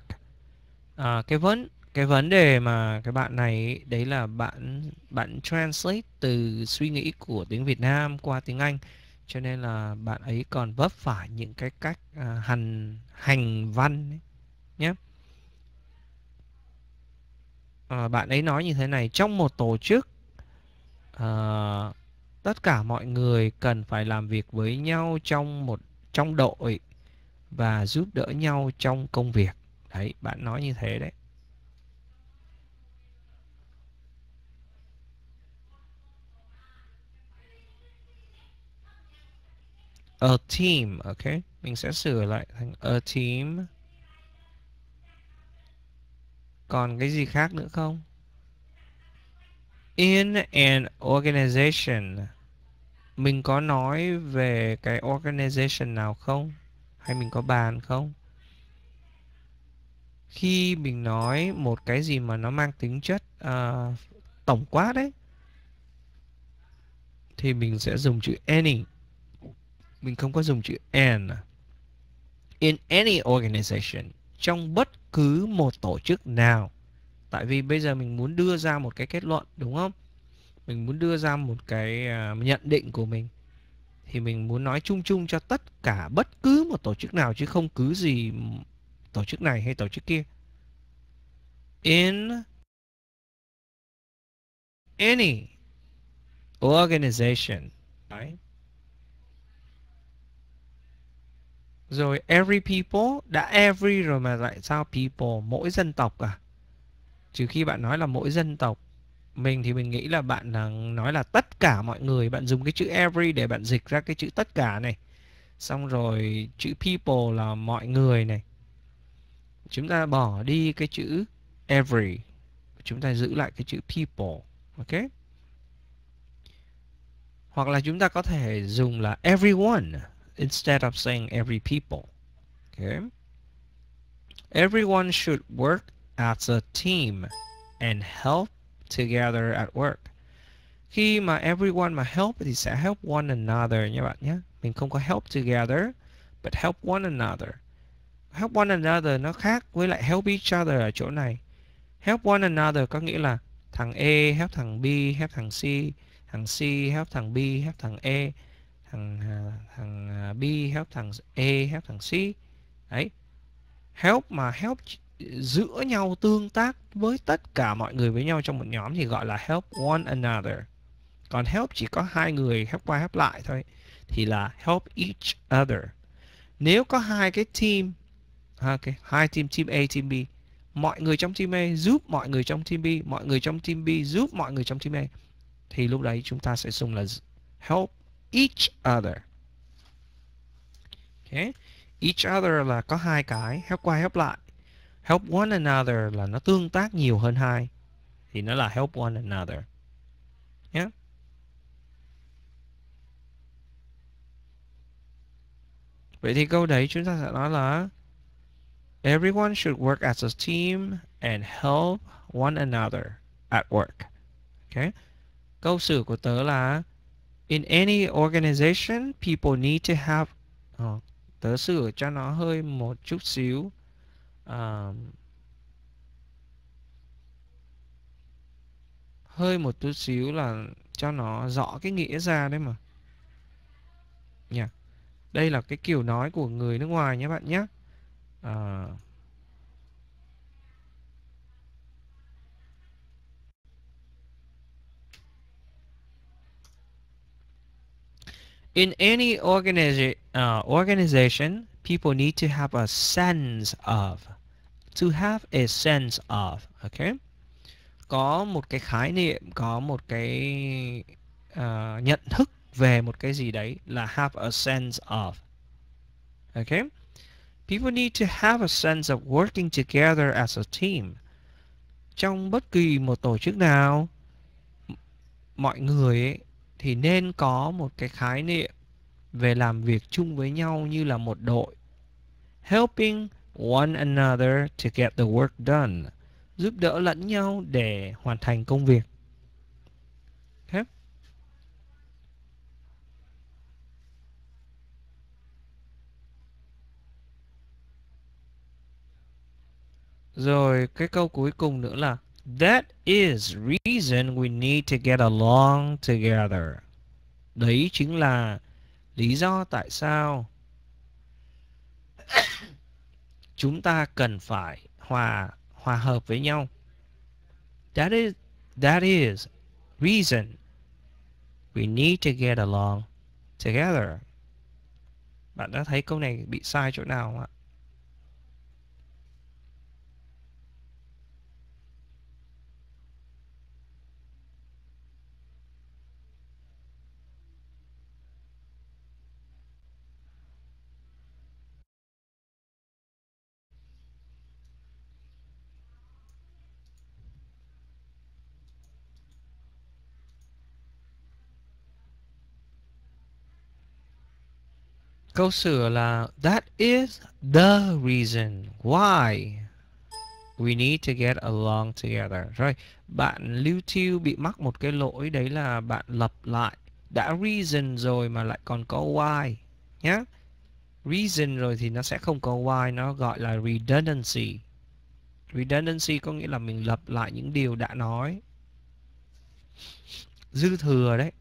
à, cái vấn cái vấn đề mà cái bạn này đấy là bạn bạn translate từ suy nghĩ của tiếng Việt Nam qua tiếng Anh cho nên là bạn ấy còn vấp phải những cái cách à, hành hành văn nhé à, bạn ấy nói như thế này trong một tổ chức à, tất cả mọi người cần phải làm việc với nhau trong một trong đội và giúp đỡ nhau trong công việc Đấy, bạn nói như thế đấy. A team, ok. Mình sẽ sửa lại thành a team. Còn cái gì khác nữa không? In an organization. Mình có nói về cái organization nào không? Hay mình có bàn không? khi mình nói một cái gì mà nó mang tính chất uh, tổng quát đấy thì mình sẽ dùng chữ any mình không có dùng chữ an à. in any organization trong bất cứ một tổ chức nào tại vì bây giờ mình muốn đưa ra một cái kết luận đúng không mình muốn đưa ra một cái uh, nhận định của mình thì mình muốn nói chung chung cho tất cả bất cứ một tổ chức nào chứ không cứ gì tổ chức này hay tổ chức kia. In any organization. Đấy. Rồi every people đã every rồi mà lại sao people mỗi dân tộc à? Trừ khi bạn nói là mỗi dân tộc mình thì mình nghĩ là bạn nói là tất cả mọi người bạn dùng cái chữ every để bạn dịch ra cái chữ tất cả này xong rồi chữ people là mọi người này chúng ta bỏ đi cái chữ every chúng ta giữ lại cái chữ people ok hoặc là chúng ta có thể dùng là everyone instead of saying every people okay everyone should work as a team and help together at work khi mà everyone mà help thì sẽ help one another nha bạn nhé mình không có help together but help one another help one another nó khác với lại help each other ở chỗ này help one another có nghĩa là thằng E help thằng B help thằng C thằng C help thằng B help thằng E thằng à, thằng à, B help thằng E help thằng C đấy help mà help giữa nhau tương tác với tất cả mọi người với nhau trong một nhóm thì gọi là help one another còn help chỉ có hai người help qua help lại thôi thì là help each other nếu có hai cái team ok hai team team A team B mọi người trong team A giúp mọi người trong team B mọi người trong team B giúp mọi người trong team A thì lúc đấy chúng ta sẽ dùng là help each other OK, each other là có hai cái help qua help lại help one another là nó tương tác nhiều hơn hai thì nó là help one another nhé yeah. vậy thì câu đấy chúng ta sẽ nói là Everyone should work as a team and help one another at work. Okay. Câu xử của tớ là In any organization, people need to have oh, tớ sửa cho nó hơi một chút xíu. Um, hơi một chút xíu là cho nó rõ cái nghĩa ra đấy mà. Nha. Yeah. Đây là cái kiểu nói của người nước ngoài nhé bạn nhé à. In any organiza uh, organization, people need to have a sense of. To have a sense of, okay? Có một cái khái niệm, có một cái uh, nhận thức về một cái gì đấy là have a sense of. Okay? People need to have a sense of working together as a team. Trong bất kỳ một tổ chức nào, mọi người ấy, thì nên có một cái khái niệm về làm việc chung với nhau như là một đội. Helping one another to get the work done. Giúp đỡ lẫn nhau để hoàn thành công việc. Rồi cái câu cuối cùng nữa là That is reason we need to get along together. Đấy chính là lý do tại sao <coughs> chúng ta cần phải hòa hòa hợp với nhau. That is that is reason we need to get along together. Bạn đã thấy câu này bị sai chỗ nào không ạ? Câu sửa là That is the reason why we need to get along together. Rồi, bạn lưu thiêu bị mắc một cái lỗi đấy là bạn lặp lại. Đã reason rồi mà lại còn có why. Nhá. Reason rồi thì nó sẽ không có why, nó gọi là redundancy. Redundancy có nghĩa là mình lặp lại những điều đã nói. Dư thừa đấy.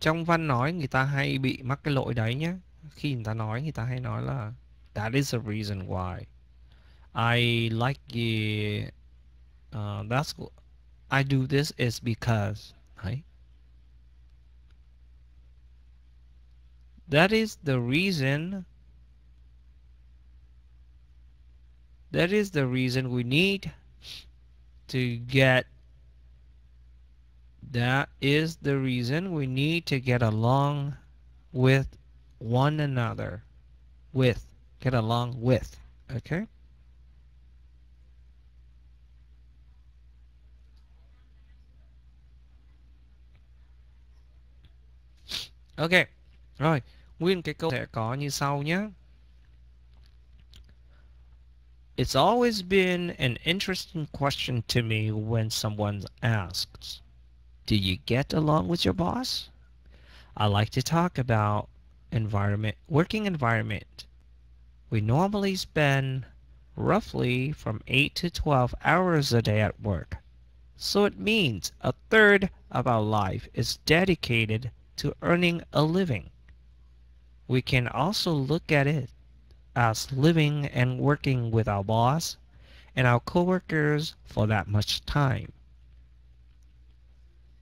trong văn nói người ta hay bị mắc cái lỗi đấy nhé khi người ta nói người ta hay nói là that is the reason why I like the uh, à, that's I do this is because đấy that is the reason that is the reason we need to get That is the reason we need to get along with one another. With. Get along with. Okay? Ok, rồi, nguyên cái câu sẽ có như sau nhé. It's always been an interesting question to me when someone asks, do you get along with your boss? I like to talk about environment, working environment. We normally spend roughly from 8 to 12 hours a day at work. So it means a third of our life is dedicated to earning a living. We can also look at it as living and working with our boss and our coworkers for that much time.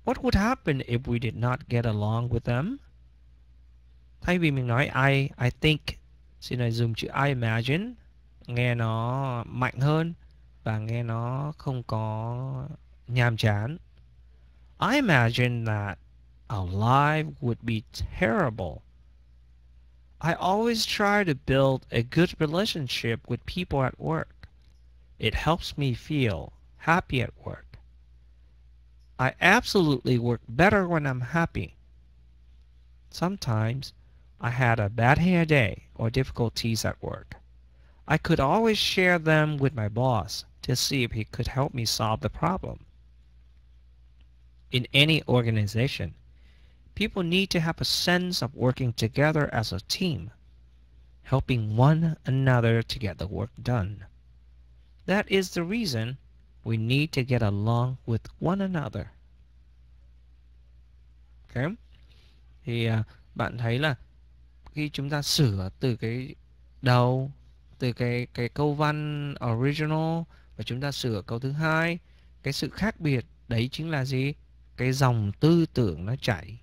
What would happen if we did not get along with them? Thay vì mình nói I, I think, xin hãy dùng chữ I imagine, nghe nó mạnh hơn và nghe nó không có nhàm chán. I imagine that our life would be terrible. I always try to build a good relationship with people at work. It helps me feel happy at work. I absolutely work better when I'm happy. Sometimes I had a bad hair day or difficulties at work. I could always share them with my boss to see if he could help me solve the problem. In any organization, people need to have a sense of working together as a team, helping one another to get the work done. That is the reason We need to get along with one another. Okay. Thì uh, bạn thấy là khi chúng ta sửa từ cái đầu từ cái cái câu văn original và chúng ta sửa câu thứ hai cái sự khác biệt đấy chính là gì cái dòng tư tưởng nó chảy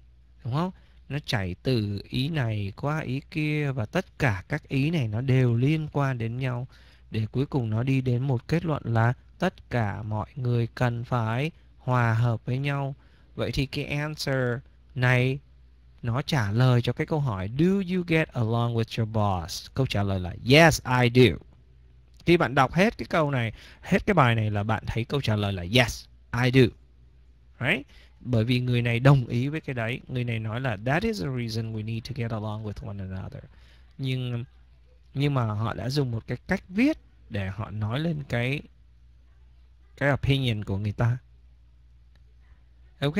đúng không nó chảy từ ý này qua ý kia và tất cả các ý này nó đều liên quan đến nhau để cuối cùng nó đi đến một kết luận là tất cả mọi người cần phải hòa hợp với nhau vậy thì cái answer này nó trả lời cho cái câu hỏi do you get along with your boss câu trả lời là yes I do khi bạn đọc hết cái câu này hết cái bài này là bạn thấy câu trả lời là yes I do right bởi vì người này đồng ý với cái đấy người này nói là that is the reason we need to get along with one another nhưng nhưng mà họ đã dùng một cái cách viết để họ nói lên cái cái opinion của người ta ok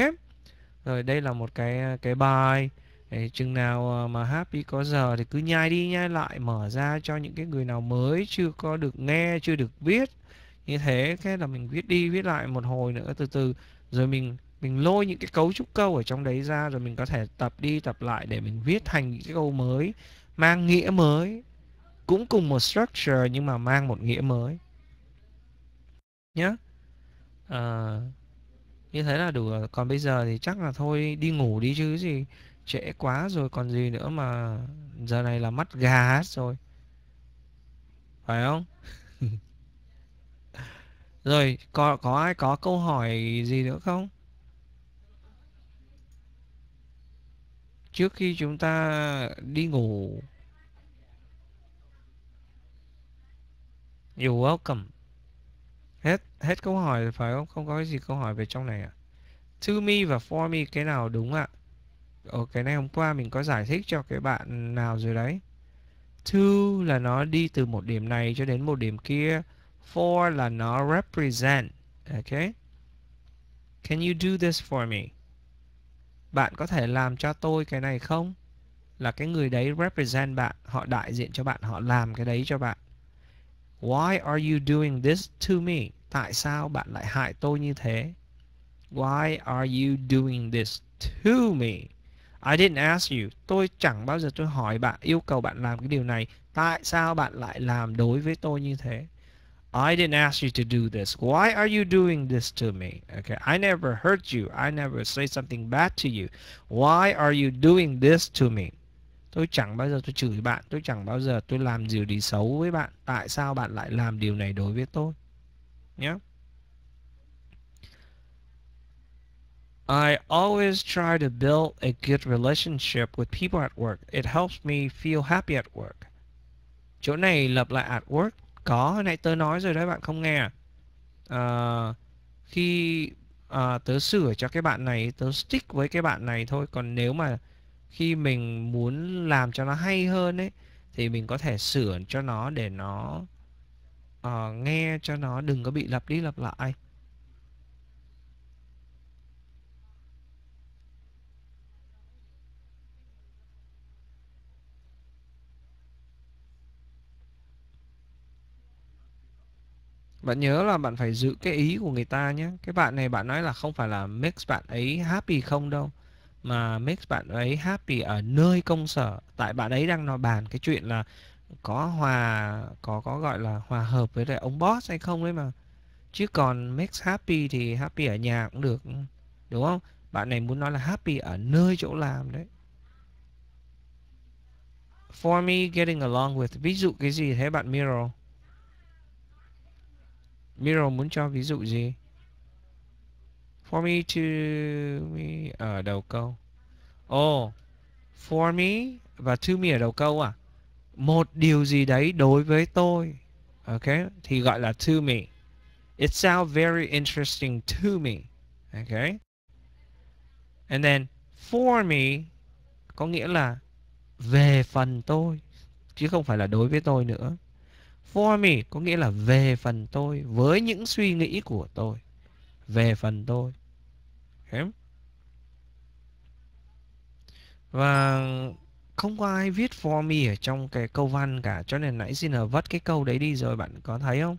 rồi đây là một cái cái bài Đấy, chừng nào ờ, mà happy có giờ thì cứ nhai đi nhai lại mở ra cho những cái người nào mới chưa có được nghe chưa được viết như thế cái là mình viết đi viết lại một hồi nữa từ từ rồi mình mình lôi những cái cấu trúc câu ở trong đấy ra rồi mình có thể tập đi tập lại để mình viết thành những cái câu mới mang nghĩa mới cũng cùng một structure nhưng mà mang một nghĩa mới nhé yeah à, như thế là đủ rồi. còn bây giờ thì chắc là thôi đi ngủ đi chứ gì trễ quá rồi còn gì nữa mà giờ này là mắt gà hết rồi phải không <laughs> rồi có có ai có câu hỏi gì nữa không trước khi chúng ta đi ngủ You're welcome hết hết câu hỏi phải không không có cái gì câu hỏi về trong này ạ à? to me và for me cái nào đúng ạ à? Ờ, Ồ, cái này hôm qua mình có giải thích cho cái bạn nào rồi đấy to là nó đi từ một điểm này cho đến một điểm kia for là nó represent ok can you do this for me bạn có thể làm cho tôi cái này không là cái người đấy represent bạn họ đại diện cho bạn họ làm cái đấy cho bạn Why are you doing this to me? Tại sao bạn lại hại tôi như thế? Why are you doing this to me? I didn't ask you. Tôi chẳng bao giờ tôi hỏi bạn, yêu cầu bạn làm cái điều này. Tại sao bạn lại làm đối với tôi như thế? I didn't ask you to do this. Why are you doing this to me? Okay, I never hurt you. I never say something bad to you. Why are you doing this to me? tôi chẳng bao giờ tôi chửi bạn tôi chẳng bao giờ tôi làm điều gì xấu với bạn tại sao bạn lại làm điều này đối với tôi nhé I always try to build a good relationship with people at work. It helps me feel happy at work. Chỗ này lặp lại at work. Có, hồi nãy tớ nói rồi đấy, bạn không nghe. À? à, khi à, tớ sửa cho cái bạn này, tớ stick với cái bạn này thôi. Còn nếu mà khi mình muốn làm cho nó hay hơn ấy thì mình có thể sửa cho nó để nó uh, nghe cho nó đừng có bị lặp đi lặp lại Bạn nhớ là bạn phải giữ cái ý của người ta nhé Cái bạn này bạn nói là không phải là mix bạn ấy happy không đâu mà make bạn ấy happy ở nơi công sở tại bạn ấy đang nói bàn cái chuyện là có hòa có có gọi là hòa hợp với lại ông boss hay không đấy mà chứ còn make happy thì happy ở nhà cũng được đúng không bạn này muốn nói là happy ở nơi chỗ làm đấy for me getting along with ví dụ cái gì thế bạn Miro Miro muốn cho ví dụ gì For me to me ở ờ, đầu câu. Oh, for me và to me ở đầu câu à? Một điều gì đấy đối với tôi. Ok, thì gọi là to me. It sounds very interesting to me. Ok. And then for me có nghĩa là về phần tôi chứ không phải là đối với tôi nữa. For me có nghĩa là về phần tôi với những suy nghĩ của tôi. Về phần tôi. Okay. Và không có ai viết for me ở trong cái câu văn cả cho nên nãy xin vất cái câu đấy đi rồi bạn có thấy không?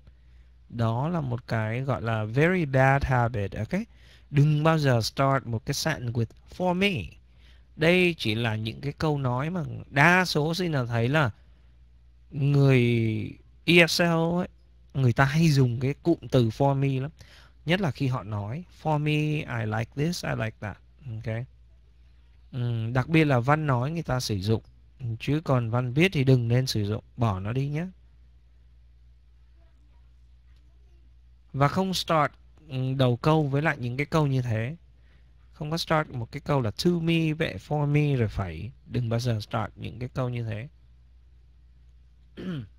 Đó là một cái gọi là very bad habit ok. Đừng bao giờ start một cái sentence with for me. Đây chỉ là những cái câu nói mà đa số xin là thấy là người ESL ấy, người ta hay dùng cái cụm từ for me lắm Nhất là khi họ nói For me, I like this, I like that okay. ừ, Đặc biệt là văn nói người ta sử dụng Chứ còn văn viết thì đừng nên sử dụng Bỏ nó đi nhé Và không start ừ, đầu câu với lại những cái câu như thế Không có start một cái câu là to me, vậy for me rồi phải Đừng bao giờ start những cái câu như thế <clears throat>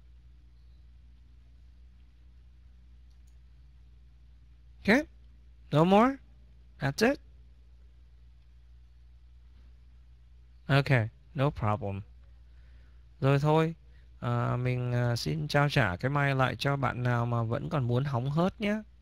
Okay? No more? That's it? Okay, no problem. Rồi thôi, à, mình ờ, xin trao trả cái mic lại cho bạn nào mà vẫn còn muốn hóng hớt nhé.